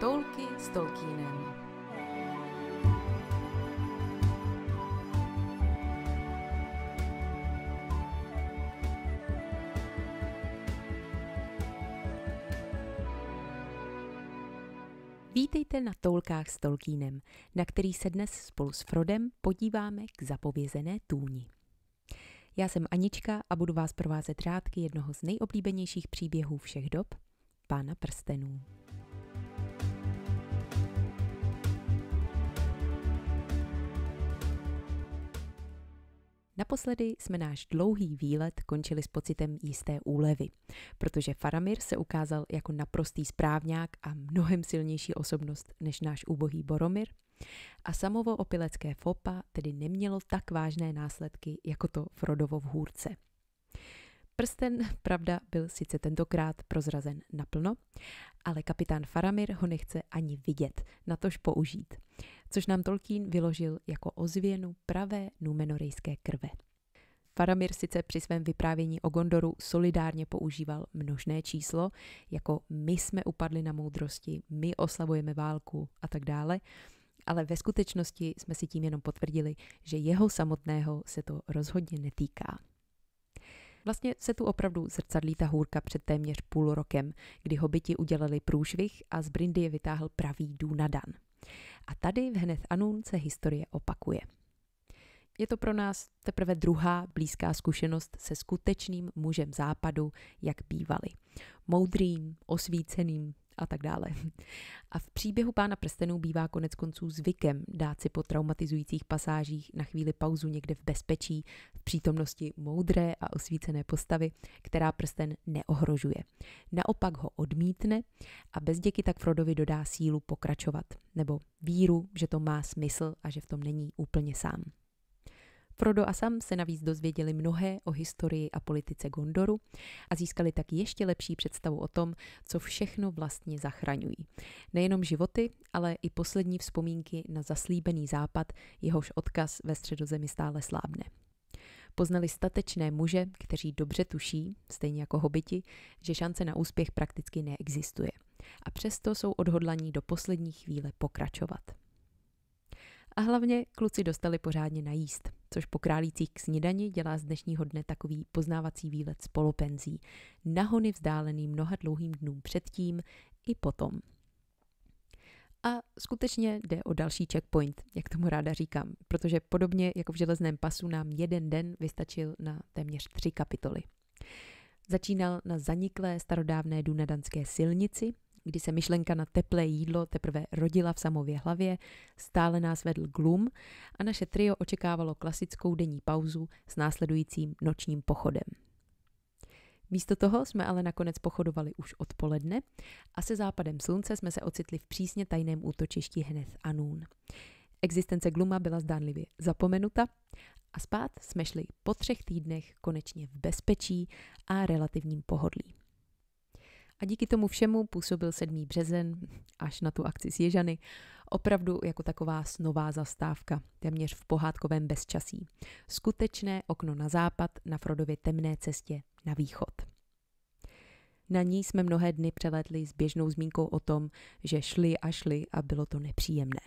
Toulky s Tolkienem. Vítejte na Toulkách s Tolkienem, na který se dnes spolu s Frodem podíváme k zapovězené tůni. Já jsem Anička a budu vás provázet rádky jednoho z nejoblíbenějších příběhů všech dob, Pána prstenů. Naposledy jsme náš dlouhý výlet končili s pocitem jisté úlevy, protože Faramir se ukázal jako naprostý správňák a mnohem silnější osobnost než náš úbohý Boromir a samovo opilecké fopa tedy nemělo tak vážné následky jako to Frodovo v hůrce. Prsten, pravda, byl sice tentokrát prozrazen naplno, ale kapitán Faramir ho nechce ani vidět, natož použít, což nám Tolkien vyložil jako ozvěnu pravé numenorejské krve. Faramir sice při svém vyprávění o Gondoru solidárně používal množné číslo, jako my jsme upadli na moudrosti, my oslavujeme válku a tak dále, ale ve skutečnosti jsme si tím jenom potvrdili, že jeho samotného se to rozhodně netýká. Vlastně se tu opravdu zrcadlí ta hůrka před téměř půl rokem, kdy hobiti udělali průšvih a z Brindy je vytáhl pravý Dunadan. A tady v Hned Anun se historie opakuje. Je to pro nás teprve druhá blízká zkušenost se skutečným mužem západu, jak bývali. Moudrým, osvíceným, a tak dále. A v příběhu Pána prstenů bývá konec konců zvykem dát si po traumatizujících pasážích na chvíli pauzu někde v bezpečí, v přítomnosti moudré a osvícené postavy, která prsten neohrožuje. Naopak ho odmítne a bez děky tak Frodovi dodá sílu pokračovat, nebo víru, že to má smysl a že v tom není úplně sám. Frodo a Sam se navíc dozvěděli mnohé o historii a politice Gondoru a získali tak ještě lepší představu o tom, co všechno vlastně zachraňují. Nejenom životy, ale i poslední vzpomínky na zaslíbený západ, jehož odkaz ve středozemi stále slábne. Poznali statečné muže, kteří dobře tuší, stejně jako hobiti, že šance na úspěch prakticky neexistuje. A přesto jsou odhodlaní do poslední chvíle pokračovat. A hlavně kluci dostali pořádně najíst, což po králících k snídani dělá z dnešního dne takový poznávací výlet s polopenzí, nahony vzdálený mnoha dlouhým dnům předtím i potom. A skutečně jde o další checkpoint, jak tomu ráda říkám, protože podobně jako v železném pasu nám jeden den vystačil na téměř tři kapitoly. Začínal na zaniklé starodávné dunadanské silnici, kdy se myšlenka na teplé jídlo teprve rodila v samově hlavě, stále nás vedl glum a naše trio očekávalo klasickou denní pauzu s následujícím nočním pochodem. Místo toho jsme ale nakonec pochodovali už odpoledne a se západem slunce jsme se ocitli v přísně tajném útočišti Hneth Anun. Existence gluma byla zdánlivě zapomenuta a spát jsme šli po třech týdnech konečně v bezpečí a relativním pohodlí. A díky tomu všemu působil 7. březen až na tu akci s Ježany opravdu jako taková snová zastávka, téměř v pohádkovém bezčasí. Skutečné okno na západ na Frodově temné cestě na východ. Na ní jsme mnohé dny přelétli s běžnou zmínkou o tom, že šli a šli a bylo to nepříjemné.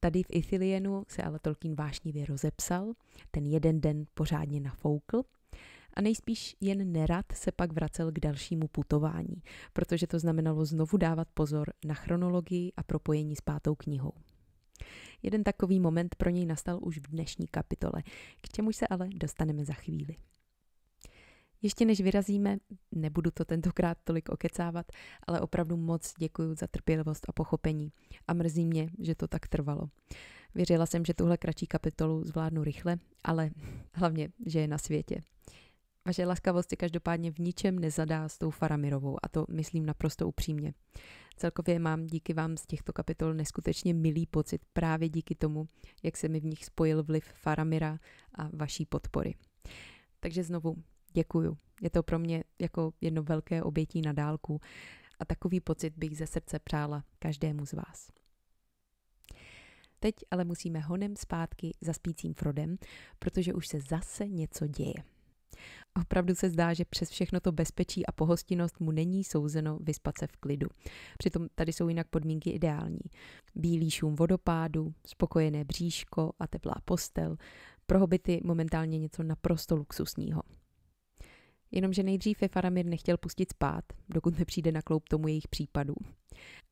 Tady v Ithilienu se ale Tolkien vášnivě rozepsal, ten jeden den pořádně nafoukl a nejspíš jen nerad se pak vracel k dalšímu putování, protože to znamenalo znovu dávat pozor na chronologii a propojení s pátou knihou. Jeden takový moment pro něj nastal už v dnešní kapitole, k čemu se ale dostaneme za chvíli. Ještě než vyrazíme, nebudu to tentokrát tolik okecávat, ale opravdu moc děkuji za trpělivost a pochopení a mrzí mě, že to tak trvalo. Věřila jsem, že tuhle kratší kapitolu zvládnu rychle, ale hlavně, že je na světě. Vaše laskavost si každopádně v ničem nezadá s tou Faramirovou a to myslím naprosto upřímně. Celkově mám díky vám z těchto kapitol neskutečně milý pocit právě díky tomu, jak se mi v nich spojil vliv Faramira a vaší podpory. Takže znovu děkuju. Je to pro mě jako jedno velké obětí na dálku a takový pocit bych ze srdce přála každému z vás. Teď ale musíme honem zpátky za spícím Frodem, protože už se zase něco děje. Opravdu se zdá, že přes všechno to bezpečí a pohostinnost mu není souzeno vyspat se v klidu. Přitom tady jsou jinak podmínky ideální. Bílý šum vodopádu, spokojené bříško a teplá postel. Pro hobity momentálně něco naprosto luxusního. Jenomže nejdřív je Faramir nechtěl pustit spát, dokud nepřijde na kloup tomu jejich případu.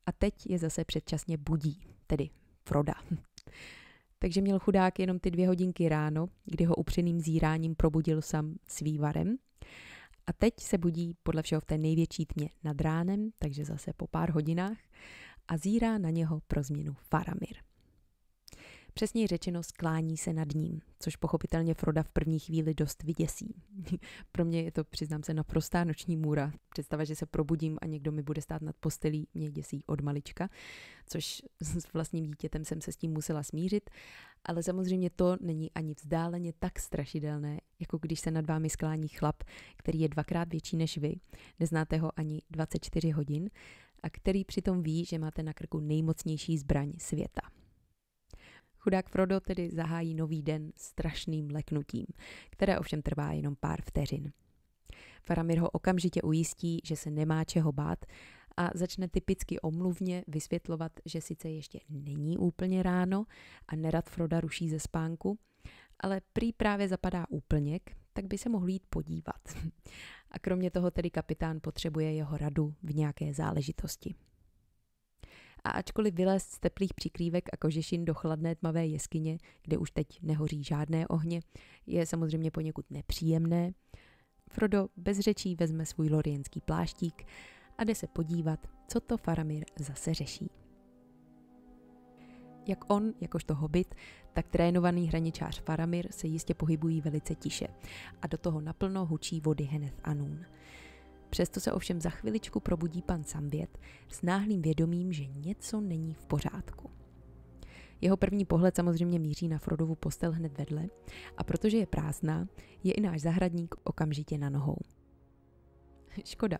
A teď je zase předčasně budí, tedy Froda takže měl chudák jenom ty dvě hodinky ráno, kdy ho upřeným zíráním probudil sam vývarem. A teď se budí podle všeho v té největší tmě nad ránem, takže zase po pár hodinách, a zírá na něho pro změnu Faramir. Přesněji řečeno sklání se nad ním, což pochopitelně Froda v první chvíli dost vyděsí. Pro mě je to, přiznám se, naprostá noční můra. Představa, že se probudím a někdo mi bude stát nad postelí, mě děsí od malička, což s vlastním dítětem jsem se s tím musela smířit. Ale samozřejmě to není ani vzdáleně tak strašidelné, jako když se nad vámi sklání chlap, který je dvakrát větší než vy, neznáte ho ani 24 hodin, a který přitom ví, že máte na krku nejmocnější zbraň světa. Chudák Frodo tedy zahájí nový den strašným leknutím, které ovšem trvá jenom pár vteřin. Faramir ho okamžitě ujistí, že se nemá čeho bát a začne typicky omluvně vysvětlovat, že sice ještě není úplně ráno a nerad Froda ruší ze spánku, ale prý právě zapadá úplněk, tak by se mohl jít podívat. A kromě toho tedy kapitán potřebuje jeho radu v nějaké záležitosti a ačkoliv vylez z teplých přikrývek a kožešin do chladné tmavé jeskyně, kde už teď nehoří žádné ohně, je samozřejmě poněkud nepříjemné, Frodo bez řečí vezme svůj lorienský pláštík a jde se podívat, co to Faramir zase řeší. Jak on, jakožto hobit, tak trénovaný hraničář Faramir se jistě pohybují velice tiše a do toho naplno hučí vody Heneth Anun. Přesto se ovšem za chviličku probudí pan Samvět s náhlým vědomím, že něco není v pořádku. Jeho první pohled samozřejmě míří na Frodovu postel hned vedle a protože je prázdná, je i náš zahradník okamžitě na nohou. Škoda,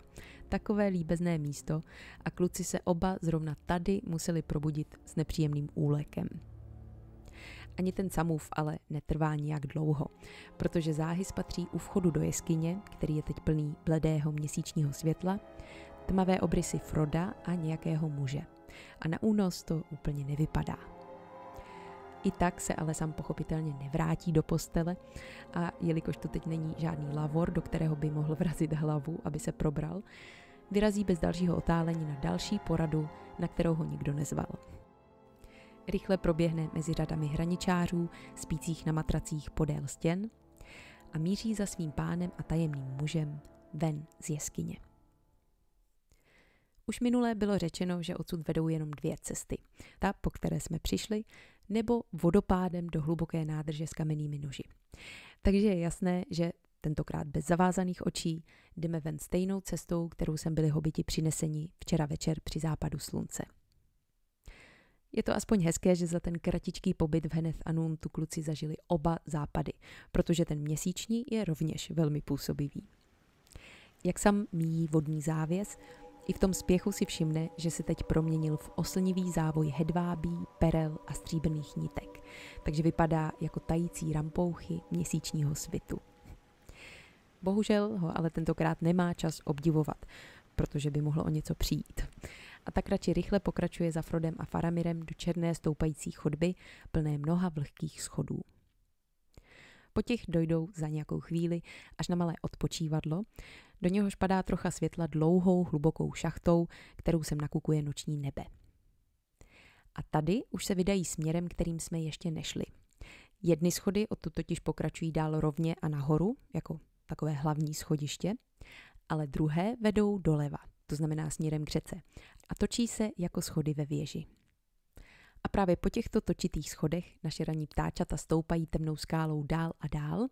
takové líbezné místo a kluci se oba zrovna tady museli probudit s nepříjemným úlekem. Ani ten samův ale netrvá nijak dlouho, protože záhy spatří u vchodu do jeskyně, který je teď plný bledého měsíčního světla, tmavé obrysy Froda a nějakého muže. A na únos to úplně nevypadá. I tak se ale sám pochopitelně nevrátí do postele a jelikož to teď není žádný lavor, do kterého by mohl vrazit hlavu, aby se probral, vyrazí bez dalšího otálení na další poradu, na kterou ho nikdo nezval rychle proběhne mezi řadami hraničářů, spících na matracích podél stěn a míří za svým pánem a tajemným mužem ven z jeskyně. Už minule bylo řečeno, že odsud vedou jenom dvě cesty. Ta, po které jsme přišli, nebo vodopádem do hluboké nádrže s kamennými noži. Takže je jasné, že tentokrát bez zavázaných očí jdeme ven stejnou cestou, kterou jsem byli hobiti přineseni včera večer při západu slunce. Je to aspoň hezké, že za ten kratičký pobyt v Heneth Anun tu kluci zažili oba západy, protože ten měsíční je rovněž velmi působivý. Jak sam míjí vodní závěs, i v tom spěchu si všimne, že se teď proměnil v oslnivý závoj hedvábí, perel a stříbrných nitek, takže vypadá jako tající rampouchy měsíčního svitu. Bohužel ho ale tentokrát nemá čas obdivovat, protože by mohlo o něco přijít a tak radši rychle pokračuje za Frodem a Faramirem do černé stoupající chodby plné mnoha vlhkých schodů. Po těch dojdou za nějakou chvíli až na malé odpočívadlo, do něhož padá trocha světla dlouhou, hlubokou šachtou, kterou sem nakukuje noční nebe. A tady už se vydají směrem, kterým jsme ještě nešli. Jedny schody odtud totiž pokračují dál rovně a nahoru, jako takové hlavní schodiště, ale druhé vedou doleva to znamená směrem k řece, a točí se jako schody ve věži. A právě po těchto točitých schodech naše raní ptáčata stoupají temnou skálou dál a dál,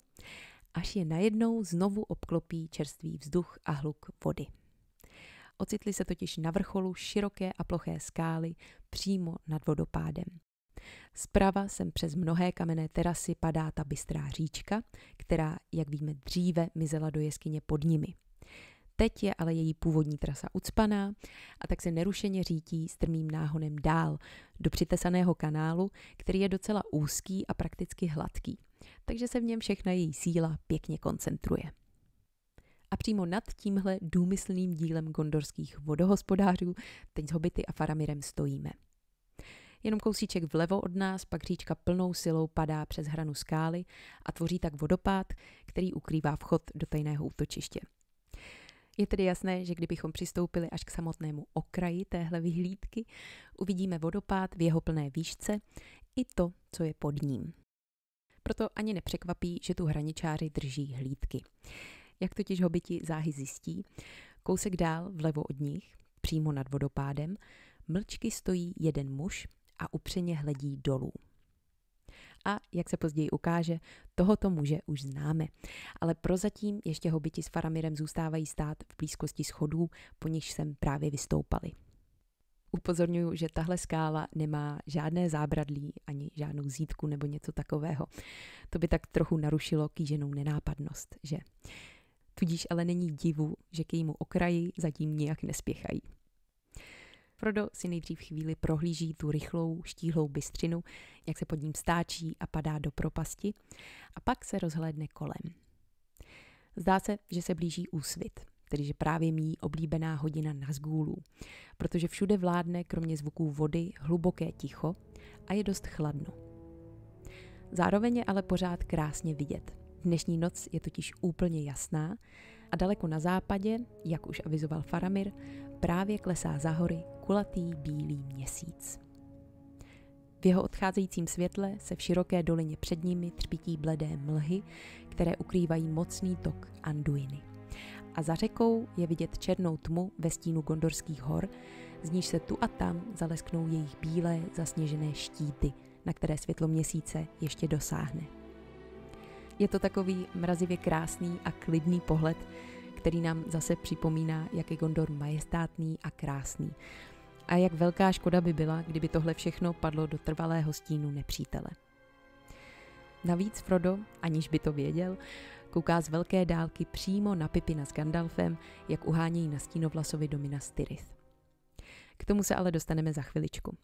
až je najednou znovu obklopí čerstvý vzduch a hluk vody. Ocitli se totiž na vrcholu široké a ploché skály přímo nad vodopádem. Zprava sem přes mnohé kamenné terasy padá ta bystrá říčka, která, jak víme dříve, mizela do jeskyně pod nimi – Teď je ale její původní trasa ucpaná a tak se nerušeně řítí strmým náhonem dál do přitesaného kanálu, který je docela úzký a prakticky hladký. Takže se v něm všechna její síla pěkně koncentruje. A přímo nad tímhle důmyslným dílem gondorských vodohospodářů teď s hobity a faramirem stojíme. Jenom kousíček vlevo od nás pak říčka plnou silou padá přes hranu skály a tvoří tak vodopád, který ukrývá vchod do tajného útočiště. Je tedy jasné, že kdybychom přistoupili až k samotnému okraji téhle vyhlídky, uvidíme vodopád v jeho plné výšce i to, co je pod ním. Proto ani nepřekvapí, že tu hraničáři drží hlídky. Jak totiž hobiti záhy zjistí, kousek dál vlevo od nich, přímo nad vodopádem, mlčky stojí jeden muž a upřeně hledí dolů a jak se později ukáže, tohoto muže už známe. Ale prozatím ještě hobiti s Faramirem zůstávají stát v blízkosti schodů, po nichž jsem právě vystoupali. Upozorňuji, že tahle skála nemá žádné zábradlí ani žádnou zítku nebo něco takového. To by tak trochu narušilo kýženou nenápadnost, že? Tudíž ale není divu, že k jejímu okraji zatím nijak nespěchají. Frodo si nejdřív chvíli prohlíží tu rychlou, štíhlou bystřinu, jak se pod ním stáčí a padá do propasti a pak se rozhlédne kolem. Zdá se, že se blíží úsvit, tedy že právě míjí oblíbená hodina na zgůlů, protože všude vládne kromě zvuků vody hluboké ticho a je dost chladno. Zároveň je ale pořád krásně vidět. Dnešní noc je totiž úplně jasná a daleko na západě, jak už avizoval Faramir, právě klesá za hory kulatý bílý měsíc. V jeho odcházejícím světle se v široké dolině před nimi třpití bledé mlhy, které ukrývají mocný tok Anduiny. A za řekou je vidět černou tmu ve stínu gondorských hor, z níž se tu a tam zalesknou jejich bílé zasněžené štíty, na které světlo měsíce ještě dosáhne. Je to takový mrazivě krásný a klidný pohled, který nám zase připomíná, jak je Gondor majestátný a krásný a jak velká škoda by byla, kdyby tohle všechno padlo do trvalého stínu nepřítele. Navíc Frodo, aniž by to věděl, kouká z velké dálky přímo na Pipina s Gandalfem, jak uhánějí na stínovlasovi do Minas Tirith. K tomu se ale dostaneme za chviličku.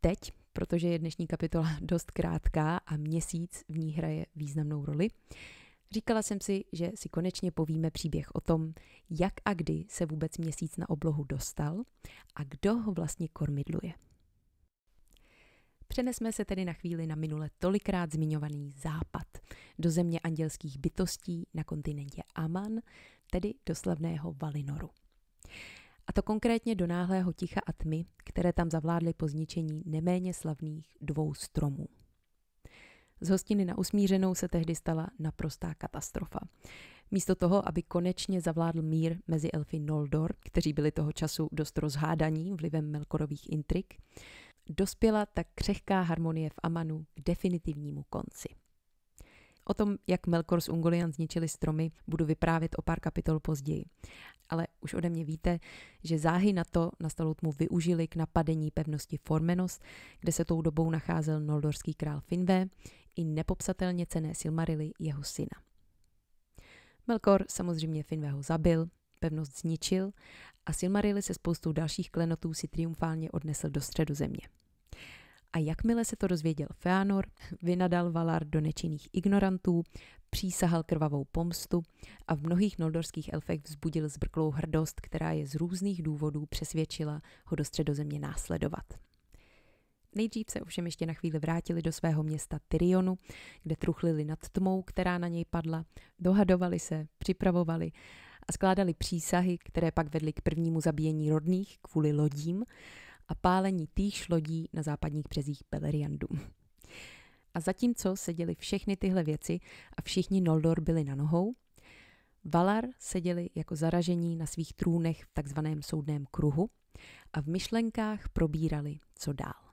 Teď, protože je dnešní kapitola dost krátká a měsíc v ní hraje významnou roli, Říkala jsem si, že si konečně povíme příběh o tom, jak a kdy se vůbec měsíc na oblohu dostal a kdo ho vlastně kormidluje. Přenesme se tedy na chvíli na minule tolikrát zmiňovaný západ, do země andělských bytostí na kontinentě Aman, tedy do slavného Valinoru. A to konkrétně do náhlého ticha a tmy, které tam zavládly po zničení neméně slavných dvou stromů. Z hostiny na usmířenou se tehdy stala naprostá katastrofa. Místo toho, aby konečně zavládl mír mezi elfy Noldor, kteří byli toho času dost rozhádaní vlivem Melkorových intrik, dospěla tak křehká harmonie v Amanu k definitivnímu konci. O tom, jak Melkor s Ungolian zničili stromy, budu vyprávět o pár kapitol později. Ale už ode mě víte, že záhy na to na Stalutmu využili k napadení pevnosti Formenos, kde se tou dobou nacházel noldorský král Finvé, i nepopsatelně cené Silmarily jeho syna. Melkor samozřejmě Finvého zabil, pevnost zničil a Silmarily se spoustou dalších klenotů si triumfálně odnesl do středu země. A jakmile se to dozvěděl Feanor, vynadal Valar do nečinných ignorantů, přísahal krvavou pomstu a v mnohých noldorských elfech vzbudil zbrklou hrdost, která je z různých důvodů přesvědčila ho do středozemě následovat. Nejdřív se ovšem ještě na chvíli vrátili do svého města Tyrionu, kde truchlili nad tmou, která na něj padla, dohadovali se, připravovali a skládali přísahy, které pak vedly k prvnímu zabíjení rodných kvůli lodím a pálení týž lodí na západních březích Beleriandu. A zatímco seděli všechny tyhle věci a všichni Noldor byli na nohou, Valar seděli jako zaražení na svých trůnech v takzvaném soudném kruhu a v myšlenkách probírali, co dál.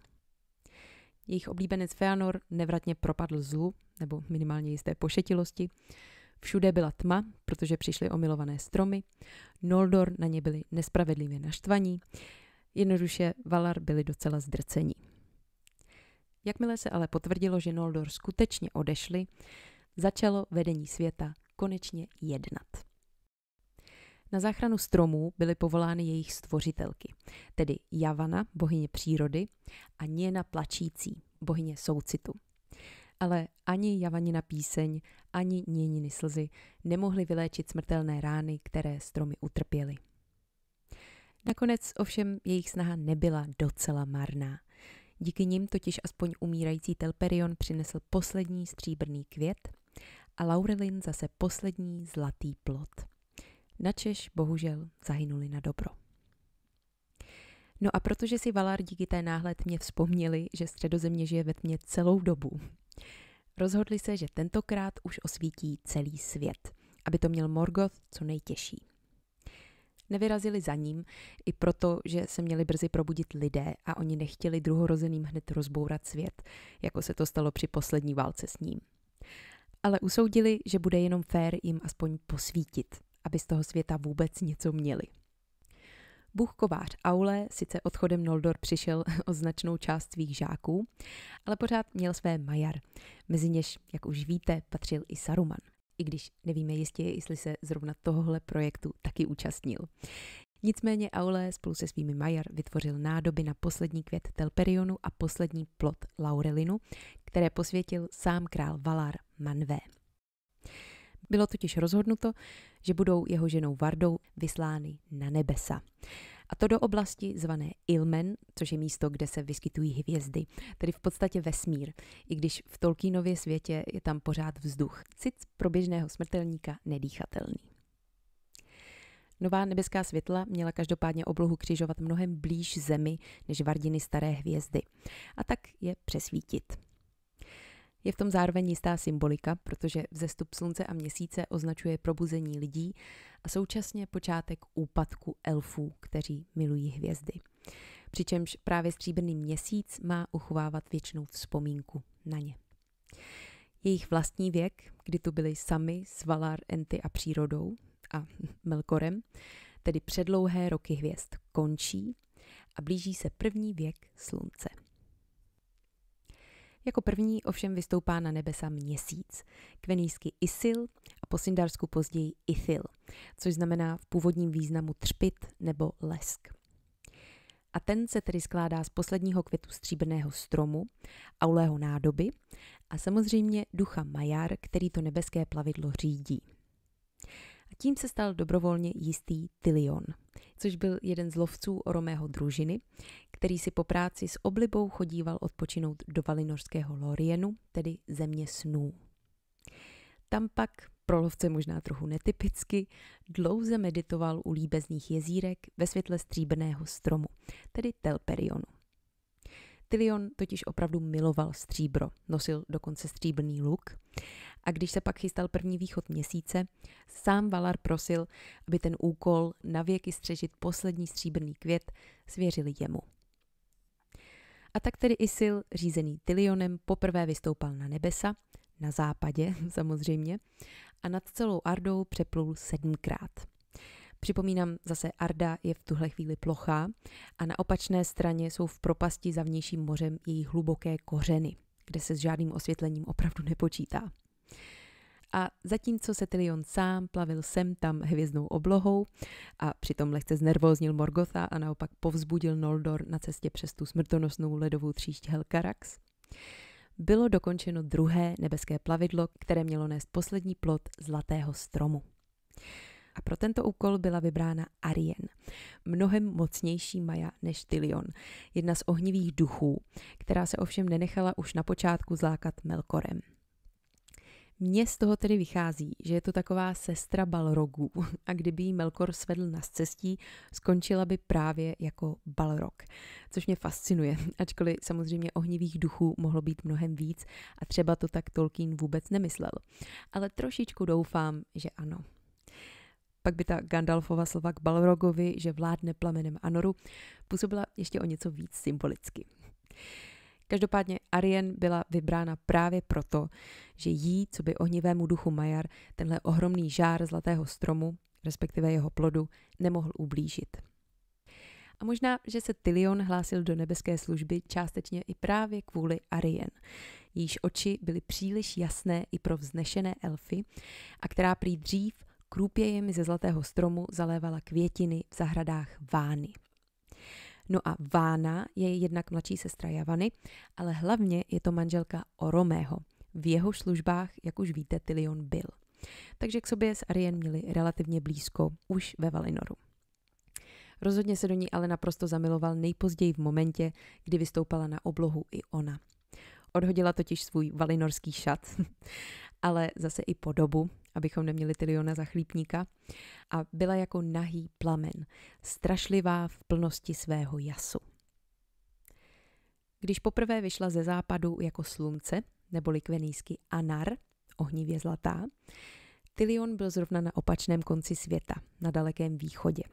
Jejich oblíbenec Feanor nevratně propadl zlu, nebo minimálně jisté pošetilosti. Všude byla tma, protože přišly omilované stromy. Noldor na ně byli nespravedlivě naštvaní. Jednoduše Valar byli docela zdrcení. Jakmile se ale potvrdilo, že Noldor skutečně odešli, začalo vedení světa konečně jednat. Na záchranu stromů byly povolány jejich stvořitelky, tedy Javana, bohyně přírody, a Něna plačící, bohyně soucitu. Ale ani Javanina píseň, ani Něniny slzy nemohly vyléčit smrtelné rány, které stromy utrpěly. Nakonec ovšem jejich snaha nebyla docela marná. Díky nim totiž aspoň umírající Telperion přinesl poslední stříbrný květ a Laurelin zase poslední zlatý plot načež bohužel zahynuli na dobro. No a protože si Valar díky té náhle tmě vzpomněli, že středozemě žije ve tmě celou dobu, rozhodli se, že tentokrát už osvítí celý svět, aby to měl Morgoth co nejtěžší. Nevyrazili za ním, i proto, že se měli brzy probudit lidé a oni nechtěli druhorozeným hned rozbourat svět, jako se to stalo při poslední válce s ním. Ale usoudili, že bude jenom fér jim aspoň posvítit, aby z toho světa vůbec něco měli. Bůh kovář Aule sice odchodem Noldor přišel o značnou část svých žáků, ale pořád měl své Majar. Mezi něž, jak už víte, patřil i Saruman. I když nevíme jistě, jestli se zrovna tohohle projektu taky účastnil. Nicméně Aule spolu se svými Majar vytvořil nádoby na poslední květ Telperionu a poslední plot Laurelinu, které posvětil sám král Valar Manvé. Bylo totiž rozhodnuto, že budou jeho ženou Vardou vyslány na nebesa. A to do oblasti zvané Ilmen, což je místo, kde se vyskytují hvězdy, tedy v podstatě vesmír, i když v Tolkienově světě je tam pořád vzduch. Cit pro běžného smrtelníka nedýchatelný. Nová nebeská světla měla každopádně oblohu křižovat mnohem blíž zemi než vardiny staré hvězdy a tak je přesvítit. Je v tom zároveň jistá symbolika, protože vzestup slunce a měsíce označuje probuzení lidí a současně počátek úpadku elfů, kteří milují hvězdy. Přičemž právě stříbrný měsíc má uchovávat věčnou vzpomínku na ně. Jejich vlastní věk, kdy tu byli sami s Valar, Enty a přírodou a Melkorem, tedy předlouhé roky hvězd, končí a blíží se první věk slunce. Jako první ovšem vystoupá na nebesa měsíc, kvenýsky Isil a po Sindarsku později Ithil, což znamená v původním významu třpit nebo lesk. A ten se tedy skládá z posledního květu stříbrného stromu, aulého nádoby a samozřejmě ducha Majar, který to nebeské plavidlo řídí. A tím se stal dobrovolně jistý Tilion, což byl jeden z lovců Romého družiny, který si po práci s oblibou chodíval odpočinout do valinorského Lorienu, tedy země snů. Tam pak, pro lovce možná trochu netypicky, dlouze meditoval u líbezných jezírek ve světle stříbrného stromu, tedy Telperionu. Tylion totiž opravdu miloval stříbro, nosil dokonce stříbrný luk a když se pak chystal první východ měsíce, sám Valar prosil, aby ten úkol navěky střežit poslední stříbrný květ svěřili jemu. A tak tedy Isil, řízený Tilionem, poprvé vystoupal na nebesa, na západě samozřejmě, a nad celou Ardou přeplul sedmkrát. Připomínám, zase Arda je v tuhle chvíli plochá a na opačné straně jsou v propasti za vnějším mořem její hluboké kořeny, kde se s žádným osvětlením opravdu nepočítá a zatímco se Tilion sám plavil sem tam hvězdnou oblohou a přitom lehce znervóznil Morgotha a naopak povzbudil Noldor na cestě přes tu smrtonosnou ledovou tříšť Helkarax, bylo dokončeno druhé nebeské plavidlo, které mělo nést poslední plot zlatého stromu. A pro tento úkol byla vybrána Arien, mnohem mocnější maja než Tilion, jedna z ohnivých duchů, která se ovšem nenechala už na počátku zlákat Melkorem – mně z toho tedy vychází, že je to taková sestra Balrogů a kdyby jí Melkor svedl na cestí, skončila by právě jako Balrog, což mě fascinuje, ačkoliv samozřejmě ohnivých duchů mohlo být mnohem víc a třeba to tak Tolkien vůbec nemyslel. Ale trošičku doufám, že ano. Pak by ta Gandalfova slova k Balrogovi, že vládne plamenem Anoru, působila ještě o něco víc symbolicky. Každopádně Arien byla vybrána právě proto, že jí, co by ohnivému duchu Majar, tenhle ohromný žár zlatého stromu, respektive jeho plodu, nemohl ublížit. A možná, že se Tilion hlásil do nebeské služby částečně i právě kvůli Arien. Jejíž oči byly příliš jasné i pro vznešené elfy a která prý dřív krůpějemi ze zlatého stromu zalévala květiny v zahradách Vány. No a Vána je jednak mladší sestra Javany, ale hlavně je to manželka Oromého. V jeho službách, jak už víte, Tilion byl. Takže k sobě s Arien měli relativně blízko už ve Valinoru. Rozhodně se do ní ale naprosto zamiloval nejpozději v momentě, kdy vystoupala na oblohu i ona. Odhodila totiž svůj valinorský šat ale zase i podobu, abychom neměli Liona za chlípníka. A byla jako nahý plamen, strašlivá v plnosti svého jasu. Když poprvé vyšla ze západu jako slunce, neboli kvenýsky Anar, ohnivě zlatá, Tylion byl zrovna na opačném konci světa, na dalekém východě.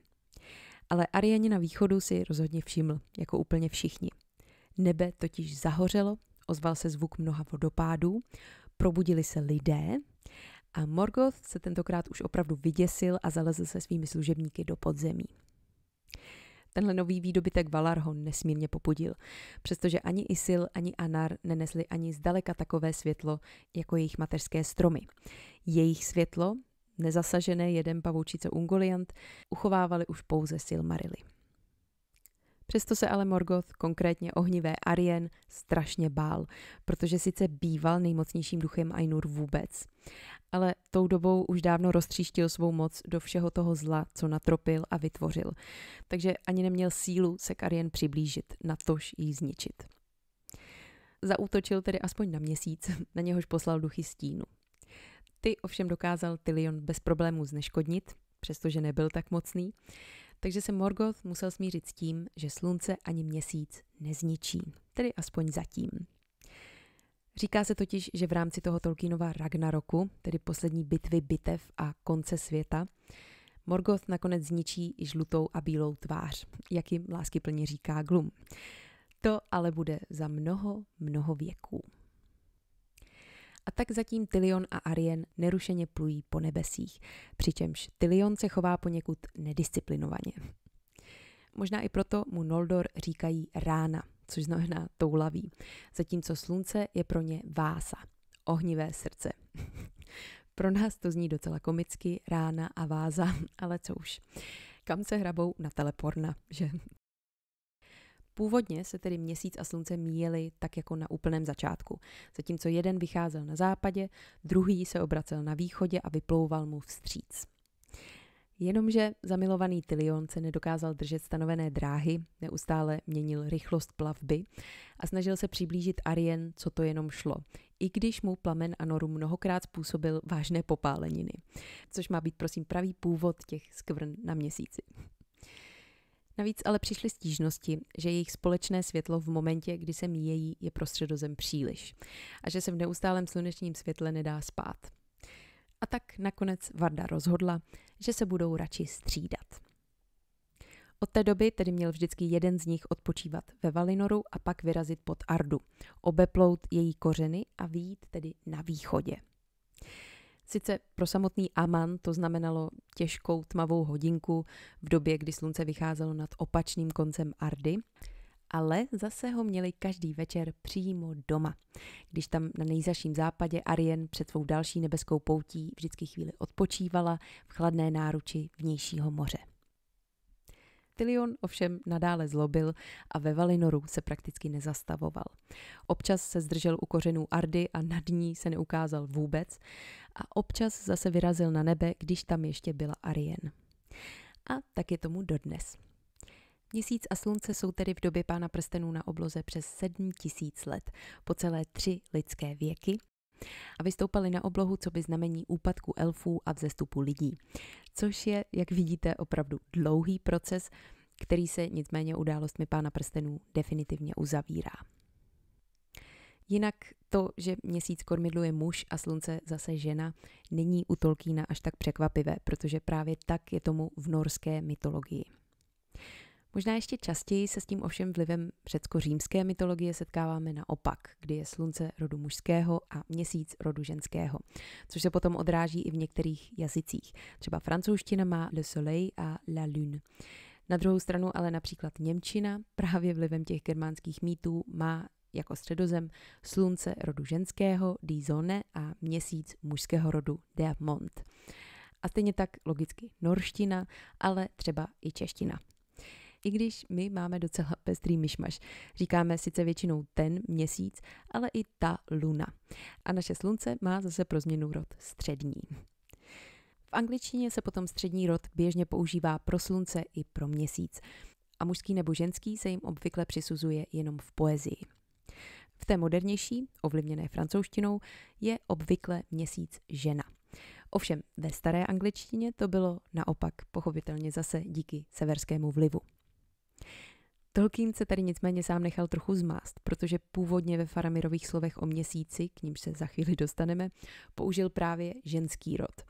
Ale Ariani na východu si rozhodně všiml, jako úplně všichni. Nebe totiž zahořelo, ozval se zvuk mnoha vodopádů, probudili se lidé a Morgoth se tentokrát už opravdu vyděsil a zalezl se svými služebníky do podzemí. Tenhle nový výdobytek Valar ho nesmírně popudil, přestože ani Isil, ani Anar nenesli ani zdaleka takové světlo jako jejich mateřské stromy. Jejich světlo, nezasažené jeden pavoučice Ungoliant, uchovávali už pouze Silmarily. Přesto se ale Morgoth, konkrétně ohnivé Arien, strašně bál, protože sice býval nejmocnějším duchem Ainur vůbec, ale tou dobou už dávno roztříštil svou moc do všeho toho zla, co natropil a vytvořil, takže ani neměl sílu se k Arien přiblížit, natož jí zničit. Zaútočil tedy aspoň na měsíc, na něhož poslal duchy stínu. Ty ovšem dokázal Tylion bez problémů zneškodnit, přestože nebyl tak mocný takže se Morgoth musel smířit s tím, že slunce ani měsíc nezničí. Tedy aspoň zatím. Říká se totiž, že v rámci toho Tolkienova Ragnaroku, tedy poslední bitvy bitev a konce světa, Morgoth nakonec zničí i žlutou a bílou tvář, jak jim láskyplně říká Glum. To ale bude za mnoho, mnoho věků a tak zatím Tilion a Arien nerušeně plují po nebesích, přičemž Tilion se chová poněkud nedisciplinovaně. Možná i proto mu Noldor říkají rána, což znamená toulavý, zatímco slunce je pro ně vása, ohnivé srdce. pro nás to zní docela komicky, rána a váza, ale co už. Kam se hrabou na teleporna, že? Původně se tedy měsíc a slunce míjeli tak jako na úplném začátku, zatímco jeden vycházel na západě, druhý se obracel na východě a vyplouval mu vstříc. Jenomže zamilovaný Tylion se nedokázal držet stanovené dráhy, neustále měnil rychlost plavby a snažil se přiblížit Arien, co to jenom šlo, i když mu plamen Anoru mnohokrát způsobil vážné popáleniny, což má být prosím pravý původ těch skvrn na měsíci. Navíc ale přišly stížnosti, že jejich společné světlo v momentě, kdy se míjejí, je prostředozem příliš a že se v neustálém slunečním světle nedá spát. A tak nakonec Varda rozhodla, že se budou radši střídat. Od té doby tedy měl vždycky jeden z nich odpočívat ve Valinoru a pak vyrazit pod Ardu, obeplout její kořeny a výjít tedy na východě. Sice pro samotný Aman to znamenalo těžkou tmavou hodinku v době, kdy slunce vycházelo nad opačným koncem Ardy, ale zase ho měli každý večer přímo doma. Když tam na nejzaším západě Arien před svou další nebeskou poutí vždycky chvíli odpočívala v chladné náruči vnějšího moře. Actilion ovšem nadále zlobil a ve Valinoru se prakticky nezastavoval. Občas se zdržel u kořenů Ardy a nad ní se neukázal vůbec a občas zase vyrazil na nebe, když tam ještě byla Arien. A tak je tomu dodnes. Měsíc a slunce jsou tedy v době pána prstenů na obloze přes 7 let, po celé tři lidské věky a vystoupali na oblohu co by znamení úpadku elfů a vzestupu lidí. Což je, jak vidíte, opravdu dlouhý proces, který se nicméně událostmi pána prstenů definitivně uzavírá. Jinak to, že měsíc kormidluje muž a slunce zase žena, není u Tolkína až tak překvapivé, protože právě tak je tomu v norské mytologii. Možná ještě častěji se s tím ovšem vlivem řecko-římské mytologie setkáváme naopak, kdy je slunce rodu mužského a měsíc rodu ženského, což se potom odráží i v některých jazycích. Třeba francouzština má le soleil a la lune. Na druhou stranu ale například Němčina právě vlivem těch germánských mýtů má jako středozem slunce rodu ženského, die Sonne, a měsíc mužského rodu, der Mond. A stejně tak logicky norština, ale třeba i čeština i když my máme docela pestrý myšmaš. Říkáme sice většinou ten měsíc, ale i ta luna. A naše slunce má zase pro změnu rod střední. V angličtině se potom střední rod běžně používá pro slunce i pro měsíc. A mužský nebo ženský se jim obvykle přisuzuje jenom v poezii. V té modernější, ovlivněné francouzštinou, je obvykle měsíc žena. Ovšem ve staré angličtině to bylo naopak, pochopitelně zase díky severskému vlivu. Tolkien se tady nicméně sám nechal trochu zmást, protože původně ve Faramirových slovech o měsíci, k nímž se za chvíli dostaneme, použil právě ženský rod.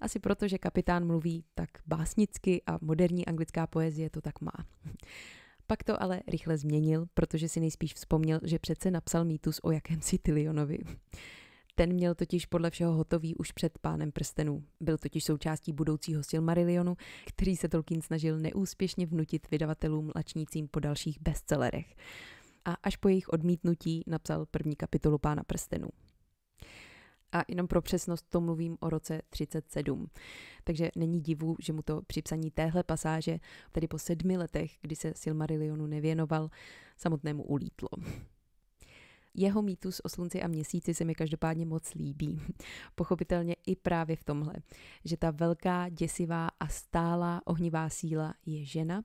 Asi proto, že kapitán mluví tak básnicky a moderní anglická poezie to tak má. Pak to ale rychle změnil, protože si nejspíš vzpomněl, že přece napsal mýtus o jakémsi Tilionovi. Ten měl totiž podle všeho hotový už před pánem prstenů. Byl totiž součástí budoucího Silmarillionu, který se Tolkien snažil neúspěšně vnutit vydavatelům lačnícím po dalších bestsellerech. A až po jejich odmítnutí napsal první kapitolu pána prstenů. A jenom pro přesnost to mluvím o roce 37. Takže není divu, že mu to při psaní téhle pasáže, tedy po sedmi letech, kdy se Silmarillionu nevěnoval, samotnému ulítlo. Jeho mýtus o slunci a měsíci se mi každopádně moc líbí. Pochopitelně i právě v tomhle, že ta velká, děsivá a stálá ohnivá síla je žena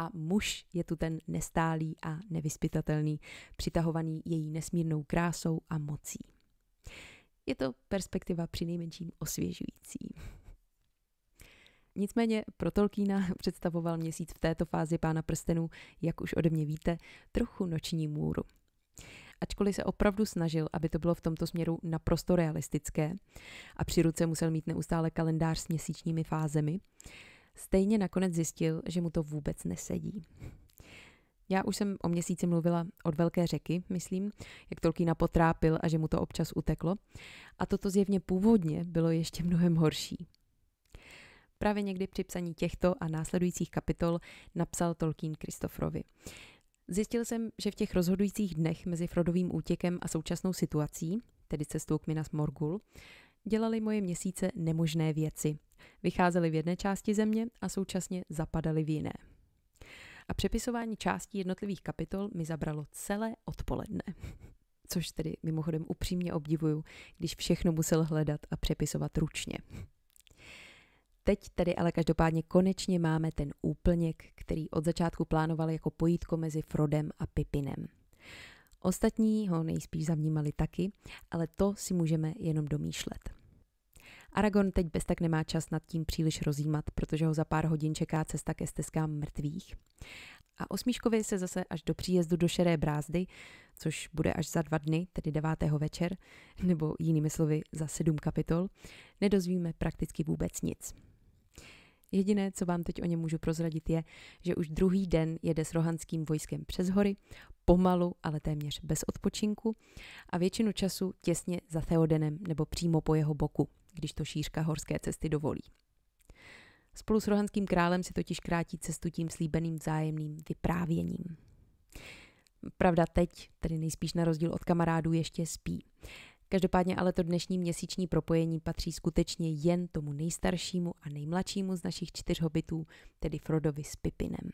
a muž je tu ten nestálý a nevyspytatelný, přitahovaný její nesmírnou krásou a mocí. Je to perspektiva přinejmenším osvěžující. Nicméně pro Tolkiena představoval měsíc v této fázi pána prstenů, jak už ode mě víte, trochu noční můru ačkoliv se opravdu snažil, aby to bylo v tomto směru naprosto realistické a při ruce musel mít neustále kalendář s měsíčními fázemi, stejně nakonec zjistil, že mu to vůbec nesedí. Já už jsem o měsíci mluvila od Velké řeky, myslím, jak Tolkiena potrápil a že mu to občas uteklo. A toto zjevně původně bylo ještě mnohem horší. Právě někdy při psaní těchto a následujících kapitol napsal Tolkien Kristofrovi. Zjistil jsem, že v těch rozhodujících dnech mezi Frodovým útěkem a současnou situací, tedy cestou k Minas Morgul, dělali moje měsíce nemožné věci. Vycházeli v jedné části země a současně zapadali v jiné. A přepisování částí jednotlivých kapitol mi zabralo celé odpoledne. Což tedy mimochodem upřímně obdivuju, když všechno musel hledat a přepisovat ručně. Teď tedy ale každopádně konečně máme ten úplněk, který od začátku plánoval jako pojítko mezi Frodem a Pipinem. Ostatní ho nejspíš zavnímali taky, ale to si můžeme jenom domýšlet. Aragon teď bez tak nemá čas nad tím příliš rozjímat, protože ho za pár hodin čeká cesta ke stezkám mrtvých. A osmíškově se zase až do příjezdu do šeré brázdy, což bude až za dva dny, tedy devátého večer, nebo jinými slovy za sedm kapitol, nedozvíme prakticky vůbec nic. Jediné, co vám teď o něm můžu prozradit, je, že už druhý den jede s rohanským vojskem přes hory, pomalu, ale téměř bez odpočinku a většinu času těsně za Theodenem nebo přímo po jeho boku, když to šířka horské cesty dovolí. Spolu s rohanským králem si totiž krátí cestu tím slíbeným vzájemným vyprávěním. Pravda teď, tedy nejspíš na rozdíl od kamarádů, ještě spí. Každopádně ale to dnešní měsíční propojení patří skutečně jen tomu nejstaršímu a nejmladšímu z našich čtyř hobitů, tedy Frodovi s Pipinem.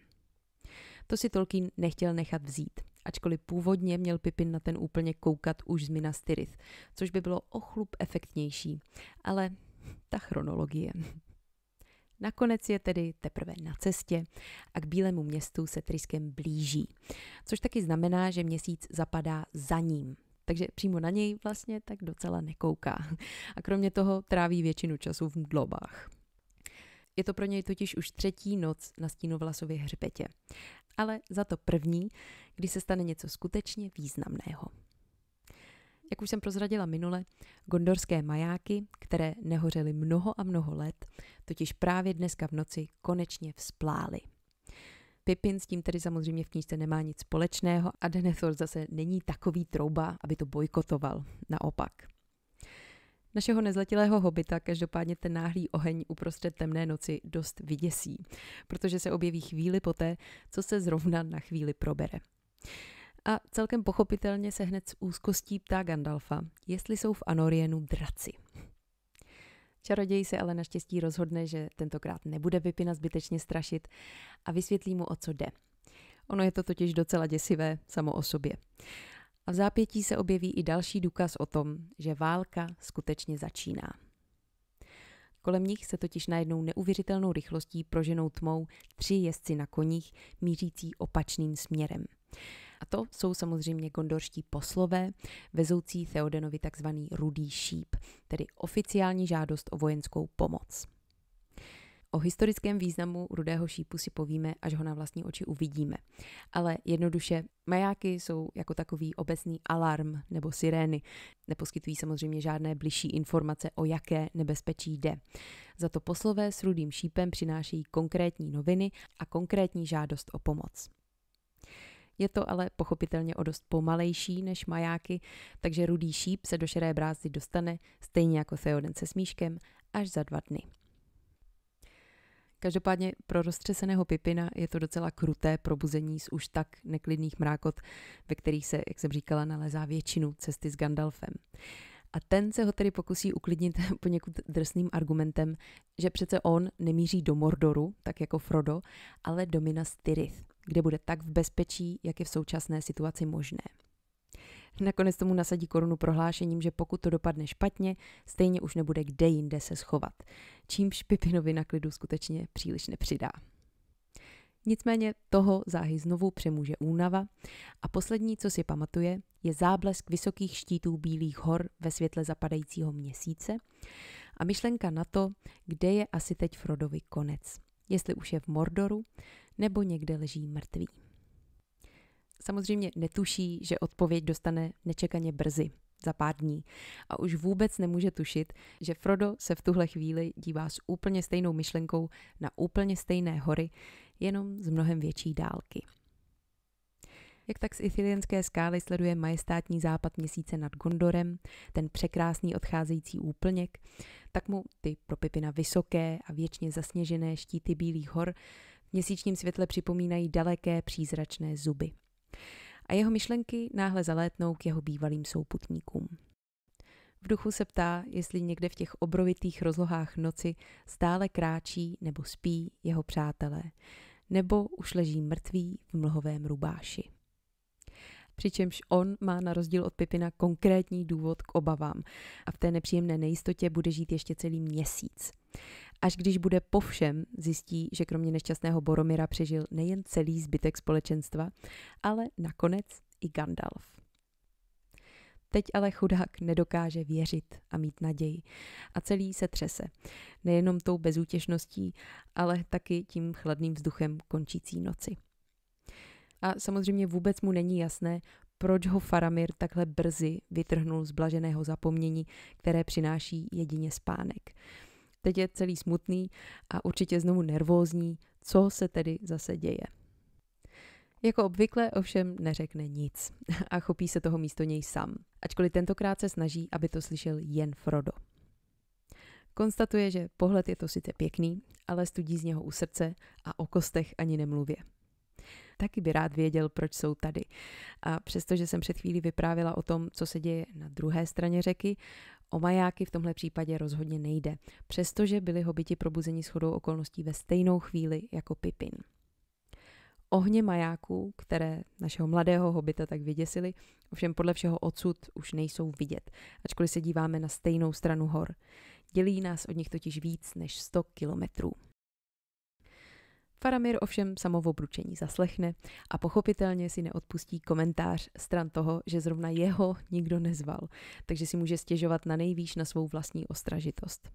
To si Tolkien nechtěl nechat vzít, ačkoliv původně měl Pipin na ten úplně koukat už z Minas Tirith, což by bylo o chlup efektnější, ale ta chronologie. Nakonec je tedy teprve na cestě a k Bílému městu se Triskem blíží, což taky znamená, že měsíc zapadá za ním, takže přímo na něj vlastně tak docela nekouká. A kromě toho tráví většinu času v mdlobách. Je to pro něj totiž už třetí noc na Stínovlasově hřbetě. Ale za to první, kdy se stane něco skutečně významného. Jak už jsem prozradila minule, gondorské majáky, které nehořely mnoho a mnoho let, totiž právě dneska v noci konečně vzplály. Pippin s tím tedy samozřejmě v knížce nemá nic společného a Denethor zase není takový trouba, aby to bojkotoval. Naopak. Našeho nezletilého hobita každopádně ten náhlý oheň uprostřed temné noci dost vyděsí, protože se objeví chvíli poté, co se zrovna na chvíli probere. A celkem pochopitelně se hned s úzkostí ptá Gandalfa, jestli jsou v Anorienu draci. Čaroděj se ale naštěstí rozhodne, že tentokrát nebude Pipina zbytečně strašit a vysvětlí mu, o co jde. Ono je to totiž docela děsivé samo o sobě. A v zápětí se objeví i další důkaz o tom, že válka skutečně začíná. Kolem nich se totiž najednou neuvěřitelnou rychlostí proženou tmou tři jezdci na koních, mířící opačným směrem. A to jsou samozřejmě gondorští poslové, vezoucí Theodenovi takzvaný rudý šíp, tedy oficiální žádost o vojenskou pomoc. O historickém významu rudého šípu si povíme, až ho na vlastní oči uvidíme. Ale jednoduše, majáky jsou jako takový obecný alarm nebo sirény. Neposkytují samozřejmě žádné bližší informace, o jaké nebezpečí jde. Za to poslové s rudým šípem přinášejí konkrétní noviny a konkrétní žádost o pomoc. Je to ale pochopitelně o dost pomalejší než majáky, takže rudý šíp se do šeré brázdy dostane, stejně jako Theoden se smíškem, až za dva dny. Každopádně pro roztřeseného Pipina je to docela kruté probuzení z už tak neklidných mrákot, ve kterých se, jak jsem říkala, nalezá většinu cesty s Gandalfem. A ten se ho tedy pokusí uklidnit poněkud drsným argumentem, že přece on nemíří do Mordoru, tak jako Frodo, ale do Minas Tirith, kde bude tak v bezpečí, jak je v současné situaci možné. Nakonec tomu nasadí korunu prohlášením, že pokud to dopadne špatně, stejně už nebude kde jinde se schovat, čímž Pipinovi na klidu skutečně příliš nepřidá. Nicméně toho záhy znovu přemůže únava a poslední, co si pamatuje, je záblesk vysokých štítů Bílých hor ve světle zapadajícího měsíce a myšlenka na to, kde je asi teď Frodovi konec. Jestli už je v Mordoru, nebo někde leží mrtvý. Samozřejmě netuší, že odpověď dostane nečekaně brzy, za pár dní. A už vůbec nemůže tušit, že Frodo se v tuhle chvíli dívá s úplně stejnou myšlenkou na úplně stejné hory, jenom z mnohem větší dálky. Jak tak z Ithilienské skály sleduje majestátní západ měsíce nad Gondorem, ten překrásný odcházející úplněk, tak mu ty pro Pipina vysoké a věčně zasněžené štíty Bílých hor měsíčním světle připomínají daleké přízračné zuby. A jeho myšlenky náhle zalétnou k jeho bývalým souputníkům. V duchu se ptá, jestli někde v těch obrovitých rozlohách noci stále kráčí nebo spí jeho přátelé, nebo už leží mrtví v mlhovém rubáši. Přičemž on má na rozdíl od Pipina konkrétní důvod k obavám a v té nepříjemné nejistotě bude žít ještě celý měsíc až když bude po všem, zjistí, že kromě nešťastného Boromira přežil nejen celý zbytek společenstva, ale nakonec i Gandalf. Teď ale chudák nedokáže věřit a mít naději. A celý se třese. Nejenom tou bezútěšností, ale taky tím chladným vzduchem končící noci. A samozřejmě vůbec mu není jasné, proč ho Faramir takhle brzy vytrhnul z blaženého zapomnění, které přináší jedině spánek. Teď je celý smutný a určitě znovu nervózní, co se tedy zase děje. Jako obvykle ovšem neřekne nic a chopí se toho místo něj sám, ačkoliv tentokrát se snaží, aby to slyšel jen Frodo. Konstatuje, že pohled je to sice pěkný, ale studí z něho u srdce a o kostech ani nemluvě. Taky by rád věděl, proč jsou tady. A přestože jsem před chvílí vyprávěla o tom, co se děje na druhé straně řeky, O majáky v tomhle případě rozhodně nejde, přestože byli hobiti probuzeni shodou okolností ve stejnou chvíli jako Pipin. Ohně majáků, které našeho mladého hobita tak vyděsili, ovšem podle všeho odsud už nejsou vidět, ačkoliv se díváme na stejnou stranu hor. Dělí nás od nich totiž víc než 100 kilometrů. Faramir ovšem samovo bručení zaslechne a pochopitelně si neodpustí komentář stran toho, že zrovna jeho nikdo nezval, takže si může stěžovat na nejvýš na svou vlastní ostražitost.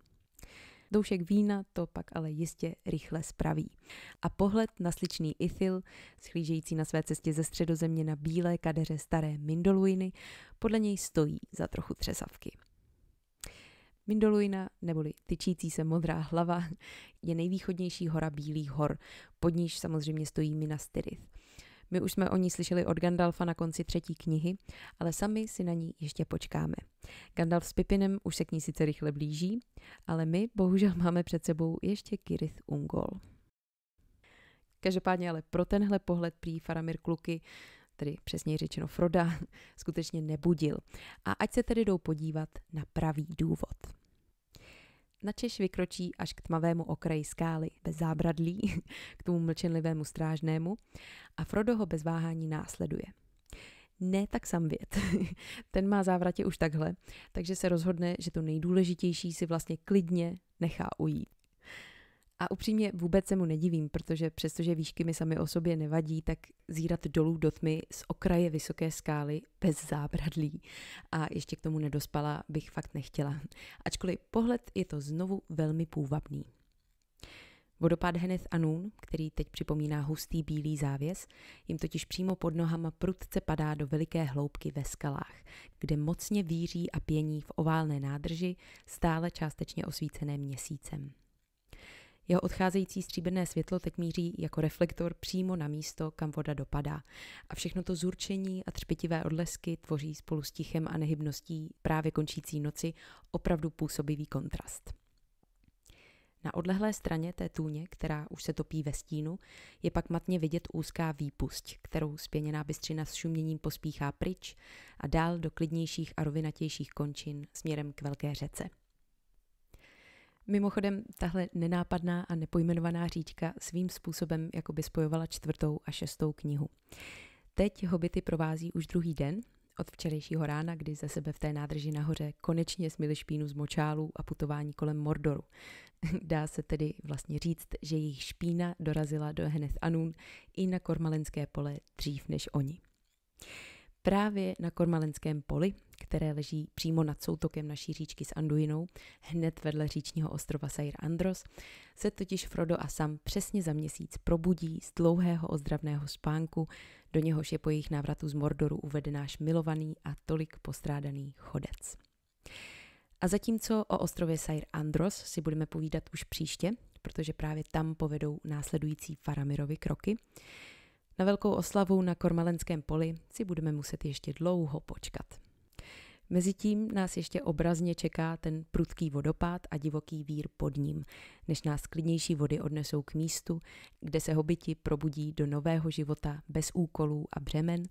Doušek vína to pak ale jistě rychle spraví. A pohled na sličný Ithil, schlížející na své cestě ze středozemě na bílé kadeře staré Mindoluiny, podle něj stojí za trochu třesavky. Mindolujna, neboli tyčící se modrá hlava, je nejvýchodnější hora Bílých hor, pod níž samozřejmě stojí Minas Tirith. My už jsme o ní slyšeli od Gandalfa na konci třetí knihy, ale sami si na ní ještě počkáme. Gandalf s Pipinem už se k ní sice rychle blíží, ale my bohužel máme před sebou ještě Kirith Ungol. Každopádně ale pro tenhle pohled prý Faramir Kluky tedy přesněji řečeno Froda, skutečně nebudil. A ať se tedy jdou podívat na pravý důvod. Načeš vykročí až k tmavému okraji skály, bez zábradlí, k tomu mlčenlivému strážnému a Frodo ho bez váhání následuje. Ne, tak sam věd. Ten má závratě už takhle, takže se rozhodne, že to nejdůležitější si vlastně klidně nechá ujít. A upřímně vůbec se mu nedivím, protože přestože výšky mi sami o sobě nevadí, tak zírat dolů do tmy z okraje vysoké skály bez zábradlí a ještě k tomu nedospala bych fakt nechtěla. Ačkoliv pohled je to znovu velmi půvabný. Vodopád Heneth Anun, který teď připomíná hustý bílý závěs, jim totiž přímo pod nohama prudce padá do veliké hloubky ve skalách, kde mocně víří a pění v oválné nádrži, stále částečně osvícené měsícem. Jeho odcházející stříbrné světlo teď míří jako reflektor přímo na místo, kam voda dopadá. A všechno to zurčení a třpitivé odlesky tvoří spolu s tichem a nehybností právě končící noci opravdu působivý kontrast. Na odlehlé straně té tůně, která už se topí ve stínu, je pak matně vidět úzká výpust, kterou spěněná bystřina s šuměním pospíchá pryč a dál do klidnějších a rovinatějších končin směrem k velké řece. Mimochodem, tahle nenápadná a nepojmenovaná říčka svým způsobem jako by spojovala čtvrtou a šestou knihu. Teď hobity provází už druhý den, od včerejšího rána, kdy ze sebe v té nádrži nahoře konečně smily špínu z močálů a putování kolem Mordoru. Dá se tedy vlastně říct, že jejich špína dorazila do Heneth Anun i na Kormalenské pole dřív než oni. Právě na Kormalenském poli které leží přímo nad soutokem naší říčky s Anduinou, hned vedle říčního ostrova Sair Andros, se totiž Frodo a Sam přesně za měsíc probudí z dlouhého ozdravného spánku, do něhož je po jejich návratu z Mordoru uveden náš milovaný a tolik postrádaný chodec. A zatímco o ostrově Sair Andros si budeme povídat už příště, protože právě tam povedou následující Faramirovi kroky, na velkou oslavu na Kormalenském poli si budeme muset ještě dlouho počkat. Mezitím nás ještě obrazně čeká ten prudký vodopád a divoký vír pod ním, než nás klidnější vody odnesou k místu, kde se hobiti probudí do nového života bez úkolů a břemen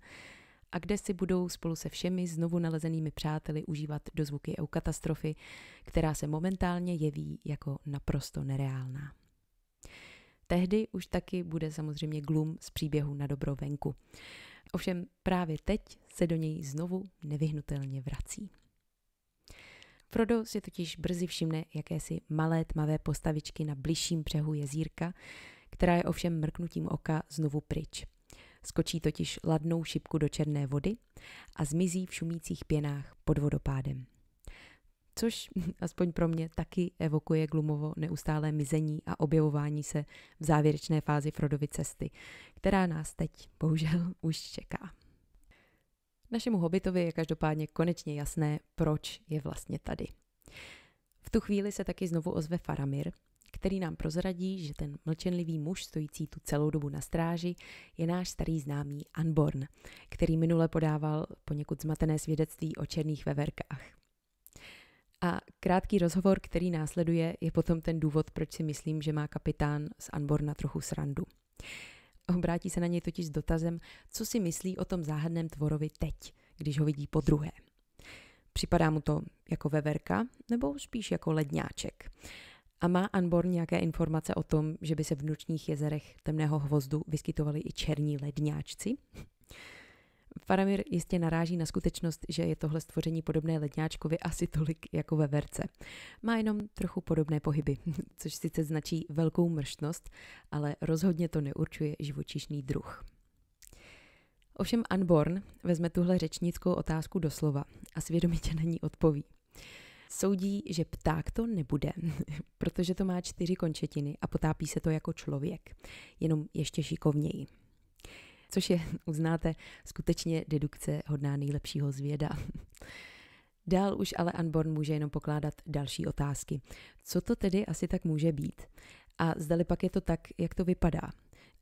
a kde si budou spolu se všemi znovu nalezenými přáteli užívat do zvuky eukatastrofy, která se momentálně jeví jako naprosto nereálná. Tehdy už taky bude samozřejmě glum z příběhu na dobro venku. Ovšem právě teď se do něj znovu nevyhnutelně vrací. Frodo si totiž brzy všimne jakési malé tmavé postavičky na bližším břehu jezírka, která je ovšem mrknutím oka znovu pryč. Skočí totiž ladnou šipku do černé vody a zmizí v šumících pěnách pod vodopádem což aspoň pro mě taky evokuje Glumovo neustálé mizení a objevování se v závěrečné fázi Frodovy cesty, která nás teď bohužel už čeká. Našemu hobitovi je každopádně konečně jasné, proč je vlastně tady. V tu chvíli se taky znovu ozve Faramir, který nám prozradí, že ten mlčenlivý muž stojící tu celou dobu na stráži je náš starý známý Anborn, který minule podával poněkud zmatené svědectví o černých veverkách. A krátký rozhovor, který následuje, je potom ten důvod, proč si myslím, že má kapitán z Anborna trochu srandu. Obrátí se na něj totiž s dotazem, co si myslí o tom záhadném tvorovi teď, když ho vidí po druhé. Připadá mu to jako veverka nebo spíš jako ledňáček. A má Anbor nějaké informace o tom, že by se v nočních jezerech temného hvozdu vyskytovali i černí ledňáčci? Faramir jistě naráží na skutečnost, že je tohle stvoření podobné ledňáčkovi asi tolik jako ve verce. Má jenom trochu podobné pohyby, což sice značí velkou mrštnost, ale rozhodně to neurčuje živočišný druh. Ovšem Anborn vezme tuhle řečnickou otázku doslova a svědomitě na ní odpoví. Soudí, že pták to nebude, protože to má čtyři končetiny a potápí se to jako člověk, jenom ještě šikovněji což je, uznáte, skutečně dedukce hodná nejlepšího zvěda. Dál už ale Unborn může jenom pokládat další otázky. Co to tedy asi tak může být? A zdali pak je to tak, jak to vypadá?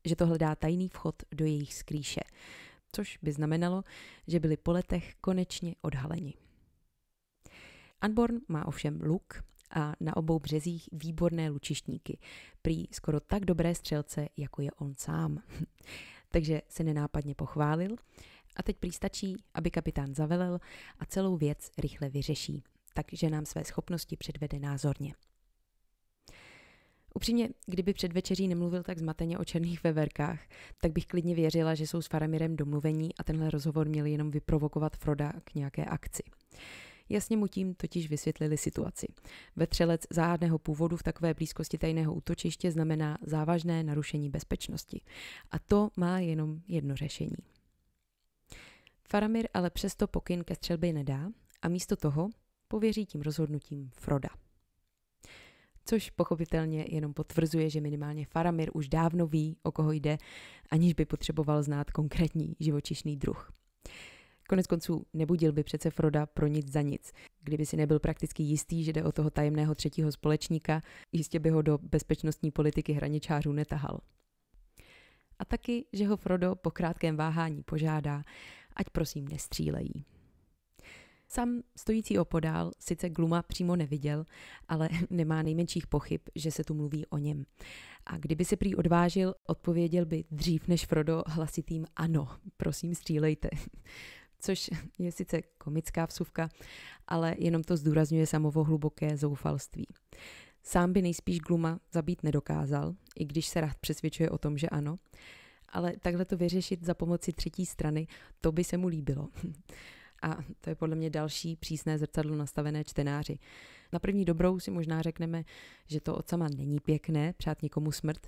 Že to hledá tajný vchod do jejich skrýše. Což by znamenalo, že byli po letech konečně odhaleni. Unborn má ovšem luk a na obou březích výborné lučištníky. Prý skoro tak dobré střelce, jako je on sám takže se nenápadně pochválil. A teď prý aby kapitán zavelel a celou věc rychle vyřeší, takže nám své schopnosti předvede názorně. Upřímně, kdyby před večeří nemluvil tak zmateně o černých veverkách, tak bych klidně věřila, že jsou s Faramirem domluvení a tenhle rozhovor měl jenom vyprovokovat Froda k nějaké akci. Jasně mu tím totiž vysvětlili situaci. Vetřelec záhadného původu v takové blízkosti tajného útočiště znamená závažné narušení bezpečnosti. A to má jenom jedno řešení. Faramir ale přesto pokyn ke střelbě nedá a místo toho pověří tím rozhodnutím Froda. Což pochopitelně jenom potvrzuje, že minimálně Faramir už dávno ví, o koho jde, aniž by potřeboval znát konkrétní živočišný druh. Konec konců nebudil by přece Froda pro nic za nic. Kdyby si nebyl prakticky jistý, že jde o toho tajemného třetího společníka, jistě by ho do bezpečnostní politiky hraničářů netahal. A taky, že ho Frodo po krátkém váhání požádá, ať prosím nestřílejí. Sam stojící opodál sice Gluma přímo neviděl, ale nemá nejmenších pochyb, že se tu mluví o něm. A kdyby se prý odvážil, odpověděl by dřív než Frodo hlasitým ano, prosím střílejte což je sice komická vsuvka, ale jenom to zdůrazňuje samovo hluboké zoufalství. Sám by nejspíš Gluma zabít nedokázal, i když se rád přesvědčuje o tom, že ano, ale takhle to vyřešit za pomoci třetí strany, to by se mu líbilo. A to je podle mě další přísné zrcadlo nastavené čtenáři. Na první dobrou si možná řekneme, že to od sama není pěkné, přát někomu smrt,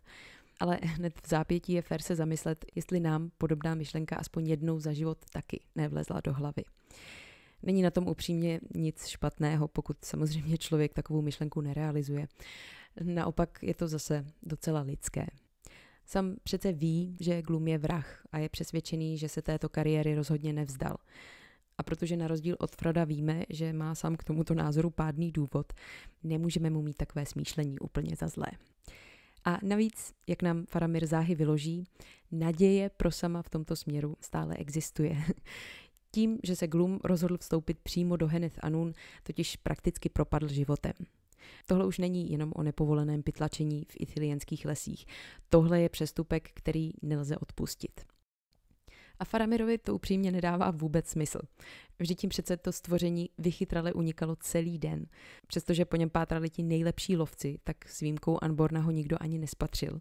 ale hned v zápětí je fér se zamyslet, jestli nám podobná myšlenka aspoň jednou za život taky nevlezla do hlavy. Není na tom upřímně nic špatného, pokud samozřejmě člověk takovou myšlenku nerealizuje. Naopak je to zase docela lidské. Sam přece ví, že Glum je vrah a je přesvědčený, že se této kariéry rozhodně nevzdal. A protože na rozdíl od Froda víme, že má sám k tomuto názoru pádný důvod, nemůžeme mu mít takové smýšlení úplně za zlé. A navíc, jak nám Faramir záhy vyloží, naděje pro sama v tomto směru stále existuje. Tím, že se Glum rozhodl vstoupit přímo do Heneth Anun, totiž prakticky propadl životem. Tohle už není jenom o nepovoleném pytlačení v italienských lesích. Tohle je přestupek, který nelze odpustit. A Faramirovi to upřímně nedává vůbec smysl. Vždyť tím přece to stvoření vychytrale unikalo celý den. Přestože po něm pátrali ti nejlepší lovci, tak s výjimkou Anborna ho nikdo ani nespatřil.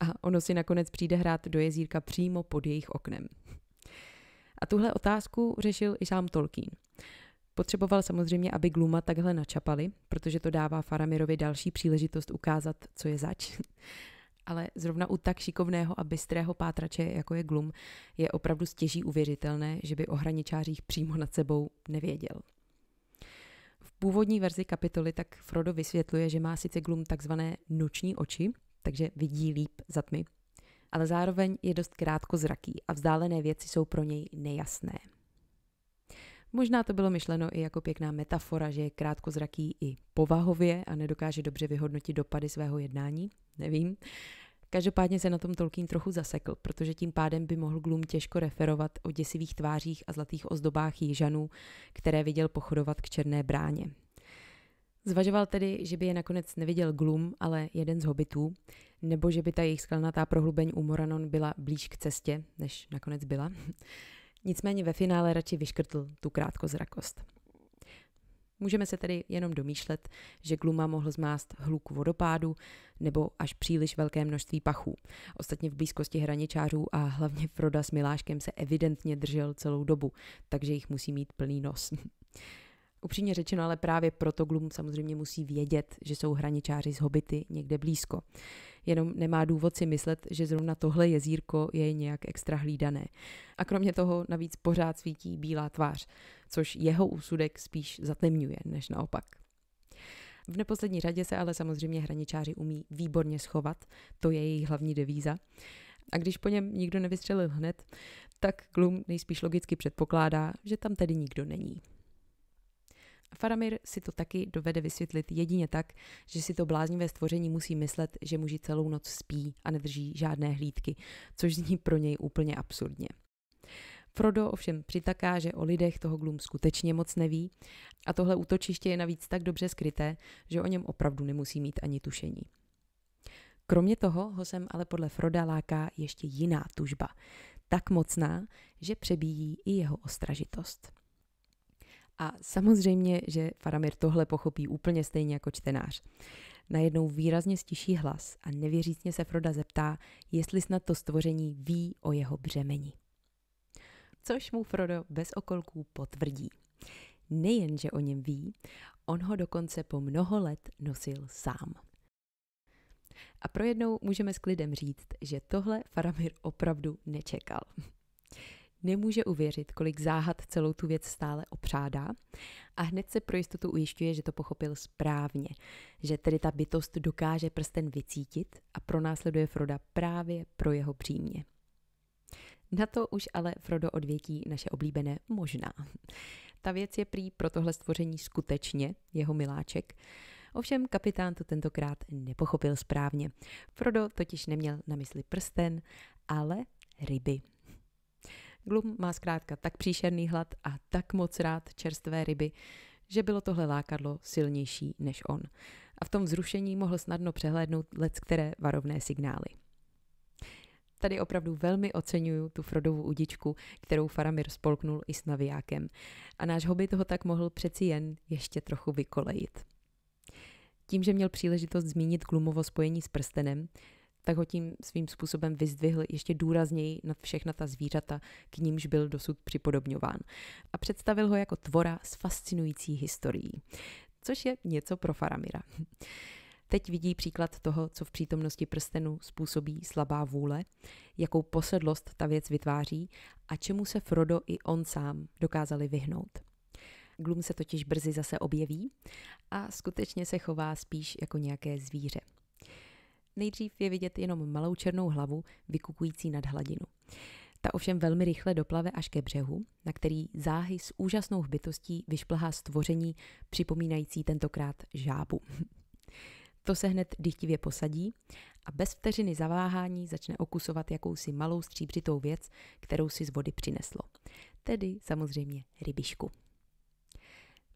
A ono si nakonec přijde hrát do jezírka přímo pod jejich oknem. A tuhle otázku řešil i sám Tolkien. Potřeboval samozřejmě, aby Gluma takhle načapali, protože to dává Faramirovi další příležitost ukázat, co je zač ale zrovna u tak šikovného a bystrého pátrače, jako je Glum, je opravdu stěží uvěřitelné, že by o hraničářích přímo nad sebou nevěděl. V původní verzi kapitoly tak Frodo vysvětluje, že má sice Glum takzvané noční oči, takže vidí líp za tmy, ale zároveň je dost krátkozraký a vzdálené věci jsou pro něj nejasné. Možná to bylo myšleno i jako pěkná metafora, že je krátkozraký i povahově a nedokáže dobře vyhodnotit dopady svého jednání, nevím. Každopádně se na tom Tolkien trochu zasekl, protože tím pádem by mohl Glum těžko referovat o děsivých tvářích a zlatých ozdobách jižanů, které viděl pochodovat k Černé bráně. Zvažoval tedy, že by je nakonec neviděl Glum, ale jeden z hobitů, nebo že by ta jejich sklenatá prohlubeň u Moranon byla blíž k cestě, než nakonec byla. Nicméně ve finále radši vyškrtl tu krátkozrakost. Můžeme se tedy jenom domýšlet, že Gluma mohl zmást hluk vodopádu nebo až příliš velké množství pachů. Ostatně v blízkosti hraničářů a hlavně Froda s Miláškem se evidentně držel celou dobu, takže jich musí mít plný nos. Upřímně řečeno, ale právě proto Glum samozřejmě musí vědět, že jsou hraničáři z Hobity někde blízko. Jenom nemá důvod si myslet, že zrovna tohle jezírko je nějak extra hlídané. A kromě toho navíc pořád svítí bílá tvář, což jeho úsudek spíš zatemňuje, než naopak. V neposlední řadě se ale samozřejmě hraničáři umí výborně schovat, to je jejich hlavní devíza. A když po něm nikdo nevystřelil hned, tak Glum nejspíš logicky předpokládá, že tam tedy nikdo není. Faramir si to taky dovede vysvětlit jedině tak, že si to bláznivé stvoření musí myslet, že muži celou noc spí a nedrží žádné hlídky, což zní pro něj úplně absurdně. Frodo ovšem přitaká, že o lidech toho Glum skutečně moc neví a tohle útočiště je navíc tak dobře skryté, že o něm opravdu nemusí mít ani tušení. Kromě toho ho sem ale podle Froda láká ještě jiná tužba, tak mocná, že přebíjí i jeho ostražitost. A samozřejmě, že Faramir tohle pochopí úplně stejně jako čtenář. Najednou výrazně stiší hlas a nevěřícně se Froda zeptá, jestli snad to stvoření ví o jeho břemeni. Což mu Frodo bez okolků potvrdí. Nejen, že o něm ví, on ho dokonce po mnoho let nosil sám. A pro jednou můžeme s klidem říct, že tohle Faramir opravdu nečekal nemůže uvěřit, kolik záhad celou tu věc stále opřádá a hned se pro jistotu ujišťuje, že to pochopil správně, že tedy ta bytost dokáže prsten vycítit a pronásleduje Froda právě pro jeho přímě. Na to už ale Frodo odvětí naše oblíbené možná. Ta věc je prý pro tohle stvoření skutečně jeho miláček, Ovšem kapitán to tentokrát nepochopil správně. Frodo totiž neměl na mysli prsten, ale ryby. Glum má zkrátka tak příšerný hlad a tak moc rád čerstvé ryby, že bylo tohle lákadlo silnější než on. A v tom vzrušení mohl snadno přehlédnout lec které varovné signály. Tady opravdu velmi oceňuju tu Frodovu udičku, kterou Faramir spolknul i s navijákem. A náš hobby toho tak mohl přeci jen ještě trochu vykolejit. Tím, že měl příležitost zmínit Glumovo spojení s prstenem, tak ho tím svým způsobem vyzdvihl ještě důrazněji nad všechna ta zvířata, k nímž byl dosud připodobňován. A představil ho jako tvora s fascinující historií, což je něco pro Faramira. Teď vidí příklad toho, co v přítomnosti prstenu způsobí slabá vůle, jakou posedlost ta věc vytváří a čemu se Frodo i on sám dokázali vyhnout. Glum se totiž brzy zase objeví a skutečně se chová spíš jako nějaké zvíře. Nejdřív je vidět jenom malou černou hlavu vykukující nad hladinu. Ta ovšem velmi rychle doplave až ke břehu, na který záhy s úžasnou hbitostí vyšplhá stvoření připomínající tentokrát žábu. To se hned dychtivě posadí a bez vteřiny zaváhání začne okusovat jakousi malou stříbřitou věc, kterou si z vody přineslo. Tedy samozřejmě rybišku.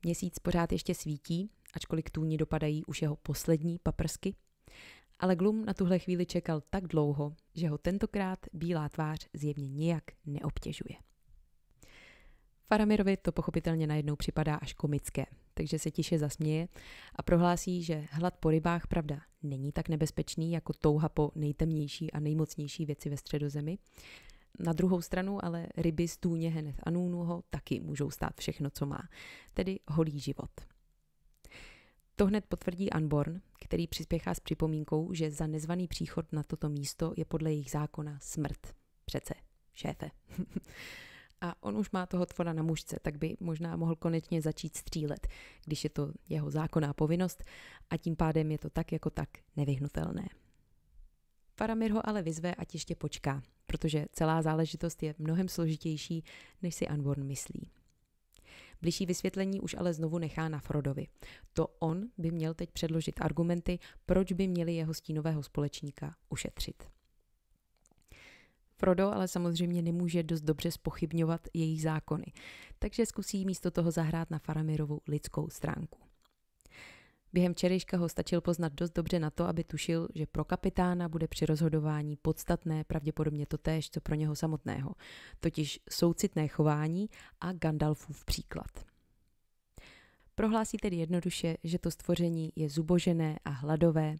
Měsíc pořád ještě svítí, ačkoliv tůni dopadají už jeho poslední paprsky – ale Glum na tuhle chvíli čekal tak dlouho, že ho tentokrát bílá tvář zjevně nijak neobtěžuje. Faramirovi to pochopitelně najednou připadá až komické, takže se tiše zasměje a prohlásí, že hlad po rybách pravda není tak nebezpečný jako touha po nejtemnější a nejmocnější věci ve středozemi. Na druhou stranu ale ryby z tůně Heneth Anunu ho taky můžou stát všechno, co má, tedy holý život. To hned potvrdí Anborn, který přispěchá s připomínkou, že za nezvaný příchod na toto místo je podle jejich zákona smrt. Přece, šéfe. a on už má toho tvora na mužce, tak by možná mohl konečně začít střílet, když je to jeho zákonná povinnost a tím pádem je to tak jako tak nevyhnutelné. Faramir ho ale vyzve, ať ještě počká, protože celá záležitost je mnohem složitější, než si Anborn myslí. Bližší vysvětlení už ale znovu nechá na Frodovi. To on by měl teď předložit argumenty, proč by měli jeho stínového společníka ušetřit. Frodo ale samozřejmě nemůže dost dobře spochybňovat jejich zákony, takže zkusí místo toho zahrát na Faramirovu lidskou stránku. Během včerejška ho stačil poznat dost dobře na to, aby tušil, že pro kapitána bude při rozhodování podstatné pravděpodobně to též, co pro něho samotného, totiž soucitné chování a Gandalfův příklad. Prohlásí tedy jednoduše, že to stvoření je zubožené a hladové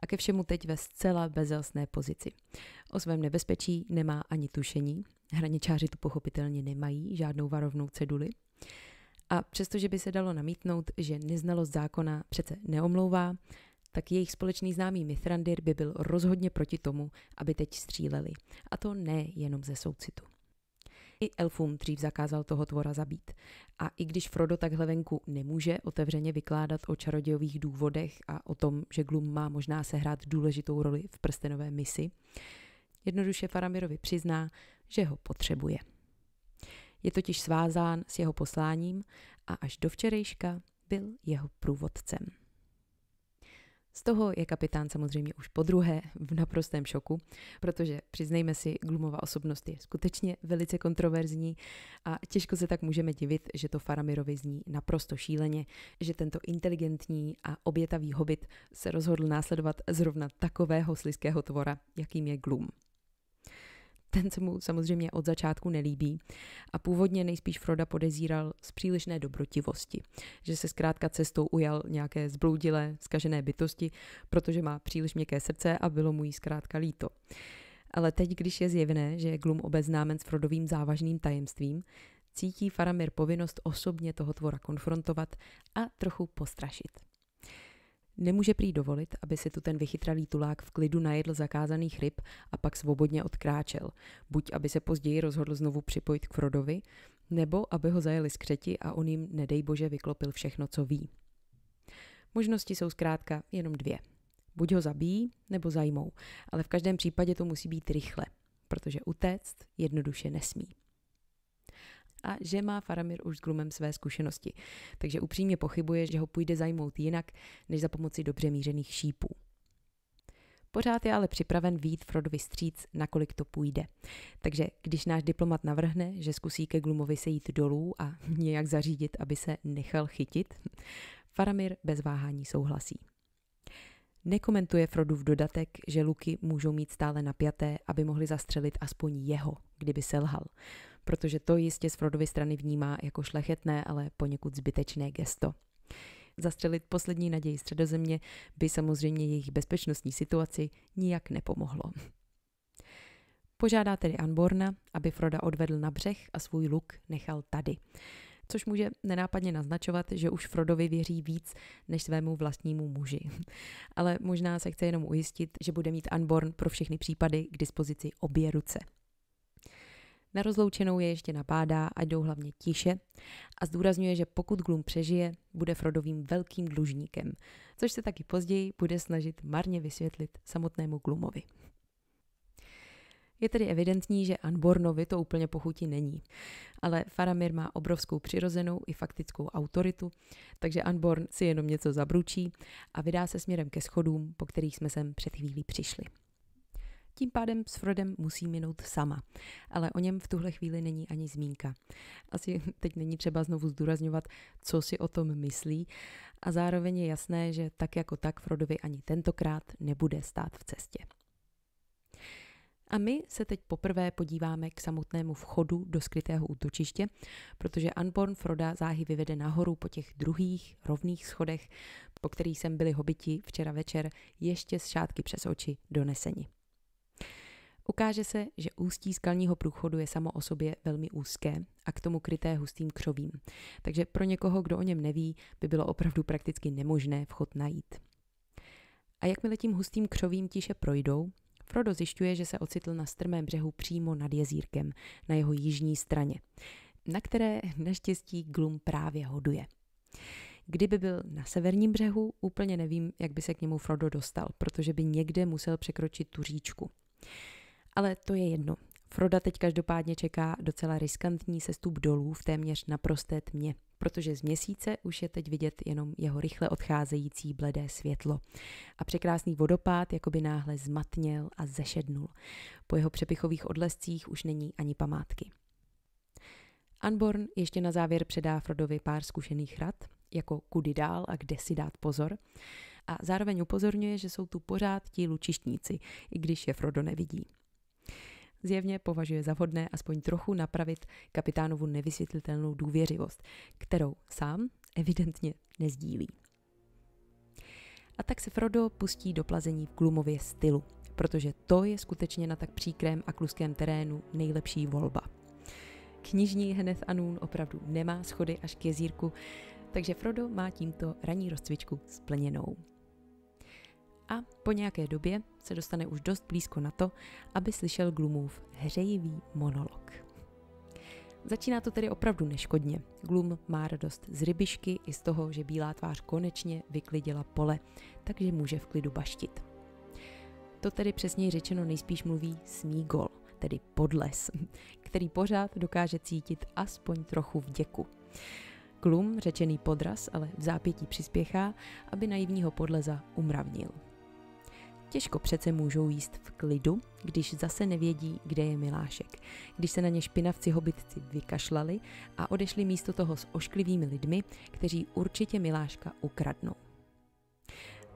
a ke všemu teď ve zcela bezelsné pozici. O svém nebezpečí nemá ani tušení, hraničáři tu pochopitelně nemají žádnou varovnou ceduli. A přestože by se dalo namítnout, že neznalost zákona přece neomlouvá, tak jejich společný známý Mithrandir by byl rozhodně proti tomu, aby teď stříleli. A to ne jenom ze soucitu. I elfům dřív zakázal toho tvora zabít. A i když Frodo takhle venku nemůže otevřeně vykládat o čarodějových důvodech a o tom, že Glum má možná sehrát důležitou roli v prstenové misi, jednoduše Faramirovi přizná, že ho potřebuje. Je totiž svázán s jeho posláním a až do včerejška byl jeho průvodcem. Z toho je kapitán samozřejmě už po druhé v naprostém šoku, protože přiznejme si, Glumova osobnost je skutečně velice kontroverzní a těžko se tak můžeme divit, že to Faramirovi zní naprosto šíleně, že tento inteligentní a obětavý hobit se rozhodl následovat zrovna takového slizkého tvora, jakým je Glum. Ten se mu samozřejmě od začátku nelíbí a původně nejspíš Froda podezíral z přílišné dobrotivosti, že se zkrátka cestou ujal nějaké zbloudilé, zkažené bytosti, protože má příliš měkké srdce a bylo mu jí zkrátka líto. Ale teď, když je zjevné, že je Glum obeznámen s Frodovým závažným tajemstvím, cítí Faramir povinnost osobně toho tvora konfrontovat a trochu postrašit. Nemůže prý dovolit, aby si tu ten vychytralý tulák v klidu najedl zakázaných ryb a pak svobodně odkráčel, buď aby se později rozhodl znovu připojit k Frodovi, nebo aby ho zajeli skřeti a on jim, nedej bože, vyklopil všechno, co ví. Možnosti jsou zkrátka jenom dvě. Buď ho zabijí, nebo zajmou, ale v každém případě to musí být rychle, protože utéct jednoduše nesmí a že má Faramir už s Glumem své zkušenosti, takže upřímně pochybuje, že ho půjde zajmout jinak než za pomoci dobře mířených šípů. Pořád je ale připraven vít Frodovi stříc, nakolik to půjde. Takže když náš diplomat navrhne, že zkusí ke Glumovi se jít dolů a nějak zařídit, aby se nechal chytit, Faramir bez váhání souhlasí. Nekomentuje Frodu v dodatek, že luky můžou mít stále napjaté, aby mohli zastřelit aspoň jeho, kdyby selhal protože to jistě z Frodovy strany vnímá jako šlechetné, ale poněkud zbytečné gesto. Zastřelit poslední naději středozemě by samozřejmě jejich bezpečnostní situaci nijak nepomohlo. Požádá tedy Anborna, aby Froda odvedl na břeh a svůj luk nechal tady. Což může nenápadně naznačovat, že už Frodovi věří víc než svému vlastnímu muži. Ale možná se chce jenom ujistit, že bude mít Anborn pro všechny případy k dispozici obě ruce – na rozloučenou je ještě napádá, a jdou hlavně tiše a zdůrazňuje, že pokud Glum přežije, bude Frodovým velkým dlužníkem, což se taky později bude snažit marně vysvětlit samotnému Glumovi. Je tedy evidentní, že Anbornovi to úplně pochutí není. Ale Faramir má obrovskou přirozenou i faktickou autoritu, takže Anborn si jenom něco zabručí a vydá se směrem ke schodům, po kterých jsme sem před chvílí přišli. Tím pádem s Frodem musí minout sama, ale o něm v tuhle chvíli není ani zmínka. Asi teď není třeba znovu zdůrazňovat, co si o tom myslí a zároveň je jasné, že tak jako tak Frodovi ani tentokrát nebude stát v cestě. A my se teď poprvé podíváme k samotnému vchodu do skrytého útočiště, protože Anborn Froda záhy vyvede nahoru po těch druhých rovných schodech, po kterých sem byli hobiti včera večer ještě z šátky přes oči doneseni. Ukáže se, že ústí skalního průchodu je samo o sobě velmi úzké a k tomu kryté hustým křovím, takže pro někoho, kdo o něm neví, by bylo opravdu prakticky nemožné vchod najít. A jakmile tím hustým křovím tiše projdou, Frodo zjišťuje, že se ocitl na strmém břehu přímo nad jezírkem, na jeho jižní straně, na které naštěstí Glum právě hoduje. Kdyby byl na severním břehu, úplně nevím, jak by se k němu Frodo dostal, protože by někde musel překročit tu říčku. Ale to je jedno. Froda teď každopádně čeká docela riskantní sestup dolů v téměř naprosté tmě, protože z měsíce už je teď vidět jenom jeho rychle odcházející bledé světlo. A překrásný vodopád jako by náhle zmatněl a zešednul. Po jeho přepichových odlescích už není ani památky. Anborn ještě na závěr předá Frodovi pár zkušených rad, jako kudy dál a kde si dát pozor. A zároveň upozorňuje, že jsou tu pořád ti lučištníci, i když je Frodo nevidí zjevně považuje za vhodné aspoň trochu napravit kapitánovu nevysvětlitelnou důvěřivost, kterou sám evidentně nezdílí. A tak se Frodo pustí do plazení v Glumově stylu, protože to je skutečně na tak příkrém a kluském terénu nejlepší volba. Knižní Hneth Anun opravdu nemá schody až k jezírku, takže Frodo má tímto ranní rozcvičku splněnou a po nějaké době se dostane už dost blízko na to, aby slyšel Glumův hřejivý monolog. Začíná to tedy opravdu neškodně. Glum má radost z rybišky i z toho, že bílá tvář konečně vyklidila pole, takže může v klidu baštit. To tedy přesněji řečeno nejspíš mluví Smígol, tedy podles, který pořád dokáže cítit aspoň trochu vděku. Glum, řečený podraz, ale v zápětí přispěchá, aby naivního podleza umravnil. Těžko přece můžou jíst v klidu, když zase nevědí, kde je Milášek. Když se na ně špinavci hobitci vykašlali a odešli místo toho s ošklivými lidmi, kteří určitě Miláška ukradnou.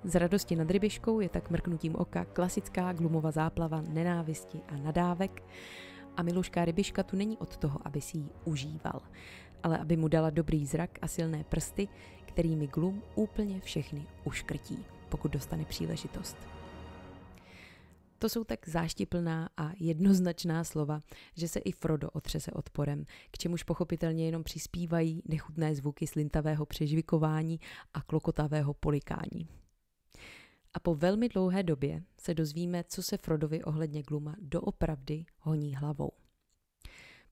Z radosti nad rybiškou je tak mrknutím oka klasická glumová záplava nenávisti a nadávek. A Miluška rybiška tu není od toho, aby si ji užíval, ale aby mu dala dobrý zrak a silné prsty, kterými glum úplně všechny uškrtí, pokud dostane příležitost. To jsou tak záštiplná a jednoznačná slova, že se i Frodo otřese odporem, k čemuž pochopitelně jenom přispívají nechutné zvuky slintavého přežvikování a klokotavého polikání. A po velmi dlouhé době se dozvíme, co se Frodovi ohledně Gluma doopravdy honí hlavou.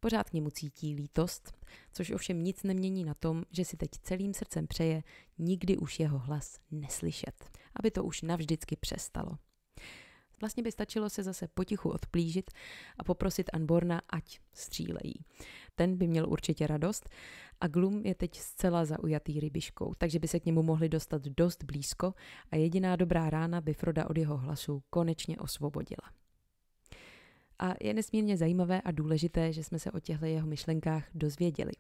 Pořád k němu cítí lítost, což ovšem nic nemění na tom, že si teď celým srdcem přeje nikdy už jeho hlas neslyšet, aby to už navždycky přestalo. Vlastně by stačilo se zase potichu odplížit a poprosit Anborna, ať střílejí. Ten by měl určitě radost a Glum je teď zcela zaujatý rybiškou, takže by se k němu mohli dostat dost blízko a jediná dobrá rána by Froda od jeho hlasu konečně osvobodila a je nesmírně zajímavé a důležité, že jsme se o těchto jeho myšlenkách dozvěděli.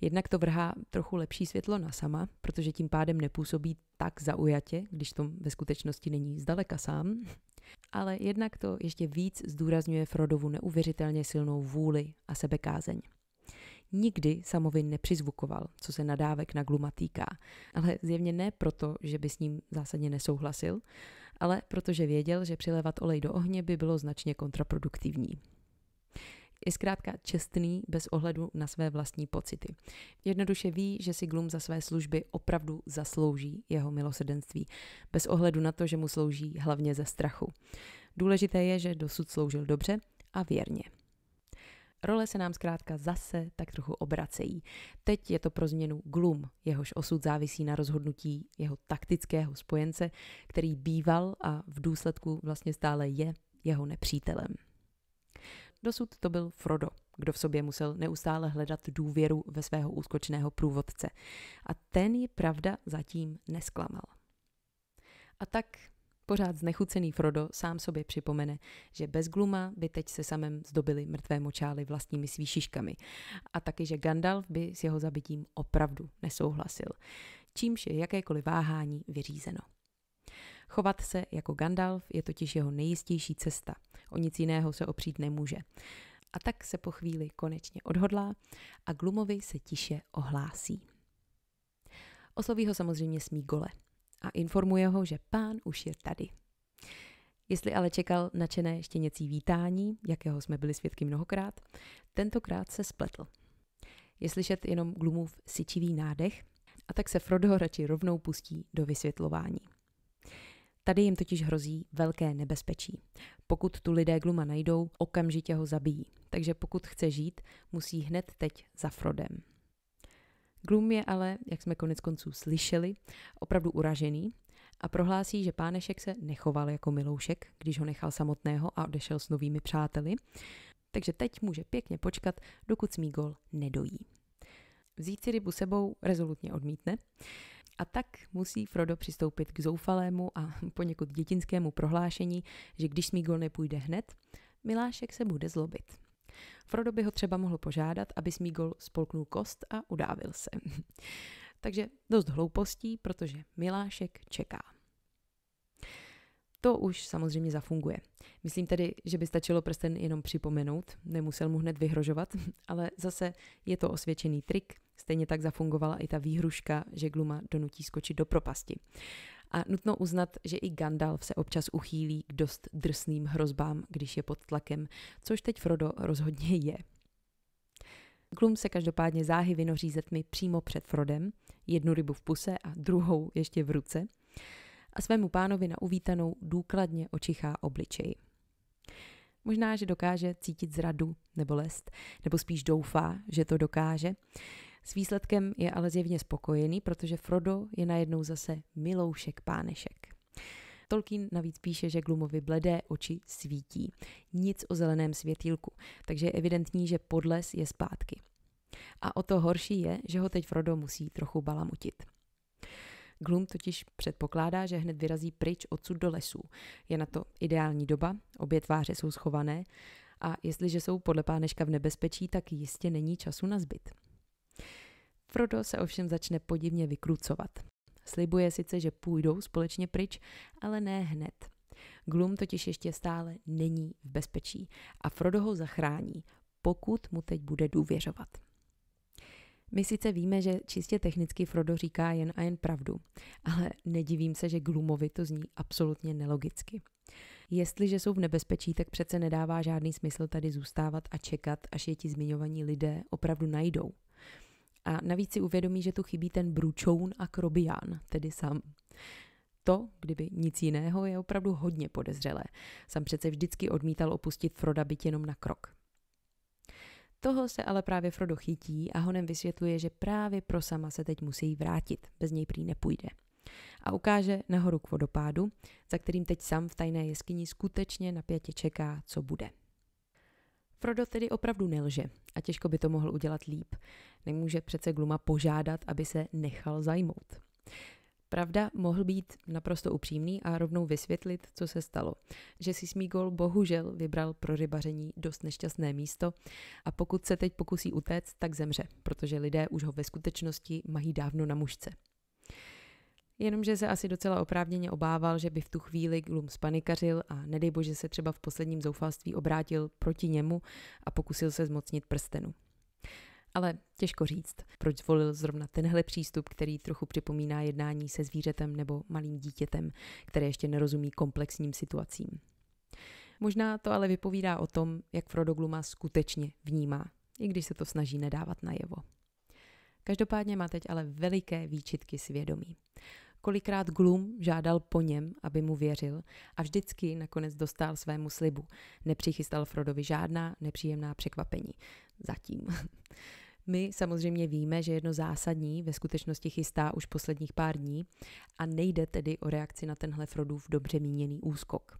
Jednak to vrhá trochu lepší světlo na sama, protože tím pádem nepůsobí tak zaujatě, když to ve skutečnosti není zdaleka sám, ale jednak to ještě víc zdůrazňuje Frodovu neuvěřitelně silnou vůli a sebekázeň. Nikdy Samovi nepřizvukoval, co se nadávek na gluma týká, ale zjevně ne proto, že by s ním zásadně nesouhlasil, ale protože věděl, že přilévat olej do ohně by bylo značně kontraproduktivní. Je zkrátka čestný bez ohledu na své vlastní pocity. Jednoduše ví, že si Glum za své služby opravdu zaslouží jeho milosrdenství, bez ohledu na to, že mu slouží hlavně ze strachu. Důležité je, že dosud sloužil dobře a věrně. Role se nám zkrátka zase tak trochu obracejí. Teď je to pro změnu Glum, jehož osud závisí na rozhodnutí jeho taktického spojence, který býval a v důsledku vlastně stále je jeho nepřítelem. Dosud to byl Frodo, kdo v sobě musel neustále hledat důvěru ve svého úskočného průvodce. A ten ji pravda zatím nesklamal. A tak Pořád znechucený Frodo sám sobě připomene, že bez Gluma by teď se samem zdobili mrtvé močály vlastními svýšiškami a taky, že Gandalf by s jeho zabitím opravdu nesouhlasil, čímž je jakékoliv váhání vyřízeno. Chovat se jako Gandalf je totiž jeho nejistější cesta. O nic jiného se opřít nemůže. A tak se po chvíli konečně odhodlá a Glumovi se tiše ohlásí. Osloví ho samozřejmě Smígole – a informuje ho, že pán už je tady. Jestli ale čekal načené štěněcí vítání, jakého jsme byli svědky mnohokrát, tentokrát se spletl. Je slyšet jenom Glumův syčivý nádech a tak se Frodo radši rovnou pustí do vysvětlování. Tady jim totiž hrozí velké nebezpečí. Pokud tu lidé Gluma najdou, okamžitě ho zabijí. Takže pokud chce žít, musí hned teď za Frodem. Glum je ale, jak jsme konec konců slyšeli, opravdu uražený a prohlásí, že pánešek se nechoval jako Miloušek, když ho nechal samotného a odešel s novými přáteli. Takže teď může pěkně počkat, dokud Smígol nedojí. Vzít si rybu sebou rezolutně odmítne. A tak musí Frodo přistoupit k zoufalému a poněkud dětinskému prohlášení, že když Smígol nepůjde hned, Milášek se bude zlobit. Frodo by ho třeba mohl požádat, aby Smígol spolknul kost a udávil se. Takže dost hloupostí, protože Milášek čeká. To už samozřejmě zafunguje. Myslím tedy, že by stačilo prsten jenom připomenout, nemusel mu hned vyhrožovat, ale zase je to osvědčený trik. Stejně tak zafungovala i ta výhruška, že Gluma donutí skočit do propasti. A nutno uznat, že i Gandalf se občas uchýlí k dost drsným hrozbám, když je pod tlakem, což teď Frodo rozhodně je. Glum se každopádně záhy vynoří ze tmy přímo před Frodem, jednu rybu v puse a druhou ještě v ruce, a svému pánovi na uvítanou důkladně očichá obličej. Možná, že dokáže cítit zradu nebo lest, nebo spíš doufá, že to dokáže, s výsledkem je ale zjevně spokojený, protože Frodo je najednou zase Miloušek Pánešek. Tolkien navíc píše, že Glumovi bledé oči svítí. Nic o zeleném světýlku, takže je evidentní, že podles je zpátky. A o to horší je, že ho teď Frodo musí trochu balamutit. Glum totiž předpokládá, že hned vyrazí pryč odsud do lesů. Je na to ideální doba, obě tváře jsou schované a jestliže jsou podle páneška v nebezpečí, tak jistě není času na zbyt. Frodo se ovšem začne podivně vykrucovat. Slibuje sice, že půjdou společně pryč, ale ne hned. Glum totiž ještě stále není v bezpečí a Frodo ho zachrání, pokud mu teď bude důvěřovat. My sice víme, že čistě technicky Frodo říká jen a jen pravdu, ale nedivím se, že Glumovi to zní absolutně nelogicky. Jestliže jsou v nebezpečí, tak přece nedává žádný smysl tady zůstávat a čekat, až je ti zmiňovaní lidé opravdu najdou. A navíc si uvědomí, že tu chybí ten bručoun a krobián, tedy sam. To, kdyby nic jiného, je opravdu hodně podezřelé. Sam přece vždycky odmítal opustit Froda byt jenom na krok. Toho se ale právě Frodo chytí a honem vysvětluje, že právě pro sama se teď musí vrátit, bez něj prý nepůjde. A ukáže nahoru k vodopádu, za kterým teď sam v tajné jeskyni skutečně napětě čeká, co bude. Frodo tedy opravdu nelže a těžko by to mohl udělat líp. Nemůže přece Gluma požádat, aby se nechal zajmout. Pravda, mohl být naprosto upřímný a rovnou vysvětlit, co se stalo. Že si Smígol bohužel vybral pro rybaření dost nešťastné místo a pokud se teď pokusí utéct, tak zemře, protože lidé už ho ve skutečnosti mají dávno na mužce. Jenomže se asi docela oprávněně obával, že by v tu chvíli Glum spanikařil a nedej bože se třeba v posledním zoufalství obrátil proti němu a pokusil se zmocnit prstenu. Ale těžko říct, proč zvolil zrovna tenhle přístup, který trochu připomíná jednání se zvířetem nebo malým dítětem, které ještě nerozumí komplexním situacím. Možná to ale vypovídá o tom, jak Frodo Gluma skutečně vnímá, i když se to snaží nedávat najevo. Každopádně má teď ale veliké výčitky svědomí. Kolikrát Glum žádal po něm, aby mu věřil a vždycky nakonec dostal svému slibu. Nepřichystal Frodovi žádná nepříjemná překvapení. Zatím. My samozřejmě víme, že jedno zásadní ve skutečnosti chystá už posledních pár dní a nejde tedy o reakci na tenhle Frodův dobře míněný úskok.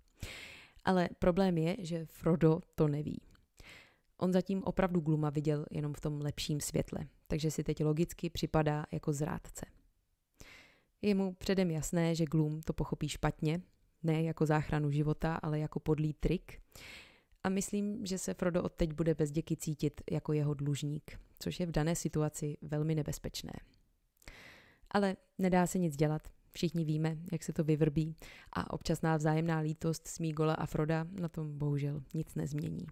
Ale problém je, že Frodo to neví. On zatím opravdu Gluma viděl jenom v tom lepším světle, takže si teď logicky připadá jako zrádce. Je mu předem jasné, že Gloom to pochopí špatně, ne jako záchranu života, ale jako podlý trik. A myslím, že se Frodo odteď bude bez děky cítit jako jeho dlužník, což je v dané situaci velmi nebezpečné. Ale nedá se nic dělat, všichni víme, jak se to vyvrbí a občasná vzájemná lítost Smígola a Froda na tom bohužel nic nezmění.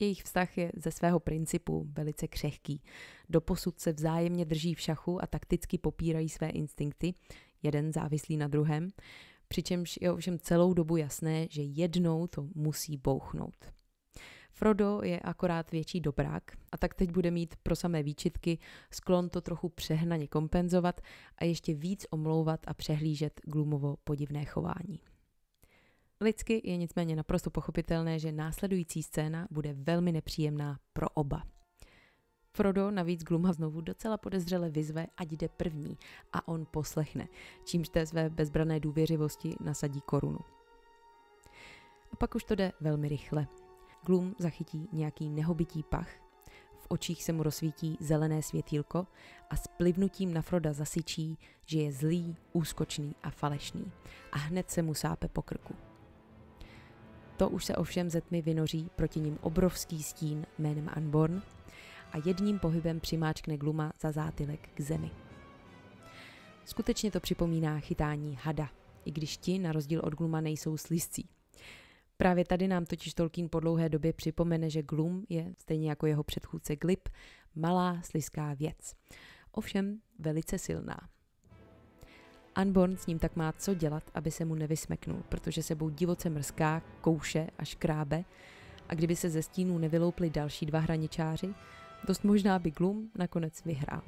Jejich vztah je ze svého principu velice křehký. Doposud se vzájemně drží v šachu a takticky popírají své instinkty, jeden závislý na druhém, přičemž je ovšem celou dobu jasné, že jednou to musí bouchnout. Frodo je akorát větší dobrák a tak teď bude mít pro samé výčitky sklon to trochu přehnaně kompenzovat a ještě víc omlouvat a přehlížet glumovo podivné chování. Lidsky je nicméně naprosto pochopitelné, že následující scéna bude velmi nepříjemná pro oba. Frodo navíc Gluma znovu docela podezřele vyzve, ať jde první a on poslechne, čímž té své bezbrané důvěřivosti nasadí korunu. A pak už to jde velmi rychle. Glum zachytí nějaký nehobitý pach, v očích se mu rozsvítí zelené světýlko a s plivnutím na Froda zasyčí, že je zlý, úskočný a falešný a hned se mu sápe po krku. To už se ovšem ze tmy vynoří proti ním obrovský stín jménem Anborn a jedním pohybem přimáčkne Gluma za zátylek k zemi. Skutečně to připomíná chytání hada, i když ti, na rozdíl od Gluma, nejsou slizcí. Právě tady nám totiž Tolkien po dlouhé době připomene, že Glum je, stejně jako jeho předchůdce Glip malá slizká věc. Ovšem velice silná. Unborn s ním tak má co dělat, aby se mu nevysmeknul, protože sebou divoce mrská, kouše a škrábe a kdyby se ze stínů nevyloupli další dva hraničáři, dost možná by Glum nakonec vyhrál.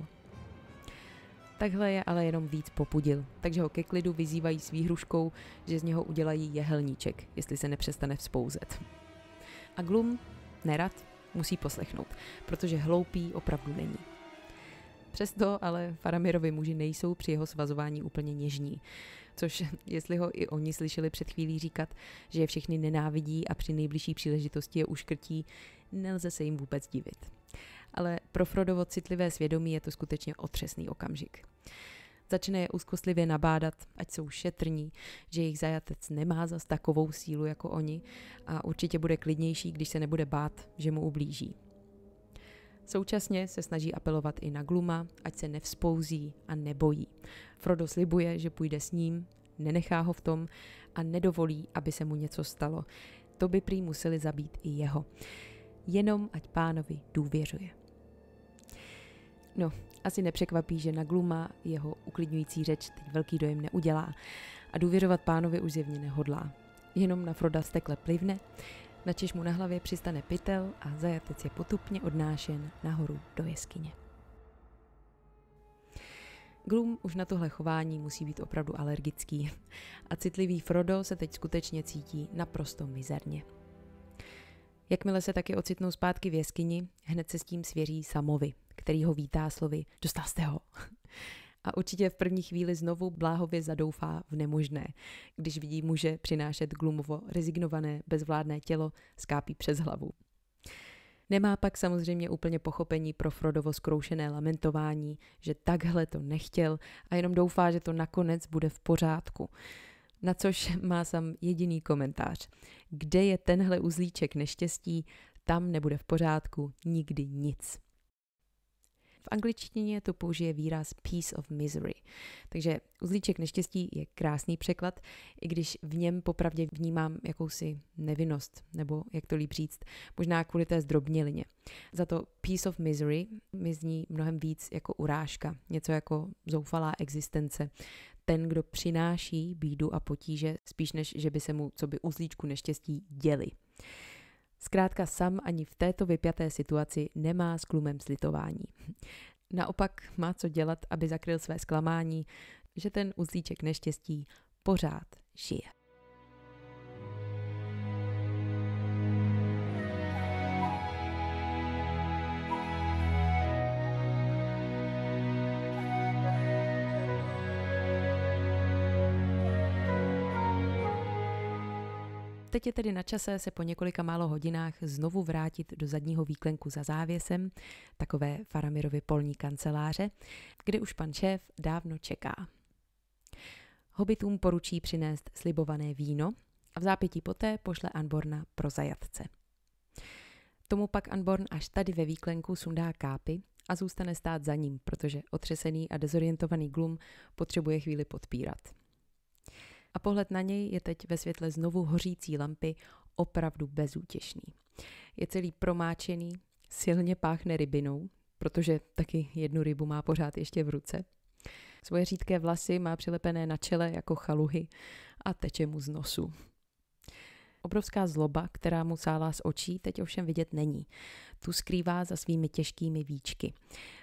Takhle je ale jenom víc popudil, takže ho ke klidu vyzývají s výhruškou, že z něho udělají jehelníček, jestli se nepřestane vzpouzet. A Glum nerad musí poslechnout, protože hloupý opravdu není. Přesto ale Faramirovi muži nejsou při jeho svazování úplně něžní. Což, jestli ho i oni slyšeli před chvílí říkat, že je všechny nenávidí a při nejbližší příležitosti je uškrtí, nelze se jim vůbec divit. Ale pro Frodovo citlivé svědomí je to skutečně otřesný okamžik začne je úzkostlivě nabádat, ať jsou šetrní, že jejich zajatec nemá zas takovou sílu jako oni a určitě bude klidnější, když se nebude bát, že mu ublíží. Současně se snaží apelovat i na Gluma, ať se nevzpouzí a nebojí. Frodo slibuje, že půjde s ním, nenechá ho v tom a nedovolí, aby se mu něco stalo. To by prý museli zabít i jeho. Jenom ať pánovi důvěřuje. No, asi nepřekvapí, že na Gluma jeho uklidňující řeč teď velký dojem neudělá a důvěřovat pánovi už zjevně nehodlá. Jenom na Froda stekle plivne načež mu na hlavě přistane pytel a zajatec je potupně odnášen nahoru do jeskyně. Gloom už na tohle chování musí být opravdu alergický a citlivý Frodo se teď skutečně cítí naprosto mizerně. Jakmile se taky ocitnou zpátky v jeskyni, hned se s tím svěří Samovi, který ho vítá slovy Dostal jste ho a určitě v první chvíli znovu bláhově zadoufá v nemožné, když vidí muže přinášet glumovo rezignované, bezvládné tělo skápí přes hlavu. Nemá pak samozřejmě úplně pochopení pro Frodovo zkroušené lamentování, že takhle to nechtěl a jenom doufá, že to nakonec bude v pořádku. Na což má sam jediný komentář. Kde je tenhle uzlíček neštěstí, tam nebude v pořádku nikdy nic. V angličtině to použije výraz piece of misery. Takže uzlíček neštěstí je krásný překlad, i když v něm popravdě vnímám jakousi nevinnost, nebo jak to líp říct, možná kvůli té zdrobnělině. Za to piece of misery mi zní mnohem víc jako urážka, něco jako zoufalá existence. Ten, kdo přináší bídu a potíže, spíš než, že by se mu co by uzlíčku neštěstí děli. Zkrátka sam ani v této vypjaté situaci nemá s klumem slitování. Naopak má co dělat, aby zakryl své zklamání, že ten uzlíček neštěstí pořád žije. teď je tedy na čase se po několika málo hodinách znovu vrátit do zadního výklenku za závěsem, takové Faramirovy polní kanceláře, kde už pan šéf dávno čeká. Hobitům poručí přinést slibované víno a v zápětí poté pošle Anborna pro zajatce. Tomu pak Anborn až tady ve výklenku sundá kápy a zůstane stát za ním, protože otřesený a dezorientovaný Glum potřebuje chvíli podpírat – a pohled na něj je teď ve světle znovu hořící lampy opravdu bezútěšný. Je celý promáčený, silně páchne rybinou, protože taky jednu rybu má pořád ještě v ruce. Svoje řídké vlasy má přilepené na čele jako chaluhy a teče mu z nosu. Obrovská zloba, která mu sálá z očí, teď ovšem vidět není. Tu skrývá za svými těžkými výčky,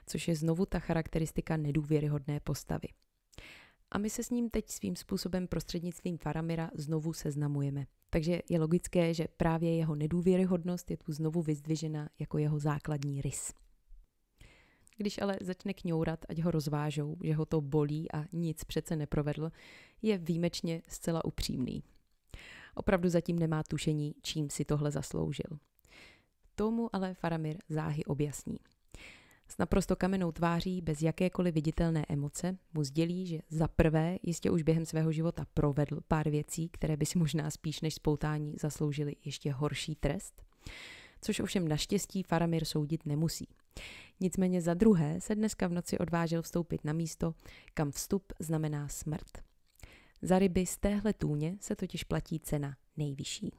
což je znovu ta charakteristika nedůvěryhodné postavy a my se s ním teď svým způsobem prostřednictvím Faramira znovu seznamujeme. Takže je logické, že právě jeho nedůvěryhodnost je tu znovu vyzdvižena jako jeho základní rys. Když ale začne kňourat, ať ho rozvážou, že ho to bolí a nic přece neprovedl, je výjimečně zcela upřímný. Opravdu zatím nemá tušení, čím si tohle zasloužil. Tomu ale Faramir záhy objasní. S naprosto kamenou tváří, bez jakékoliv viditelné emoce, mu sdělí, že za prvé jistě už během svého života provedl pár věcí, které by si možná spíš než spoutání zasloužili ještě horší trest, což ovšem naštěstí Faramir soudit nemusí. Nicméně za druhé se dneska v noci odvážil vstoupit na místo, kam vstup znamená smrt. Za ryby z téhle tůně se totiž platí cena nejvyšší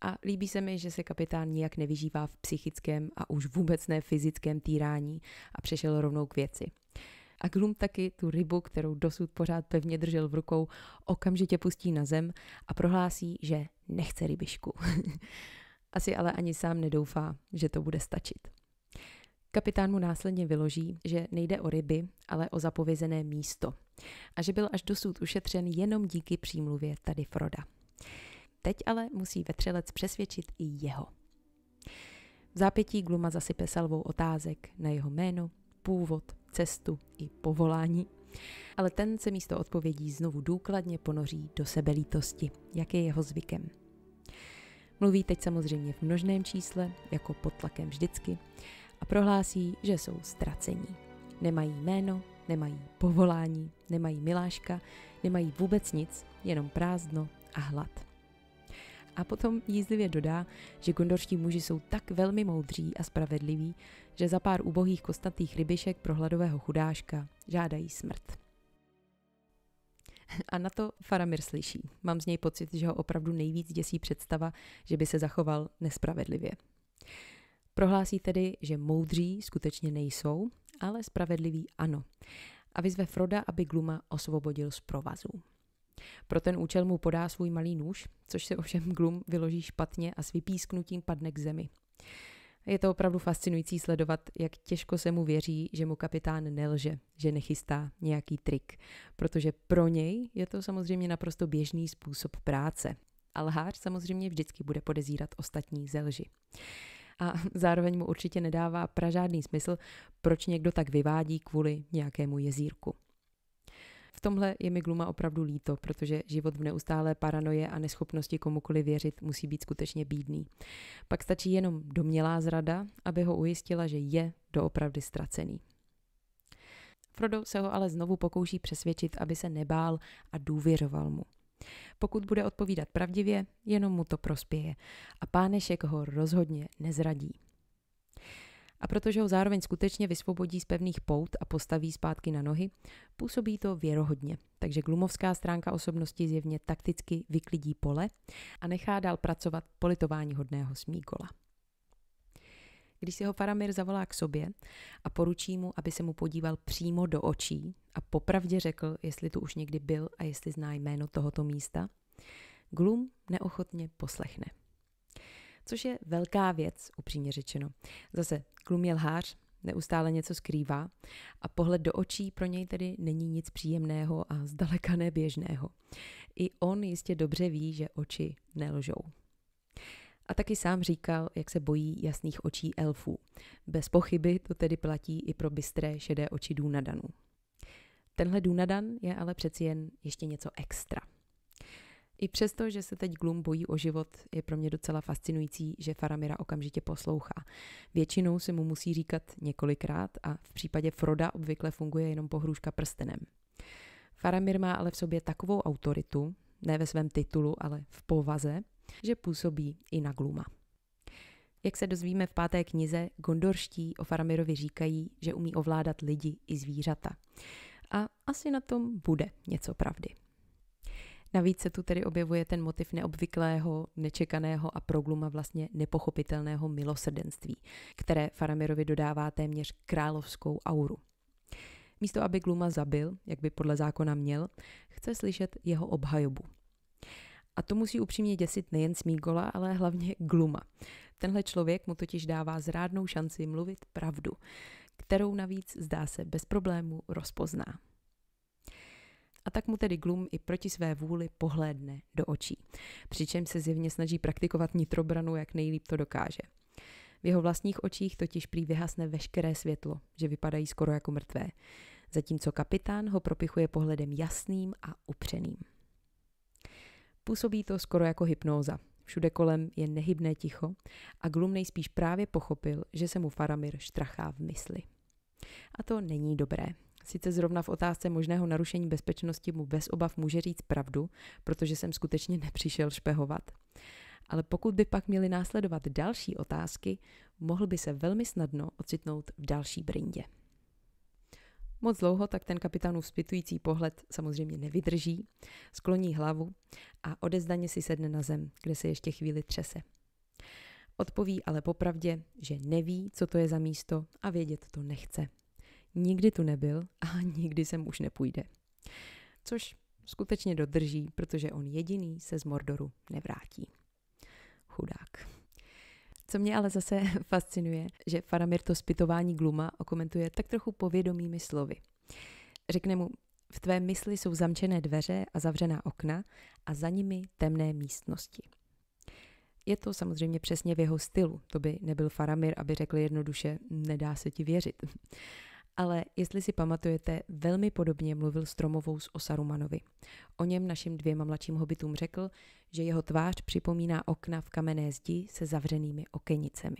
a líbí se mi, že se kapitán nijak nevyžívá v psychickém a už vůbec ne fyzickém týrání a přešel rovnou k věci. A Glum taky tu rybu, kterou dosud pořád pevně držel v rukou, okamžitě pustí na zem a prohlásí, že nechce rybišku. Asi ale ani sám nedoufá, že to bude stačit. Kapitán mu následně vyloží, že nejde o ryby, ale o zapovězené místo a že byl až dosud ušetřen jenom díky přímluvě tady Froda. Teď ale musí vetřelec přesvědčit i jeho. V zápětí Gluma zasype salvou otázek na jeho jméno, původ, cestu i povolání. Ale ten se místo odpovědí znovu důkladně ponoří do sebelítosti, jak je jeho zvykem. Mluví teď samozřejmě v množném čísle, jako pod tlakem vždycky, a prohlásí, že jsou ztracení. Nemají jméno, nemají povolání, nemají miláška, nemají vůbec nic, jenom prázdno a hlad a potom jízlivě dodá, že gondorští muži jsou tak velmi moudří a spravedliví, že za pár ubohých kostatých rybišek pro hladového chudáška žádají smrt. A na to Faramir slyší. Mám z něj pocit, že ho opravdu nejvíc děsí představa, že by se zachoval nespravedlivě. Prohlásí tedy, že moudří skutečně nejsou, ale spravedliví ano. A vyzve Froda, aby Gluma osvobodil z provazů. Pro ten účel mu podá svůj malý nůž, což se ovšem Glum vyloží špatně a s vypísknutím padne k zemi. Je to opravdu fascinující sledovat, jak těžko se mu věří, že mu kapitán nelže, že nechystá nějaký trik, protože pro něj je to samozřejmě naprosto běžný způsob práce. A lhář samozřejmě vždycky bude podezírat ostatní ze lži. A zároveň mu určitě nedává pražádný smysl, proč někdo tak vyvádí kvůli nějakému jezírku. V tomhle je mi Gluma opravdu líto, protože život v neustálé paranoje a neschopnosti komukoli věřit musí být skutečně bídný. Pak stačí jenom domělá zrada, aby ho ujistila, že je doopravdy ztracený. Frodo se ho ale znovu pokouší přesvědčit, aby se nebál a důvěřoval mu. Pokud bude odpovídat pravdivě, jenom mu to prospěje a pánešek ho rozhodně nezradí a protože ho zároveň skutečně vysvobodí z pevných pout a postaví zpátky na nohy, působí to věrohodně. Takže glumovská stránka osobnosti zjevně takticky vyklidí pole a nechá dál pracovat politování hodného Smíkola. Když si ho Faramir zavolá k sobě a poručí mu, aby se mu podíval přímo do očí a popravdě řekl, jestli tu už někdy byl a jestli zná jméno tohoto místa, Glum neochotně poslechne což je velká věc, upřímně řečeno. Zase klum je lhář, neustále něco skrývá a pohled do očí pro něj tedy není nic příjemného a zdaleka neběžného. I on jistě dobře ví, že oči nelžou. A taky sám říkal, jak se bojí jasných očí elfů. Bez pochyby to tedy platí i pro bystré šedé oči Dunadanu. Tenhle Dunadan je ale přeci jen ještě něco extra – i přesto, že se teď Glum bojí o život, je pro mě docela fascinující, že Faramira okamžitě poslouchá. Většinou se mu musí říkat několikrát a v případě Froda obvykle funguje jenom pohrůžka prstenem. Faramir má ale v sobě takovou autoritu, ne ve svém titulu, ale v povaze, že působí i na Gluma. Jak se dozvíme v páté knize, gondorští o Faramirovi říkají, že umí ovládat lidi i zvířata. A asi na tom bude něco pravdy. Navíc se tu tedy objevuje ten motiv neobvyklého, nečekaného a pro Gluma vlastně nepochopitelného milosrdenství, které Faramirovi dodává téměř královskou auru. Místo, aby Gluma zabil, jak by podle zákona měl, chce slyšet jeho obhajobu. A to musí upřímně děsit nejen Smígola, ale hlavně Gluma. Tenhle člověk mu totiž dává zrádnou šanci mluvit pravdu, kterou navíc zdá se bez problému rozpozná a tak mu tedy Glum i proti své vůli pohlédne do očí. Přičem se zjevně snaží praktikovat nitrobranu, jak nejlíp to dokáže. V jeho vlastních očích totiž prý vyhasne veškeré světlo, že vypadají skoro jako mrtvé, zatímco kapitán ho propichuje pohledem jasným a upřeným. Působí to skoro jako hypnóza. Všude kolem je nehybné ticho a Glum nejspíš právě pochopil, že se mu Faramir štrachá v mysli. A to není dobré. Sice zrovna v otázce možného narušení bezpečnosti mu bez obav může říct pravdu, protože jsem skutečně nepřišel špehovat. Ale pokud by pak měly následovat další otázky, mohl by se velmi snadno ocitnout v další brindě. Moc dlouho tak ten kapitánův spitující pohled samozřejmě nevydrží, skloní hlavu a odezdaně si sedne na zem, kde se ještě chvíli třese. Odpoví ale popravdě, že neví, co to je za místo a vědět to nechce nikdy tu nebyl a nikdy sem už nepůjde. Což skutečně dodrží, protože on jediný se z Mordoru nevrátí. Chudák. Co mě ale zase fascinuje, že Faramir to zpytování Gluma okomentuje tak trochu povědomými slovy. Řekne mu, v tvé mysli jsou zamčené dveře a zavřená okna a za nimi temné místnosti. Je to samozřejmě přesně v jeho stylu, to by nebyl Faramir, aby řekl jednoduše, nedá se ti věřit ale jestli si pamatujete, velmi podobně mluvil Stromovou s Osarumanovi. O něm našim dvěma mladším hobitům řekl, že jeho tvář připomíná okna v kamenné zdi se zavřenými okenicemi.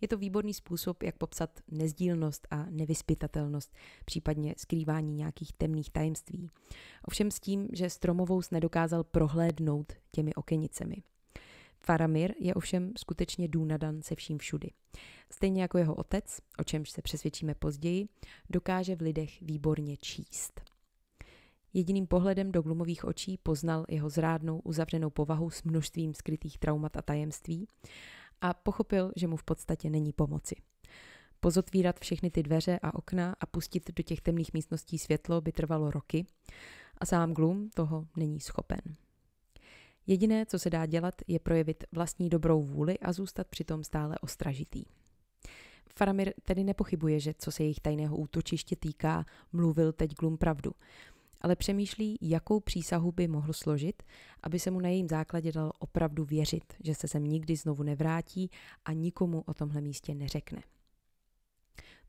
Je to výborný způsob, jak popsat nezdílnost a nevyspytatelnost, případně skrývání nějakých temných tajemství. Ovšem s tím, že Stromovou nedokázal prohlédnout těmi okenicemi – Faramir je ovšem skutečně důnadan se vším všudy. Stejně jako jeho otec, o čemž se přesvědčíme později, dokáže v lidech výborně číst. Jediným pohledem do glumových očí poznal jeho zrádnou, uzavřenou povahu s množstvím skrytých traumat a tajemství a pochopil, že mu v podstatě není pomoci. Pozotvírat všechny ty dveře a okna a pustit do těch temných místností světlo by trvalo roky a sám Glum toho není schopen. Jediné, co se dá dělat, je projevit vlastní dobrou vůli a zůstat přitom stále ostražitý. Faramir tedy nepochybuje, že co se jejich tajného útočiště týká, mluvil teď Glum pravdu, ale přemýšlí, jakou přísahu by mohl složit, aby se mu na jejím základě dal opravdu věřit, že se sem nikdy znovu nevrátí a nikomu o tomhle místě neřekne.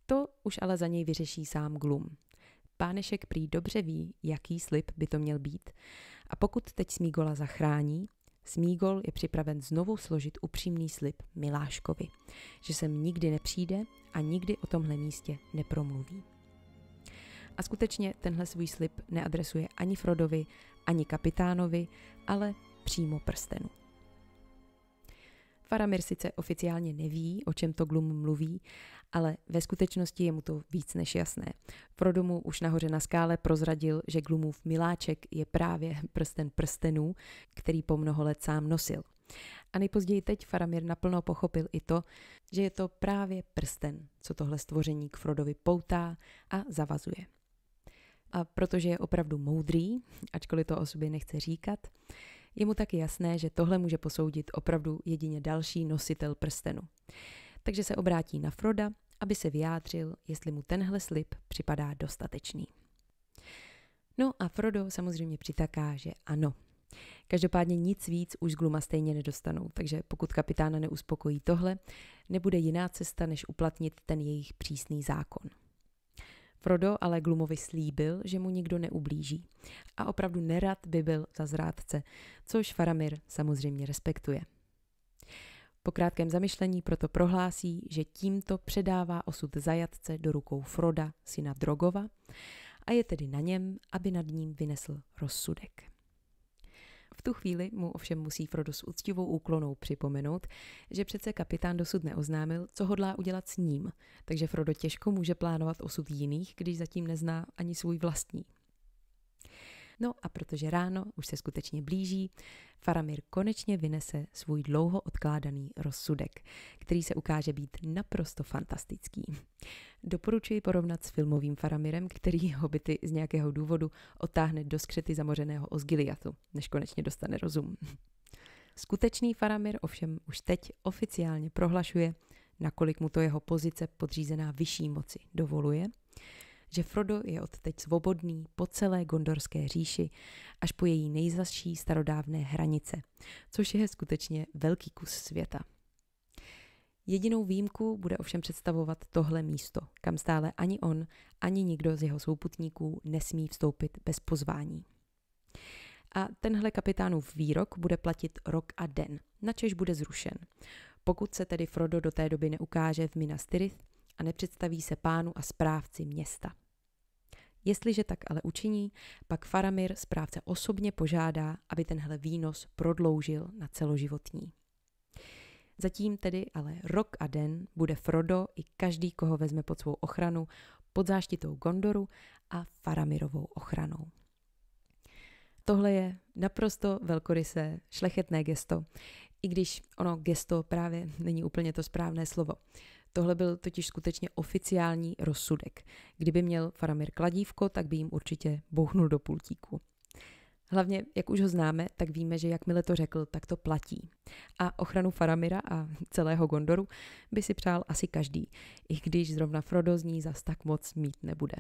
To už ale za něj vyřeší sám Glum. Pánešek prý dobře ví, jaký slib by to měl být a pokud teď Smígola zachrání, Smígol je připraven znovu složit upřímný slib Miláškovi, že sem nikdy nepřijde a nikdy o tomhle místě nepromluví. A skutečně tenhle svůj slib neadresuje ani Frodovi, ani kapitánovi, ale přímo prstenu. Faramir sice oficiálně neví, o čem to Glum mluví, ale ve skutečnosti je mu to víc než jasné. Frodo mu už nahoře na skále prozradil, že Glumův miláček je právě prsten prstenů, který po mnoho let sám nosil. A nejpozději teď Faramir naplno pochopil i to, že je to právě prsten, co tohle stvoření k Frodovi poutá a zavazuje. A protože je opravdu moudrý, ačkoliv to o sobě nechce říkat, je mu taky jasné, že tohle může posoudit opravdu jedině další nositel prstenu. Takže se obrátí na Froda, aby se vyjádřil, jestli mu tenhle slib připadá dostatečný. No a Frodo samozřejmě přitaká, že ano. Každopádně nic víc už z Gluma stejně nedostanou, takže pokud kapitána neuspokojí tohle, nebude jiná cesta, než uplatnit ten jejich přísný zákon. Frodo ale Glumovi slíbil, že mu nikdo neublíží a opravdu nerad by byl za zrádce, což Faramir samozřejmě respektuje. Po krátkém zamyšlení proto prohlásí, že tímto předává osud zajatce do rukou Froda, syna Drogova, a je tedy na něm, aby nad ním vynesl rozsudek. V tu chvíli mu ovšem musí Frodo s úctivou úklonou připomenout, že přece kapitán dosud neoznámil, co hodlá udělat s ním, takže Frodo těžko může plánovat osud jiných, když zatím nezná ani svůj vlastní. No a protože ráno už se skutečně blíží, Faramir konečně vynese svůj dlouho odkládaný rozsudek, který se ukáže být naprosto fantastický. Doporučuji porovnat s filmovým Faramirem, který hobity z nějakého důvodu otáhne do skřety zamořeného Osgiliathu, než konečně dostane rozum. Skutečný Faramir ovšem už teď oficiálně prohlašuje, nakolik mu to jeho pozice podřízená vyšší moci dovoluje – že Frodo je odteď svobodný po celé gondorské říši až po její nejzasší starodávné hranice, což je skutečně velký kus světa. Jedinou výjimku bude ovšem představovat tohle místo, kam stále ani on, ani nikdo z jeho souputníků nesmí vstoupit bez pozvání. A tenhle kapitánův výrok bude platit rok a den, načež bude zrušen. Pokud se tedy Frodo do té doby neukáže v Minas Tirith, a nepředstaví se pánu a správci města. Jestliže tak ale učiní, pak Faramir správce osobně požádá, aby tenhle výnos prodloužil na celoživotní. Zatím tedy ale rok a den bude Frodo i každý, koho vezme pod svou ochranu, pod záštitou Gondoru a Faramirovou ochranou. Tohle je naprosto velkorysé, šlechetné gesto, i když ono gesto právě není úplně to správné slovo. Tohle byl totiž skutečně oficiální rozsudek. Kdyby měl Faramir kladívko, tak by jim určitě bouchnul do pultíku. Hlavně, jak už ho známe, tak víme, že jakmile to řekl, tak to platí. A ochranu Faramira a celého Gondoru by si přál asi každý, i když zrovna Frodo z ní zas tak moc mít nebude.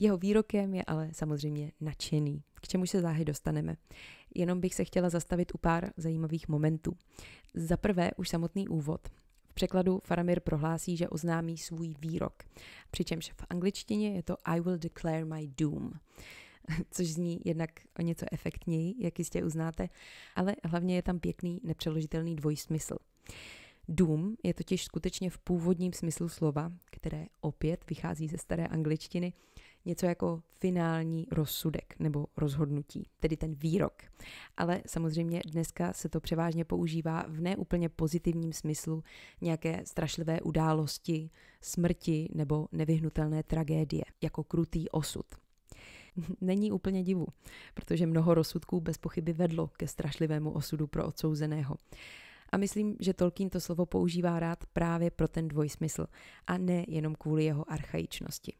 Jeho výrokem je ale samozřejmě nadšený, k čemu se záhy dostaneme. Jenom bych se chtěla zastavit u pár zajímavých momentů. Za prvé už samotný úvod překladu Faramir prohlásí, že oznámí svůj výrok. Přičemž v angličtině je to I will declare my doom což zní jednak o něco efektněji, jak jistě uznáte, ale hlavně je tam pěkný, nepřeložitelný dvojsmysl. Doom je totiž skutečně v původním smyslu slova, které opět vychází ze staré angličtiny, něco jako finální rozsudek nebo rozhodnutí, tedy ten výrok. Ale samozřejmě dneska se to převážně používá v neúplně pozitivním smyslu nějaké strašlivé události, smrti nebo nevyhnutelné tragédie, jako krutý osud není úplně divu, protože mnoho rozsudků bez pochyby vedlo ke strašlivému osudu pro odsouzeného. A myslím, že Tolkien to slovo používá rád právě pro ten dvojsmysl a ne jenom kvůli jeho archaičnosti.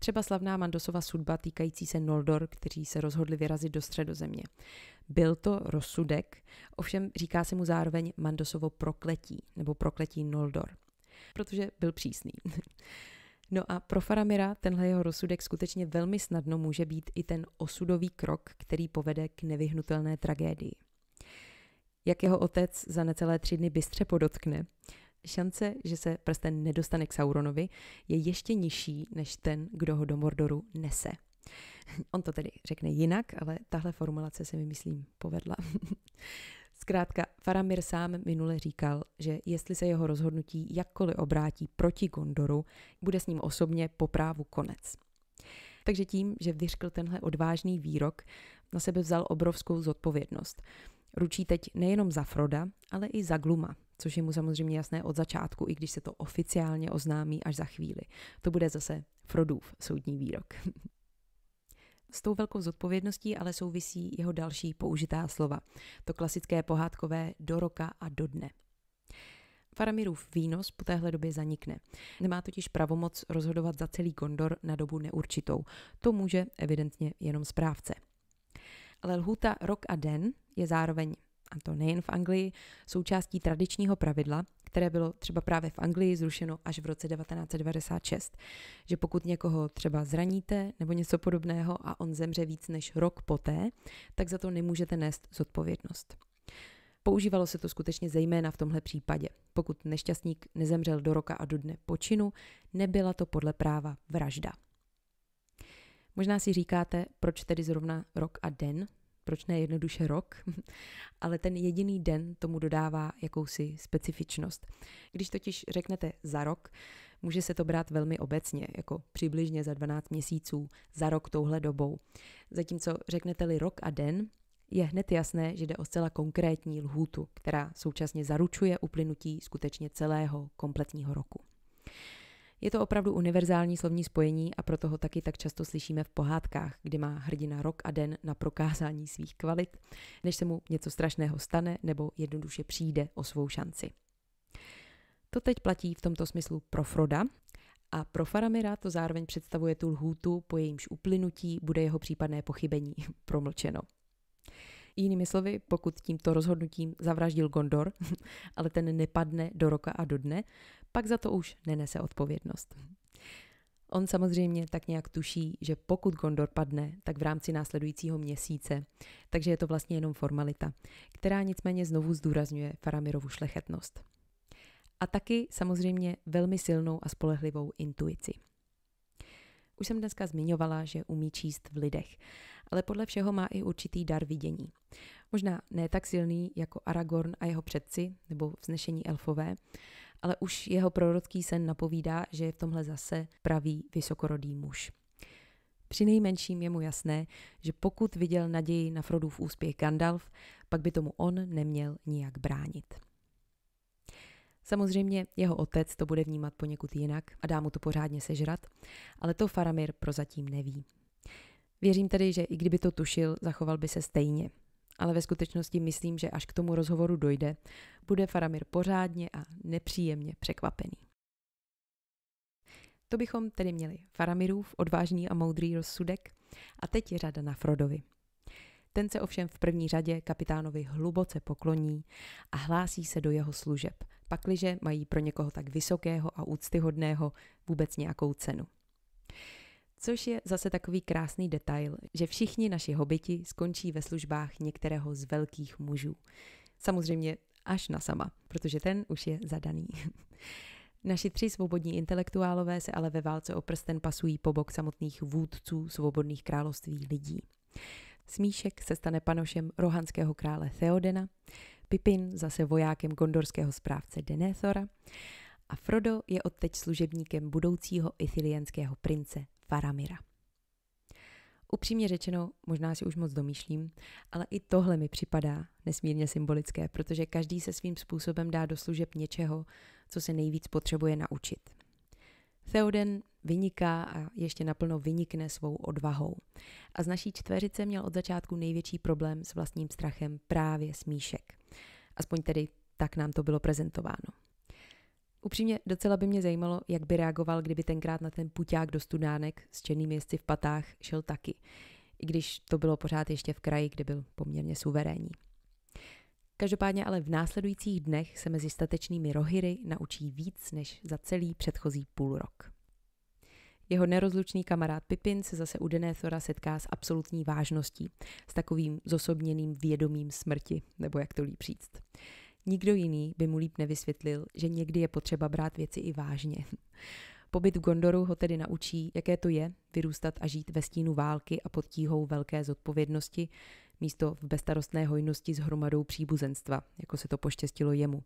Třeba slavná Mandosova sudba týkající se Noldor, kteří se rozhodli vyrazit do středozemě. Byl to rozsudek, ovšem říká se mu zároveň Mandosovo prokletí, nebo prokletí Noldor, protože byl přísný. No a pro Faramira tenhle jeho rozsudek skutečně velmi snadno může být i ten osudový krok, který povede k nevyhnutelné tragédii. Jak jeho otec za necelé tři dny bystře podotkne, šance, že se prsten nedostane k Sauronovi, je ještě nižší než ten, kdo ho do Mordoru nese. On to tedy řekne jinak, ale tahle formulace se mi, myslím, povedla. Zkrátka, Faramir sám minule říkal, že jestli se jeho rozhodnutí jakkoliv obrátí proti Gondoru, bude s ním osobně po právu konec. Takže tím, že vyřkl tenhle odvážný výrok, na sebe vzal obrovskou zodpovědnost. Ručí teď nejenom za Froda, ale i za Gluma, což je mu samozřejmě jasné od začátku, i když se to oficiálně oznámí až za chvíli. To bude zase Frodův soudní výrok. S tou velkou zodpovědností ale souvisí jeho další použitá slova. To klasické pohádkové do roka a do dne. Faramirův výnos po téhle době zanikne. Nemá totiž pravomoc rozhodovat za celý Gondor na dobu neurčitou. To může evidentně jenom správce. Ale lhůta rok a den je zároveň a to nejen v Anglii, součástí tradičního pravidla, které bylo třeba právě v Anglii zrušeno až v roce 1996, že pokud někoho třeba zraníte nebo něco podobného a on zemře víc než rok poté, tak za to nemůžete nést zodpovědnost. Používalo se to skutečně zejména v tomhle případě. Pokud nešťastník nezemřel do roka a do dne počinu, nebyla to podle práva vražda. Možná si říkáte, proč tedy zrovna rok a den, proč ne jednoduše rok, ale ten jediný den tomu dodává jakousi specifičnost. Když totiž řeknete za rok, může se to brát velmi obecně, jako přibližně za 12 měsíců, za rok touhle dobou. Zatímco řeknete-li rok a den, je hned jasné, že jde o zcela konkrétní lhůtu, která současně zaručuje uplynutí skutečně celého kompletního roku. Je to opravdu univerzální slovní spojení a proto ho taky tak často slyšíme v pohádkách, kdy má hrdina rok a den na prokázání svých kvalit, než se mu něco strašného stane nebo jednoduše přijde o svou šanci. To teď platí v tomto smyslu pro Froda, a pro Faramira to zároveň představuje tu lhůtu, po jejímž uplynutí bude jeho případné pochybení promlčeno. Jinými slovy, pokud tímto rozhodnutím zavraždil Gondor, ale ten nepadne do roka a do dne, pak za to už nenese odpovědnost. On samozřejmě tak nějak tuší, že pokud Gondor padne, tak v rámci následujícího měsíce, takže je to vlastně jenom formalita, která nicméně znovu zdůrazňuje Faramirovu šlechetnost. A taky samozřejmě velmi silnou a spolehlivou intuici. Už jsem dneska zmiňovala, že umí číst v lidech, ale podle všeho má i určitý dar vidění. Možná ne tak silný jako Aragorn a jeho předci, nebo vznešení elfové, ale už jeho prorocký sen napovídá, že je v tomhle zase pravý vysokorodý muž. Při nejmenším je mu jasné, že pokud viděl naději na Frodův úspěch Gandalf, pak by tomu on neměl nijak bránit. Samozřejmě jeho otec to bude vnímat poněkud jinak a dá mu to pořádně sežrat, ale to Faramir prozatím neví. Věřím tedy, že i kdyby to tušil, zachoval by se stejně ale ve skutečnosti myslím, že až k tomu rozhovoru dojde, bude Faramir pořádně a nepříjemně překvapený. To bychom tedy měli Faramirův odvážný a moudrý rozsudek a teď je řada na Frodovi. Ten se ovšem v první řadě kapitánovi hluboce pokloní a hlásí se do jeho služeb, pakliže mají pro někoho tak vysokého a úctyhodného vůbec nějakou cenu. Což je zase takový krásný detail, že všichni naši hobiti skončí ve službách některého z velkých mužů. Samozřejmě až na sama, protože ten už je zadaný. Naši tři svobodní intelektuálové se ale ve válce o prsten pasují po bok samotných vůdců svobodných království lidí. Smíšek se stane panošem rohanského krále Theodena, Pipin zase vojákem gondorského správce Denethora a Frodo je odteď služebníkem budoucího ithilienského prince Faramira. Upřímně řečeno, možná si už moc domýšlím, ale i tohle mi připadá nesmírně symbolické, protože každý se svým způsobem dá do služeb něčeho, co se nejvíc potřebuje naučit. Theoden vyniká a ještě naplno vynikne svou odvahou. A z naší čtveřice měl od začátku největší problém s vlastním strachem právě smíšek. Aspoň tedy tak nám to bylo prezentováno. Upřímně docela by mě zajímalo, jak by reagoval, kdyby tenkrát na ten puťák do studánek s černými jezdci v patách šel taky, i když to bylo pořád ještě v kraji, kde byl poměrně suverénní. Každopádně ale v následujících dnech se mezi statečnými rohyry naučí víc než za celý předchozí půl rok. Jeho nerozlučný kamarád Pipin se zase u Denethora setká s absolutní vážností, s takovým zosobněným vědomím smrti, nebo jak to líp říct. Nikdo jiný by mu líp nevysvětlil, že někdy je potřeba brát věci i vážně. Pobyt v Gondoru ho tedy naučí, jaké to je vyrůstat a žít ve stínu války a pod tíhou velké zodpovědnosti, místo v bestarostné hojnosti s hromadou příbuzenstva, jako se to poštěstilo jemu.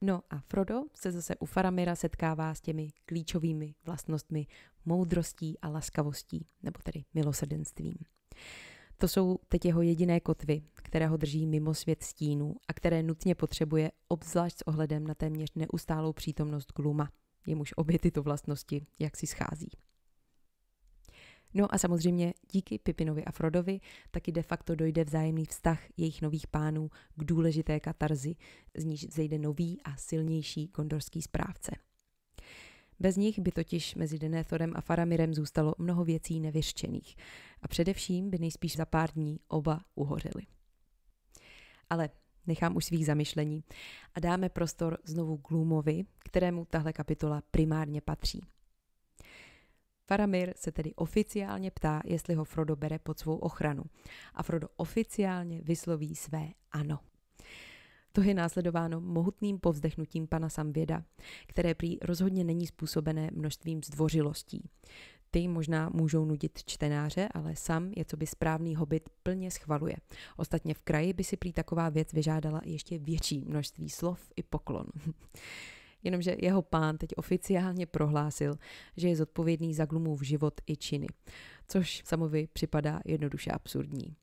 No a Frodo se zase u Faramira setkává s těmi klíčovými vlastnostmi moudrostí a laskavostí, nebo tedy milosrdenstvím. To jsou teď jeho jediné kotvy, které ho drží mimo svět stínů a které nutně potřebuje, obzvlášť s ohledem na téměř neustálou přítomnost gluma. Jemuž obě tyto vlastnosti jak si schází. No a samozřejmě díky Pipinovi a Frodovi taky de facto dojde vzájemný vztah jejich nových pánů k důležité katarzi, z níž vzejde nový a silnější gondorský správce. Bez nich by totiž mezi Denethorem a Faramirem zůstalo mnoho věcí nevyřčených a především by nejspíš za pár dní oba uhořeli. Ale nechám už svých zamyšlení a dáme prostor znovu Glumovi, kterému tahle kapitola primárně patří. Faramir se tedy oficiálně ptá, jestli ho Frodo bere pod svou ochranu a Frodo oficiálně vysloví své ano. To je následováno mohutným povzdechnutím pana Samvěda, které prý rozhodně není způsobené množstvím zdvořilostí. Ty možná můžou nudit čtenáře, ale sam je co by správný hobit plně schvaluje. Ostatně v kraji by si prý taková věc vyžádala ještě větší množství slov i poklon. Jenomže jeho pán teď oficiálně prohlásil, že je zodpovědný za Glumův život i činy, což Samovi připadá jednoduše absurdní.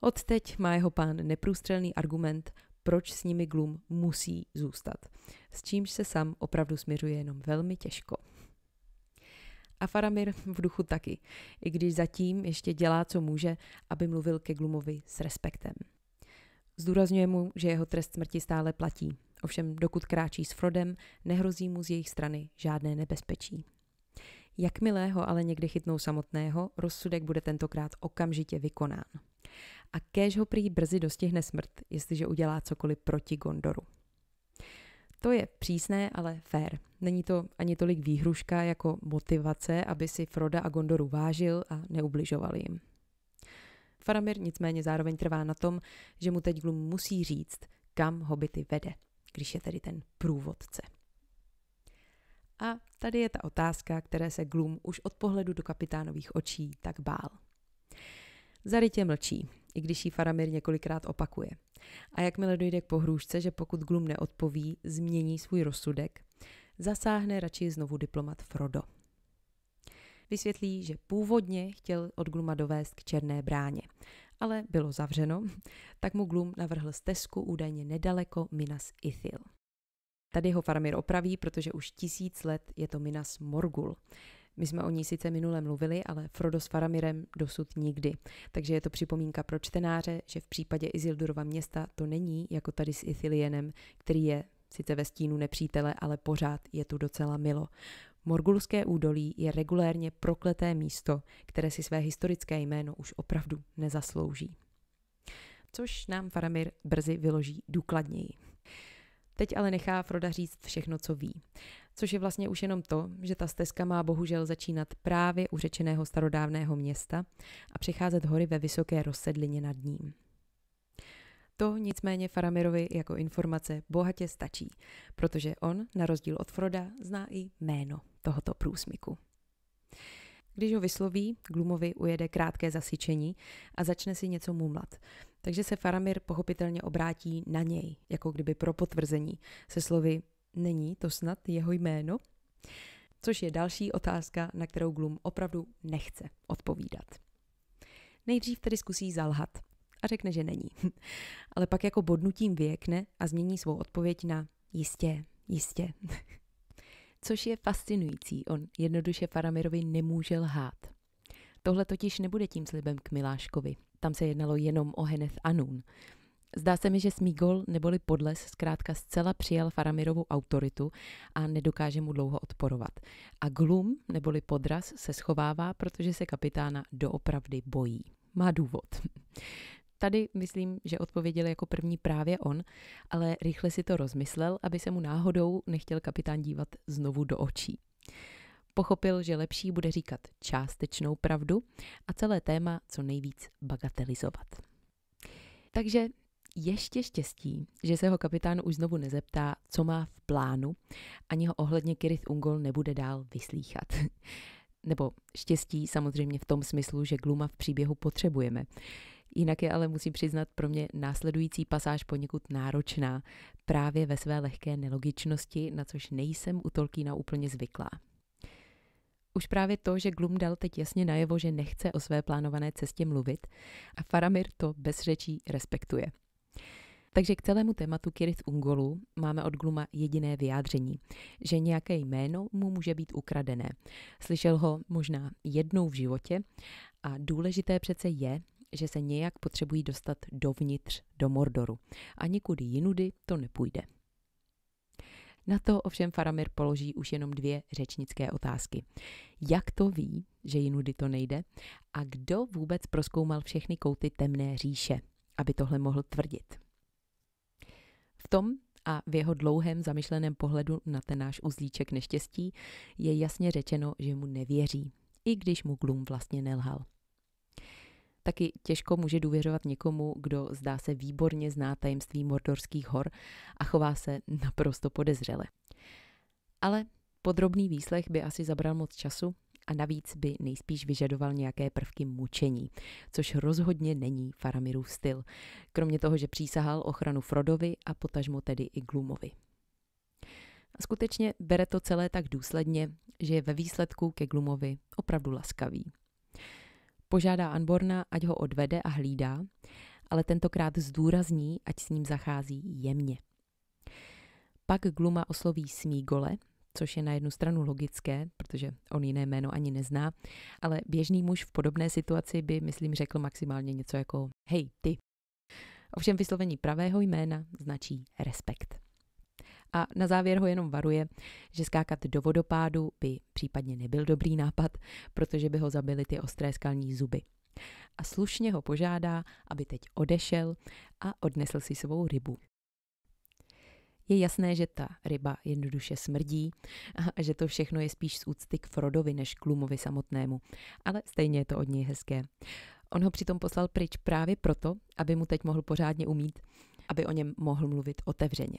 Odteď má jeho pán neprůstřelný argument proč s nimi glum musí zůstat, s čímž se sam opravdu směřuje jenom velmi těžko. A Faramir v duchu taky, i když zatím ještě dělá, co může, aby mluvil ke Glumovi s respektem. Zdůrazňuje mu, že jeho trest smrti stále platí, ovšem dokud kráčí s Frodem, nehrozí mu z jejich strany žádné nebezpečí. Jakmile ho ale někdy chytnou samotného, rozsudek bude tentokrát okamžitě vykonán. A kéž ho prý brzy dostihne smrt, jestliže udělá cokoliv proti Gondoru. To je přísné, ale fér. Není to ani tolik výhruška jako motivace, aby si Froda a Gondoru vážil a neubližoval jim. Faramir nicméně zároveň trvá na tom, že mu teď Glum musí říct, kam hobity vede, když je tedy ten průvodce. A tady je ta otázka, které se Glum už od pohledu do kapitánových očí tak bál. Zarytě mlčí, i když ji Faramir několikrát opakuje. A jakmile dojde k pohrůžce, že pokud Glum neodpoví, změní svůj rozsudek, zasáhne radši znovu diplomat Frodo. Vysvětlí, že původně chtěl od Gluma dovést k Černé bráně, ale bylo zavřeno, tak mu Glum navrhl stezku údajně nedaleko Minas Ithil. Tady ho Faramir opraví, protože už tisíc let je to Minas Morgul, my jsme o ní sice minule mluvili, ale Frodo s Faramirem dosud nikdy. Takže je to připomínka pro čtenáře, že v případě Izildurova města to není jako tady s Ithilienem, který je sice ve stínu nepřítele, ale pořád je tu docela milo. Morgulské údolí je regulérně prokleté místo, které si své historické jméno už opravdu nezaslouží. Což nám Faramir brzy vyloží důkladněji. Teď ale nechá Froda říct všechno, co ví což je vlastně už jenom to, že ta stezka má bohužel začínat právě u řečeného starodávného města a přecházet hory ve vysoké rozsedlině nad ním. To nicméně Faramirovi jako informace bohatě stačí, protože on, na rozdíl od Froda, zná i jméno tohoto průsmyku. Když ho vysloví, Glumovi ujede krátké zasyčení a začne si něco mumlat. Takže se Faramir pochopitelně obrátí na něj, jako kdyby pro potvrzení, se slovy Není to snad jeho jméno? Což je další otázka, na kterou Glum opravdu nechce odpovídat. Nejdřív tedy zkusí zalhat a řekne, že není. Ale pak jako bodnutím věkne a změní svou odpověď na jistě, jistě. Což je fascinující, on jednoduše Faramirovi nemůže lhát. Tohle totiž nebude tím slibem k Miláškovi. Tam se jednalo jenom o Heneth Anun. Zdá se mi, že Smígol neboli Podles zkrátka zcela přijal Faramirovu autoritu a nedokáže mu dlouho odporovat. A Glum neboli Podraz se schovává, protože se kapitána doopravdy bojí. Má důvod. Tady myslím, že odpověděl jako první právě on, ale rychle si to rozmyslel, aby se mu náhodou nechtěl kapitán dívat znovu do očí. Pochopil, že lepší bude říkat částečnou pravdu a celé téma co nejvíc bagatelizovat. Takže ještě štěstí, že se ho kapitán už znovu nezeptá, co má v plánu, ani ho ohledně Kirith Ungol nebude dál vyslýchat. Nebo štěstí samozřejmě v tom smyslu, že gluma v příběhu potřebujeme. Jinak je ale musím přiznat pro mě následující pasáž poněkud náročná, právě ve své lehké nelogičnosti, na což nejsem u Tolkiena úplně zvyklá. Už právě to, že Glum dal teď jasně najevo, že nechce o své plánované cestě mluvit a Faramir to bez řečí respektuje. Takže k celému tématu Kirith Ungolu máme od Gluma jediné vyjádření, že nějaké jméno mu může být ukradené. Slyšel ho možná jednou v životě a důležité přece je, že se nějak potřebují dostat dovnitř do Mordoru a nikudy jinudy to nepůjde. Na to ovšem Faramir položí už jenom dvě řečnické otázky. Jak to ví, že jinudy to nejde? A kdo vůbec proskoumal všechny kouty temné říše, aby tohle mohl tvrdit? V tom a v jeho dlouhém zamyšleném pohledu na ten náš uzlíček neštěstí je jasně řečeno, že mu nevěří, i když mu Glum vlastně nelhal. Taky těžko může důvěřovat někomu, kdo zdá se výborně zná tajemství mordorských hor a chová se naprosto podezřele. Ale podrobný výslech by asi zabral moc času a navíc by nejspíš vyžadoval nějaké prvky mučení, což rozhodně není Faramirův styl, kromě toho, že přísahal ochranu Frodovi a potažmo tedy i Glumovi. Skutečně bere to celé tak důsledně, že je ve výsledku ke Glumovi opravdu laskavý. Požádá Anborna, ať ho odvede a hlídá, ale tentokrát zdůrazní, ať s ním zachází jemně. Pak Gluma osloví Smígole, což je na jednu stranu logické, protože on jiné jméno ani nezná, ale běžný muž v podobné situaci by, myslím, řekl maximálně něco jako hej, ty. Ovšem vyslovení pravého jména značí respekt. A na závěr ho jenom varuje, že skákat do vodopádu by případně nebyl dobrý nápad, protože by ho zabily ty ostré skalní zuby. A slušně ho požádá, aby teď odešel a odnesl si svou rybu. Je jasné, že ta ryba jednoduše smrdí a že to všechno je spíš z úcty k Frodovi než k Lumovi samotnému, ale stejně je to od něj hezké. On ho přitom poslal pryč právě proto, aby mu teď mohl pořádně umít, aby o něm mohl mluvit otevřeně.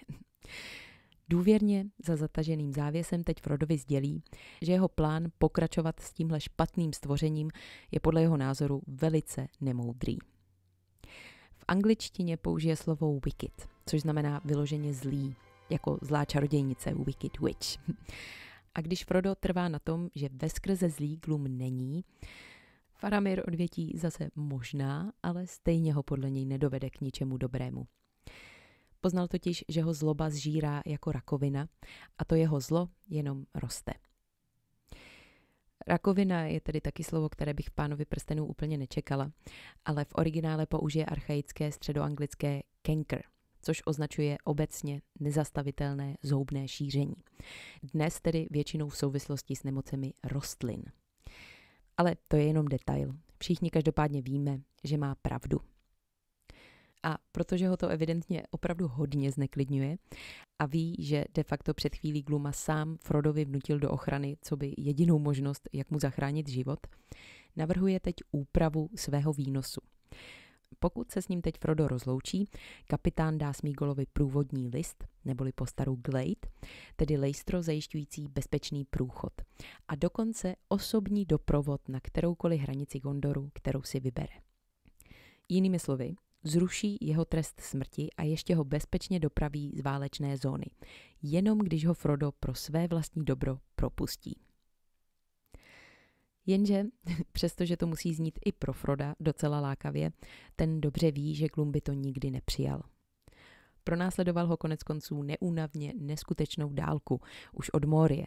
Důvěrně za zataženým závěsem teď Frodovi sdělí, že jeho plán pokračovat s tímhle špatným stvořením je podle jeho názoru velice nemoudrý. V angličtině použije slovo wicked – což znamená vyloženě zlý, jako zlá čarodějnice, wicked witch. A když Frodo trvá na tom, že ve skrze zlý Glum není, Faramir odvětí zase možná, ale stejně ho podle něj nedovede k ničemu dobrému. Poznal totiž, že ho zloba zžírá jako rakovina a to jeho zlo jenom roste. Rakovina je tedy taky slovo, které bych pánovi prstenů úplně nečekala, ale v originále použije archaické středoanglické canker – což označuje obecně nezastavitelné zhoubné šíření. Dnes tedy většinou v souvislosti s nemocemi rostlin. Ale to je jenom detail. Všichni každopádně víme, že má pravdu. A protože ho to evidentně opravdu hodně zneklidňuje a ví, že de facto před chvílí Gluma sám Frodovi vnutil do ochrany, co by jedinou možnost, jak mu zachránit život, navrhuje teď úpravu svého výnosu. Pokud se s ním teď Frodo rozloučí, kapitán dá Smígolovi průvodní list, neboli postaru glade, tedy lejstro zajišťující bezpečný průchod a dokonce osobní doprovod na kteroukoliv hranici Gondoru, kterou si vybere. Jinými slovy, zruší jeho trest smrti a ještě ho bezpečně dopraví z válečné zóny, jenom když ho Frodo pro své vlastní dobro propustí. Jenže přestože to musí znít i pro Froda docela lákavě, ten dobře ví, že by to nikdy nepřijal. Pronásledoval ho konec konců neúnavně neskutečnou dálku, už od Morie,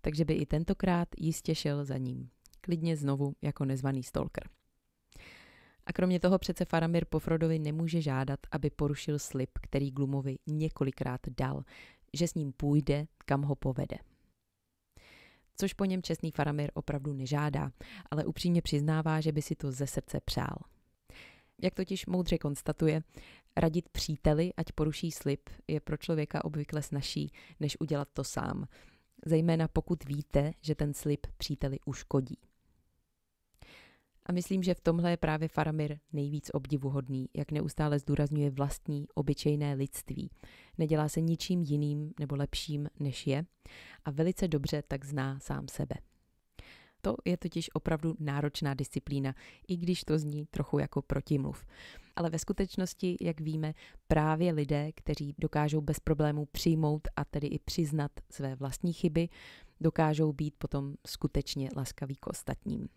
takže by i tentokrát jistě šel za ním. Klidně znovu jako nezvaný stalker. A kromě toho přece Faramir po Frodovi nemůže žádat, aby porušil slib, který Glumovi několikrát dal, že s ním půjde, kam ho povede což po něm čestný Faramir opravdu nežádá, ale upřímně přiznává, že by si to ze srdce přál. Jak totiž moudře konstatuje, radit příteli, ať poruší slib, je pro člověka obvykle snažší, než udělat to sám. Zejména pokud víte, že ten slib příteli uškodí. A myslím, že v tomhle je právě Faramir nejvíc obdivuhodný, jak neustále zdůrazňuje vlastní, obyčejné lidství. Nedělá se ničím jiným nebo lepším, než je a velice dobře tak zná sám sebe. To je totiž opravdu náročná disciplína, i když to zní trochu jako protimluv. Ale ve skutečnosti, jak víme, právě lidé, kteří dokážou bez problémů přijmout a tedy i přiznat své vlastní chyby, dokážou být potom skutečně laskaví k ostatním.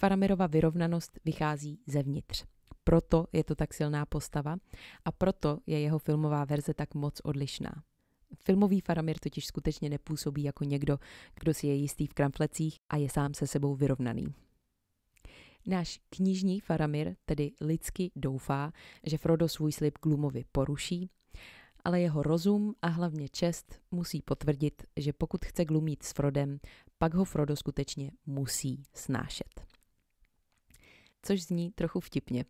Faramirova vyrovnanost vychází zevnitř. Proto je to tak silná postava a proto je jeho filmová verze tak moc odlišná. Filmový Faramir totiž skutečně nepůsobí jako někdo, kdo si je jistý v kramflecích a je sám se sebou vyrovnaný. Náš knižní Faramir tedy lidsky doufá, že Frodo svůj slib Glumovi poruší, ale jeho rozum a hlavně čest musí potvrdit, že pokud chce Glumít s Frodem, pak ho Frodo skutečně musí snášet což zní trochu vtipně.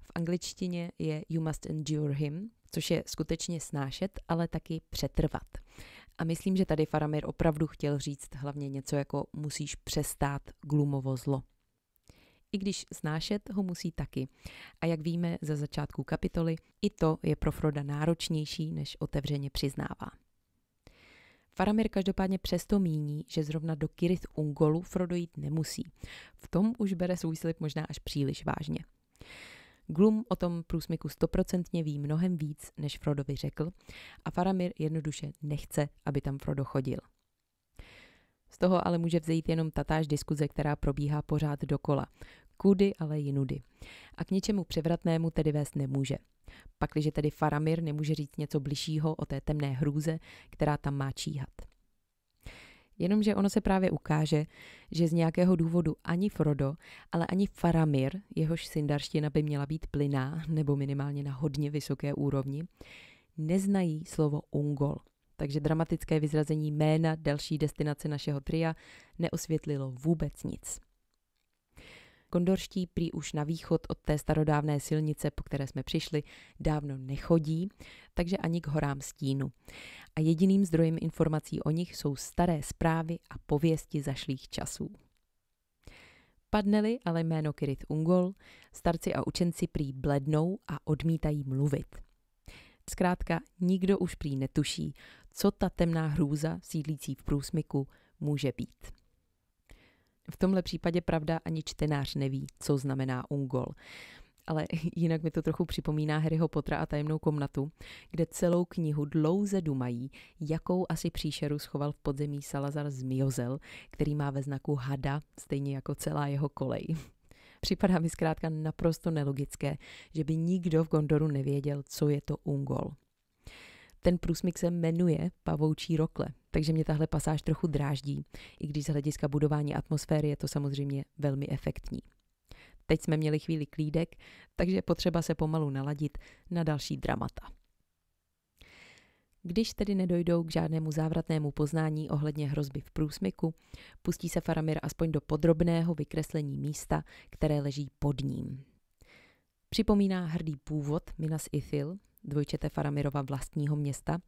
V angličtině je You must endure him, což je skutečně snášet, ale taky přetrvat. A myslím, že tady Faramir opravdu chtěl říct hlavně něco jako musíš přestát glumovo zlo. I když snášet ho musí taky. A jak víme ze začátku kapitoly, i to je pro Froda náročnější, než otevřeně přiznává. Faramir každopádně přesto míní, že zrovna do Kirith Ungolu Frodo jít nemusí. V tom už bere svůj slib možná až příliš vážně. Glum o tom průsmyku stoprocentně ví mnohem víc, než Frodovi řekl a Faramir jednoduše nechce, aby tam Frodo chodil. Z toho ale může vzejít jenom tatáž diskuze, která probíhá pořád dokola kudy, ale jinudy. A k ničemu převratnému tedy vést nemůže. Pakliže tedy Faramir nemůže říct něco bližšího o té temné hrůze, která tam má číhat. Jenomže ono se právě ukáže, že z nějakého důvodu ani Frodo, ale ani Faramir, jehož syndarština by měla být plyná nebo minimálně na hodně vysoké úrovni, neznají slovo Ungol. Takže dramatické vyzrazení jména další destinace našeho tria neosvětlilo vůbec nic. Kondorští prý už na východ od té starodávné silnice, po které jsme přišli, dávno nechodí, takže ani k horám stínu. A jediným zdrojem informací o nich jsou staré zprávy a pověsti zašlých časů. Padneli ale jméno Kirit Ungol, starci a učenci prý blednou a odmítají mluvit. Zkrátka, nikdo už prý netuší, co ta temná hrůza sídlící v průsmyku může být. V tomhle případě pravda ani čtenář neví, co znamená ungol ale jinak mi to trochu připomíná Harryho Pottera a tajemnou komnatu, kde celou knihu dlouze dumají, jakou asi příšeru schoval v podzemí Salazar z Miozel, který má ve znaku hada, stejně jako celá jeho kolej. Připadá mi zkrátka naprosto nelogické, že by nikdo v Gondoru nevěděl, co je to Ungol. Ten průsmyk se jmenuje pavoučí rokle, takže mě tahle pasáž trochu dráždí, i když z hlediska budování atmosféry je to samozřejmě velmi efektní. Teď jsme měli chvíli klídek, takže je potřeba se pomalu naladit na další dramata. Když tedy nedojdou k žádnému závratnému poznání ohledně hrozby v průsmyku, pustí se Faramir aspoň do podrobného vykreslení místa, které leží pod ním. Připomíná hrdý původ Minas Ithil, dvojčete Faramirova vlastního města,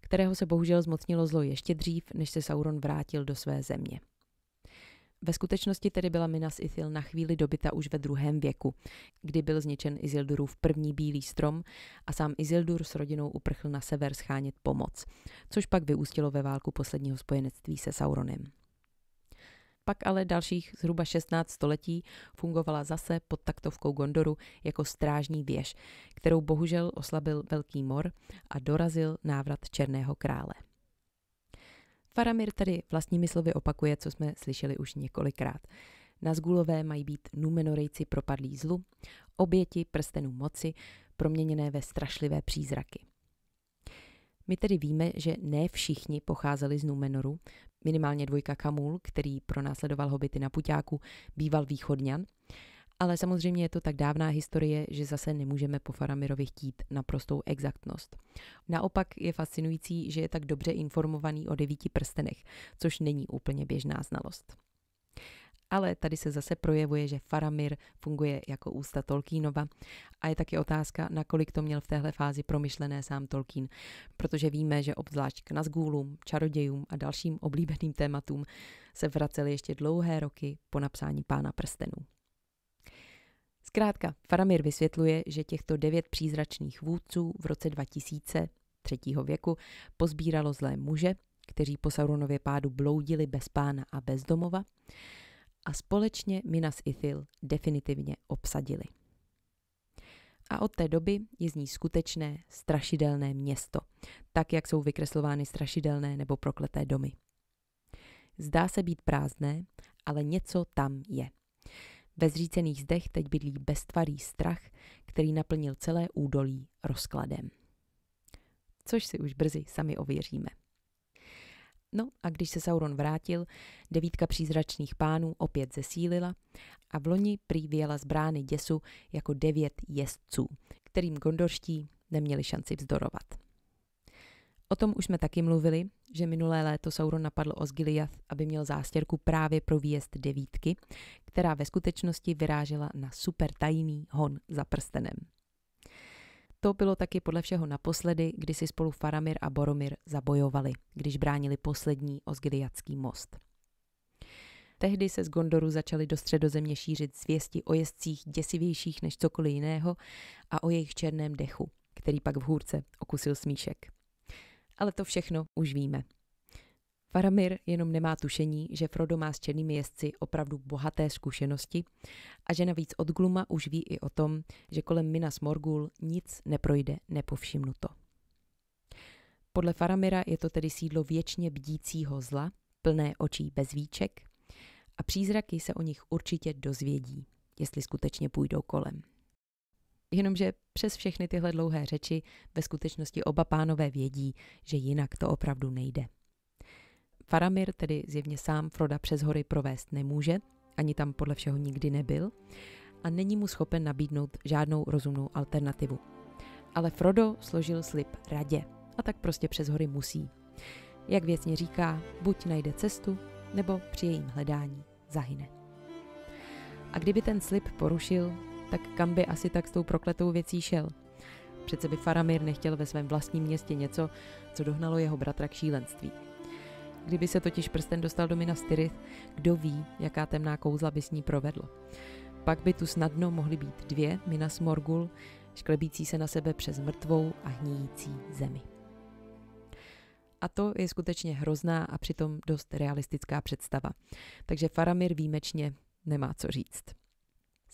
kterého se bohužel zmocnilo zlo ještě dřív, než se Sauron vrátil do své země. Ve skutečnosti tedy byla Minas Ithil na chvíli dobyta už ve druhém věku, kdy byl zničen Isildurův první bílý strom a sám Isildur s rodinou uprchl na sever schánět pomoc, což pak vyústilo ve válku posledního spojenectví se Sauronem. Pak ale dalších zhruba 16 století fungovala zase pod taktovkou Gondoru jako strážní věž, kterou bohužel oslabil Velký mor a dorazil návrat Černého krále. Faramir tedy vlastními slovy opakuje, co jsme slyšeli už několikrát. Nazgulové mají být Numenorejci propadlí zlu, oběti prstenů moci, proměněné ve strašlivé přízraky. My tedy víme, že ne všichni pocházeli z Númenoru, minimálně dvojka Kamul, který pronásledoval hobity na Puťáku, býval východňan. Ale samozřejmě je to tak dávná historie, že zase nemůžeme po Faramirovi chtít naprostou exaktnost. Naopak je fascinující, že je tak dobře informovaný o devíti prstenech, což není úplně běžná znalost. Ale tady se zase projevuje, že Faramir funguje jako ústa Tolkienova a je taky otázka, nakolik to měl v téhle fázi promyšlené sám Tolkien, protože víme, že obzvlášť k Nazgůlům, čarodějům a dalším oblíbeným tématům se vraceli ještě dlouhé roky po napsání Pána prstenů. Zkrátka, Faramir vysvětluje, že těchto devět přízračných vůdců v roce 2000 třetího věku pozbíralo zlé muže, kteří po Sauronově pádu bloudili bez pána a bez domova a společně Minas Ithil definitivně obsadili. A od té doby je z ní skutečné strašidelné město, tak jak jsou vykreslovány strašidelné nebo prokleté domy. Zdá se být prázdné, ale něco tam je. Ve zřícených zdech teď bydlí beztvarý strach, který naplnil celé údolí rozkladem. Což si už brzy sami ověříme. No a když se Sauron vrátil, devítka přízračných pánů opět zesílila a v loni prý vyjela z brány děsu jako devět jezdců, kterým gondorští neměli šanci vzdorovat. O tom už jsme taky mluvili, že minulé léto Sauron napadl Osgiliath, aby měl zástěrku právě pro výjezd devítky, která ve skutečnosti vyrážela na super tajný hon za prstenem bylo taky podle všeho naposledy, kdy si spolu Faramir a Boromir zabojovali, když bránili poslední Osgiliacký most. Tehdy se z Gondoru začaly do středozemě šířit zvěsti o jezdcích děsivějších než cokoliv jiného a o jejich černém dechu, který pak v hůrce okusil smíšek. Ale to všechno už víme. Faramir jenom nemá tušení, že Frodo má s černými jezdci opravdu bohaté zkušenosti a že navíc od Gluma už ví i o tom, že kolem Minas Morgul nic neprojde nepovšimnuto. Podle Faramira je to tedy sídlo věčně bdícího zla, plné očí bez víček a přízraky se o nich určitě dozvědí, jestli skutečně půjdou kolem. Jenomže přes všechny tyhle dlouhé řeči ve skutečnosti oba pánové vědí, že jinak to opravdu nejde. Faramir tedy zjevně sám Froda přes hory provést nemůže, ani tam podle všeho nikdy nebyl, a není mu schopen nabídnout žádnou rozumnou alternativu. Ale Frodo složil slib radě a tak prostě přes hory musí. Jak věcně říká, buď najde cestu, nebo při jejím hledání zahyne. A kdyby ten slib porušil, tak kam by asi tak s tou prokletou věcí šel? Přece by Faramir nechtěl ve svém vlastním městě něco, co dohnalo jeho bratra k šílenství. Kdyby se totiž prsten dostal do Minas kdo ví, jaká temná kouzla by s ní provedl. Pak by tu snadno mohly být dvě Minas Morgul, šklebící se na sebe přes mrtvou a hníjící zemi. A to je skutečně hrozná a přitom dost realistická představa. Takže Faramir výjimečně nemá co říct.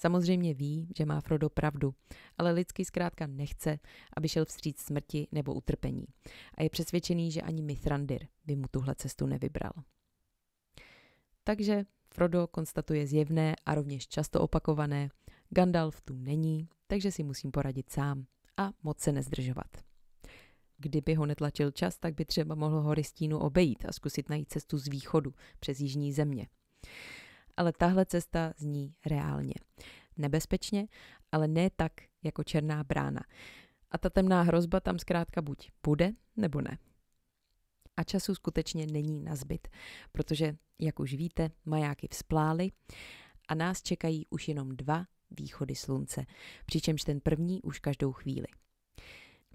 Samozřejmě ví, že má Frodo pravdu, ale lidský zkrátka nechce, aby šel vstříc smrti nebo utrpení. A je přesvědčený, že ani Mithrandir by mu tuhle cestu nevybral. Takže Frodo konstatuje zjevné a rovněž často opakované, Gandalf tu není, takže si musím poradit sám a moc se nezdržovat. Kdyby ho netlačil čas, tak by třeba mohl hory stínu obejít a zkusit najít cestu z východu přes jižní země ale tahle cesta zní reálně. Nebezpečně, ale ne tak jako černá brána. A ta temná hrozba tam zkrátka buď bude, nebo ne. A času skutečně není na zbyt, protože, jak už víte, majáky vzplály a nás čekají už jenom dva východy slunce, přičemž ten první už každou chvíli.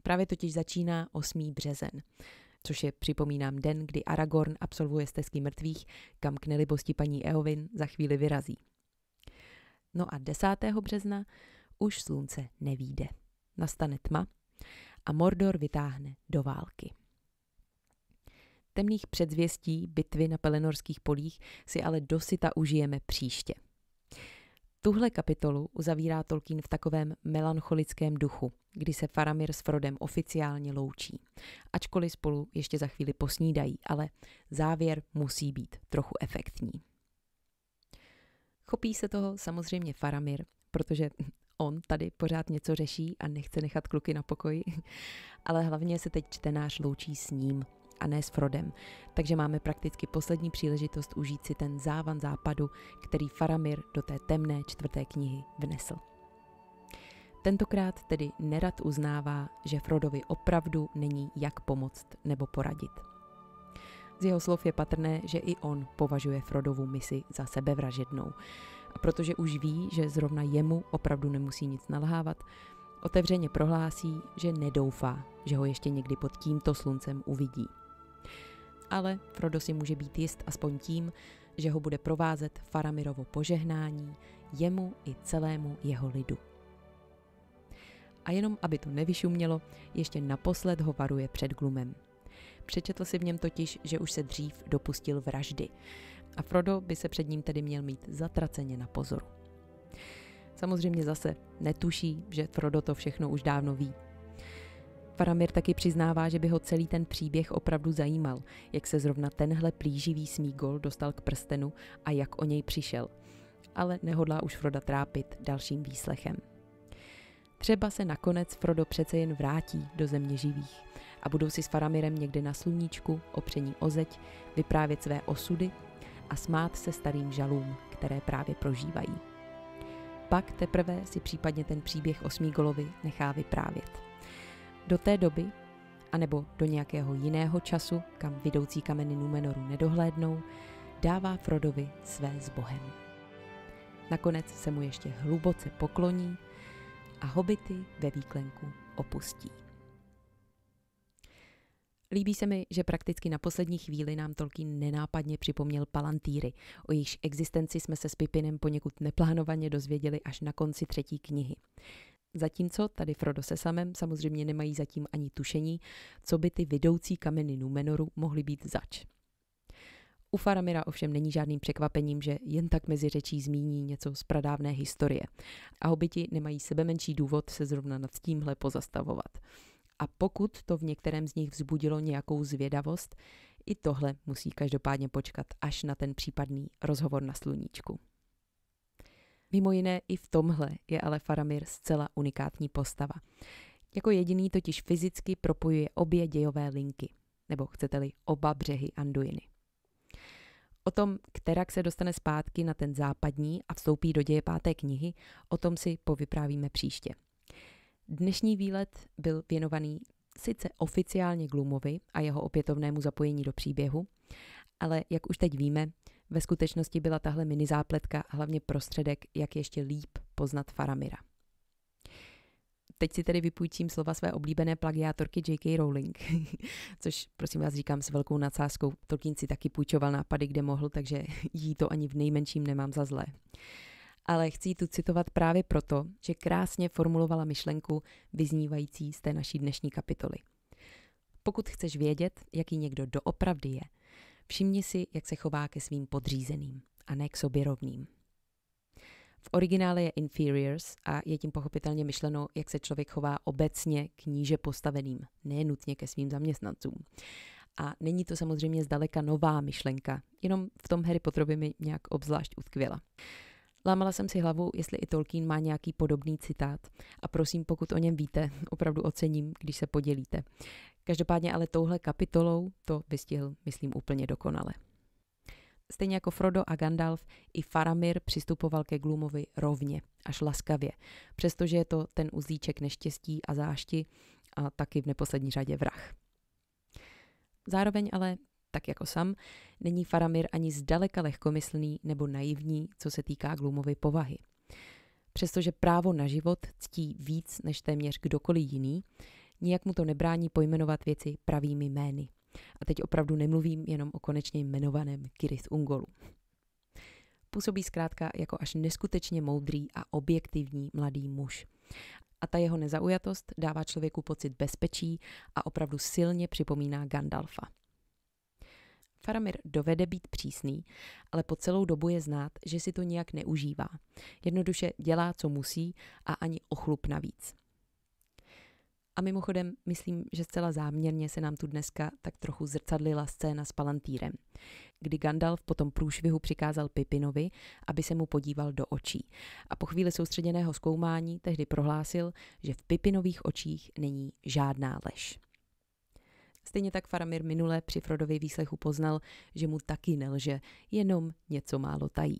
Právě totiž začíná 8. březen což je, připomínám, den, kdy Aragorn absolvuje stezky mrtvých, kam k nelibosti paní Eowyn za chvíli vyrazí. No a 10. března už slunce nevíde. Nastane tma a Mordor vytáhne do války. Temných předzvěstí bitvy na Pelenorských polích si ale dosyta užijeme příště – Tuhle kapitolu uzavírá Tolkien v takovém melancholickém duchu, kdy se Faramir s Frodem oficiálně loučí. Ačkoliv spolu ještě za chvíli posnídají, ale závěr musí být trochu efektní. Chopí se toho samozřejmě Faramir, protože on tady pořád něco řeší a nechce nechat kluky na pokoji, ale hlavně se teď čtenář loučí s ním – a ne s Frodem. Takže máme prakticky poslední příležitost užít si ten závan západu, který Faramir do té temné čtvrté knihy vnesl. Tentokrát tedy nerad uznává, že Frodovi opravdu není jak pomoct nebo poradit. Z jeho slov je patrné, že i on považuje Frodovu misi za sebevražednou. A protože už ví, že zrovna jemu opravdu nemusí nic nalhávat, otevřeně prohlásí, že nedoufá, že ho ještě někdy pod tímto sluncem uvidí ale Frodo si může být jist aspoň tím, že ho bude provázet Faramirovo požehnání jemu i celému jeho lidu. A jenom, aby to nevyšumělo, ještě naposled ho varuje před glumem. Přečetl si v něm totiž, že už se dřív dopustil vraždy a Frodo by se před ním tedy měl mít zatraceně na pozoru. Samozřejmě zase netuší, že Frodo to všechno už dávno ví, Faramir taky přiznává, že by ho celý ten příběh opravdu zajímal, jak se zrovna tenhle plíživý Smígol dostal k prstenu a jak o něj přišel. Ale nehodlá už Froda trápit dalším výslechem. Třeba se nakonec Frodo přece jen vrátí do země živých a budou si s Faramirem někde na sluníčku, opření o zeď, vyprávět své osudy a smát se starým žalům, které právě prožívají. Pak teprve si případně ten příběh o Smígolovi nechá vyprávět. Do té doby, anebo do nějakého jiného času, kam vidoucí kameny Numenoru nedohlédnou, dává Frodovi své s Bohem. Nakonec se mu ještě hluboce pokloní a hobity ve výklenku opustí. Líbí se mi, že prakticky na poslední chvíli nám Tolkien nenápadně připomněl palantýry, o jejich existenci jsme se s Pipinem poněkud neplánovaně dozvěděli až na konci třetí knihy. Zatímco tady Frodo se samem samozřejmě nemají zatím ani tušení, co by ty vidoucí kameny Númenoru mohly být zač. U Faramira ovšem není žádným překvapením, že jen tak mezi řečí zmíní něco z pradávné historie. A hobiti nemají sebe menší důvod se zrovna nad tímhle pozastavovat. A pokud to v některém z nich vzbudilo nějakou zvědavost, i tohle musí každopádně počkat až na ten případný rozhovor na sluníčku. Mimo jiné i v tomhle je ale Faramir zcela unikátní postava. Jako jediný totiž fyzicky propojuje obě dějové linky, nebo chcete-li oba břehy Anduiny. O tom, která se dostane zpátky na ten západní a vstoupí do děje páté knihy, o tom si povyprávíme příště. Dnešní výlet byl věnovaný sice oficiálně Glumovi a jeho opětovnému zapojení do příběhu, ale jak už teď víme, ve skutečnosti byla tahle mini zápletka hlavně prostředek, jak ještě líp poznat Faramira. Teď si tedy vypůjčím slova své oblíbené plagiátorky J.K. Rowling, což prosím vás říkám s velkou nadsázkou. Tolkien si taky půjčoval nápady, kde mohl, takže jí to ani v nejmenším nemám za zlé ale chci tu citovat právě proto, že krásně formulovala myšlenku vyznívající z té naší dnešní kapitoly. Pokud chceš vědět, jaký někdo doopravdy je, Všimni si, jak se chová ke svým podřízeným a ne k sobě rovným. V originále je inferiors a je tím pochopitelně myšleno, jak se člověk chová obecně k níže postaveným, ne nutně ke svým zaměstnancům. A není to samozřejmě zdaleka nová myšlenka, jenom v tom Harry Potterovi mi nějak obzvlášť utkvěla. Lámala jsem si hlavu, jestli i Tolkien má nějaký podobný citát a prosím, pokud o něm víte, opravdu ocením, když se podělíte. Každopádně ale touhle kapitolou to vystihl, myslím, úplně dokonale. Stejně jako Frodo a Gandalf, i Faramir přistupoval ke Glumovi rovně, až laskavě, přestože je to ten uzlíček neštěstí a zášti a taky v neposlední řadě vrah. Zároveň ale, tak jako sam, není Faramir ani zdaleka lehkomyslný nebo naivní, co se týká Glumovy povahy. Přestože právo na život ctí víc než téměř kdokoliv jiný, nijak mu to nebrání pojmenovat věci pravými jmény. A teď opravdu nemluvím jenom o konečně jmenovaném Kiris Ungolu. Působí zkrátka jako až neskutečně moudrý a objektivní mladý muž. A ta jeho nezaujatost dává člověku pocit bezpečí a opravdu silně připomíná Gandalfa. Faramir dovede být přísný, ale po celou dobu je znát, že si to nijak neužívá. Jednoduše dělá, co musí a ani ochlup navíc. A mimochodem, myslím, že zcela záměrně se nám tu dneska tak trochu zrcadlila scéna s Palantýrem, kdy Gandalf po tom průšvihu přikázal Pipinovi, aby se mu podíval do očí. A po chvíli soustředěného zkoumání tehdy prohlásil, že v Pipinových očích není žádná lež. Stejně tak Faramir minule při Frodovi výslechu poznal, že mu taky nelže, jenom něco málo tají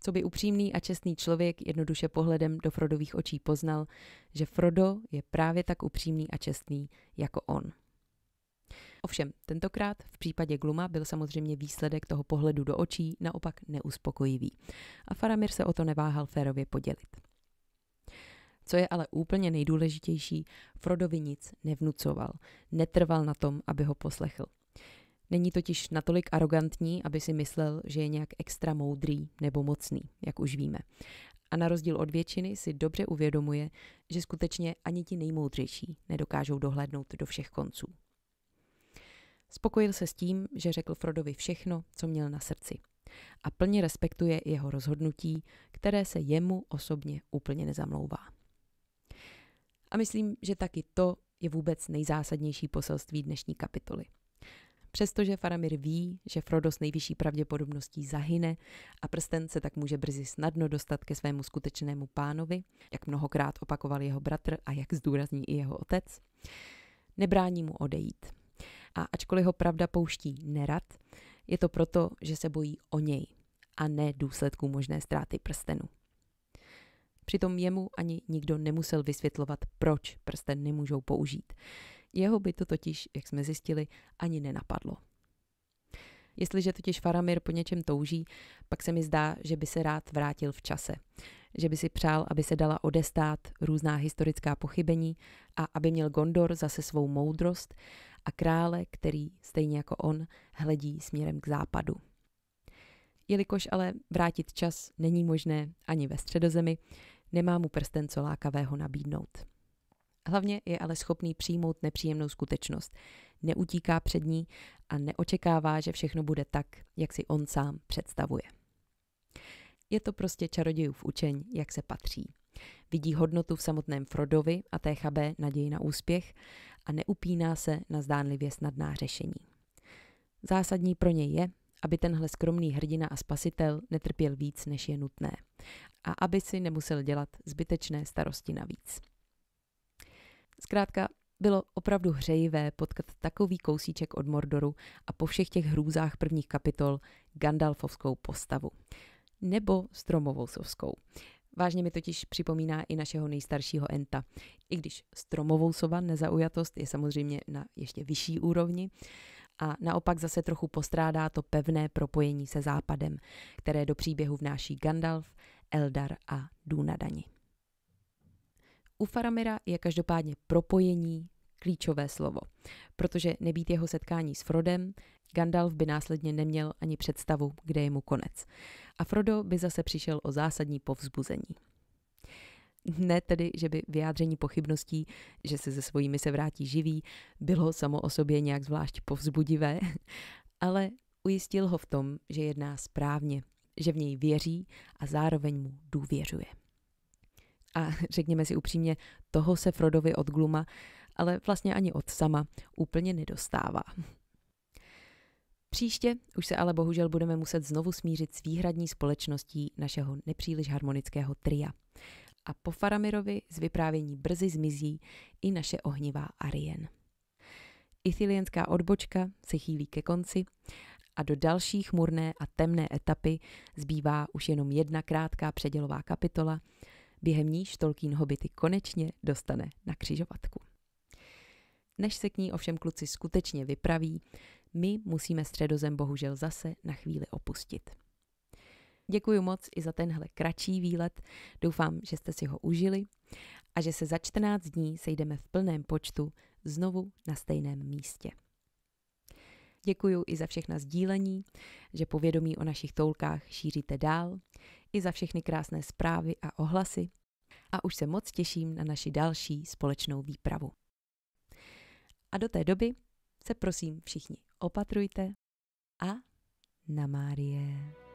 co by upřímný a čestný člověk jednoduše pohledem do Frodových očí poznal, že Frodo je právě tak upřímný a čestný jako on. Ovšem, tentokrát v případě Gluma byl samozřejmě výsledek toho pohledu do očí naopak neuspokojivý a Faramir se o to neváhal férově podělit. Co je ale úplně nejdůležitější, Frodovi nic nevnucoval, netrval na tom, aby ho poslechl. Není totiž natolik arrogantní, aby si myslel, že je nějak extra moudrý nebo mocný, jak už víme. A na rozdíl od většiny si dobře uvědomuje, že skutečně ani ti nejmoudřejší nedokážou dohlédnout do všech konců. Spokojil se s tím, že řekl Frodovi všechno, co měl na srdci. A plně respektuje jeho rozhodnutí, které se jemu osobně úplně nezamlouvá. A myslím, že taky to je vůbec nejzásadnější poselství dnešní kapitoly – Přestože Faramir ví, že Frodo s nejvyšší pravděpodobností zahyne a prsten se tak může brzy snadno dostat ke svému skutečnému pánovi, jak mnohokrát opakoval jeho bratr a jak zdůrazní i jeho otec, nebrání mu odejít. A ačkoliv ho pravda pouští nerad, je to proto, že se bojí o něj a ne důsledků možné ztráty prstenu. Přitom jemu ani nikdo nemusel vysvětlovat, proč prsten nemůžou použít. Jeho by to totiž, jak jsme zjistili, ani nenapadlo. Jestliže totiž Faramir po něčem touží, pak se mi zdá, že by se rád vrátil v čase. Že by si přál, aby se dala odestát různá historická pochybení a aby měl Gondor zase svou moudrost a krále, který, stejně jako on, hledí směrem k západu. Jelikož ale vrátit čas není možné ani ve středozemi, nemá mu prsten co lákavého nabídnout. Hlavně je ale schopný přijmout nepříjemnou skutečnost. Neutíká před ní a neočekává, že všechno bude tak, jak si on sám představuje. Je to prostě čarodějův učeň, jak se patří. Vidí hodnotu v samotném Frodovi a chabé naději na úspěch a neupíná se na zdánlivě snadná řešení. Zásadní pro něj je, aby tenhle skromný hrdina a spasitel netrpěl víc, než je nutné a aby si nemusel dělat zbytečné starosti navíc. Zkrátka, bylo opravdu hřejivé potkat takový kousíček od Mordoru a po všech těch hrůzách prvních kapitol Gandalfovskou postavu. Nebo Stromovousovskou. Vážně mi totiž připomíná i našeho nejstaršího Enta. I když Stromovousova nezaujatost je samozřejmě na ještě vyšší úrovni, a naopak zase trochu postrádá to pevné propojení se západem, které do příběhu vnáší Gandalf, Eldar a Dunadani. U Faramira je každopádně propojení klíčové slovo, protože nebýt jeho setkání s Frodem, Gandalf by následně neměl ani představu, kde je mu konec. A Frodo by zase přišel o zásadní povzbuzení. Ne tedy, že by vyjádření pochybností, že se se svými se vrátí živý, bylo samo o sobě nějak zvlášť povzbudivé, ale ujistil ho v tom, že jedná správně, že v něj věří a zároveň mu důvěřuje. A řekněme si upřímně, toho se Frodovi od Gluma, ale vlastně ani od sama, úplně nedostává. Příště už se ale bohužel budeme muset znovu smířit s výhradní společností našeho nepříliš harmonického tria. A po Faramirovi z vyprávění brzy zmizí i naše ohnivá Arien. Ithilienská odbočka se chýlí ke konci a do další chmurné a temné etapy zbývá už jenom jedna krátká předělová kapitola – během níž Tolkien hobity konečně dostane na křižovatku. Než se k ní ovšem kluci skutečně vypraví, my musíme středozem bohužel zase na chvíli opustit. Děkuji moc i za tenhle kratší výlet, doufám, že jste si ho užili a že se za 14 dní sejdeme v plném počtu znovu na stejném místě. Děkuji i za všechna sdílení, že povědomí o našich toulkách šíříte dál, i za všechny krásné zprávy a ohlasy. A už se moc těším na naši další společnou výpravu. A do té doby se prosím všichni opatrujte a na Márie.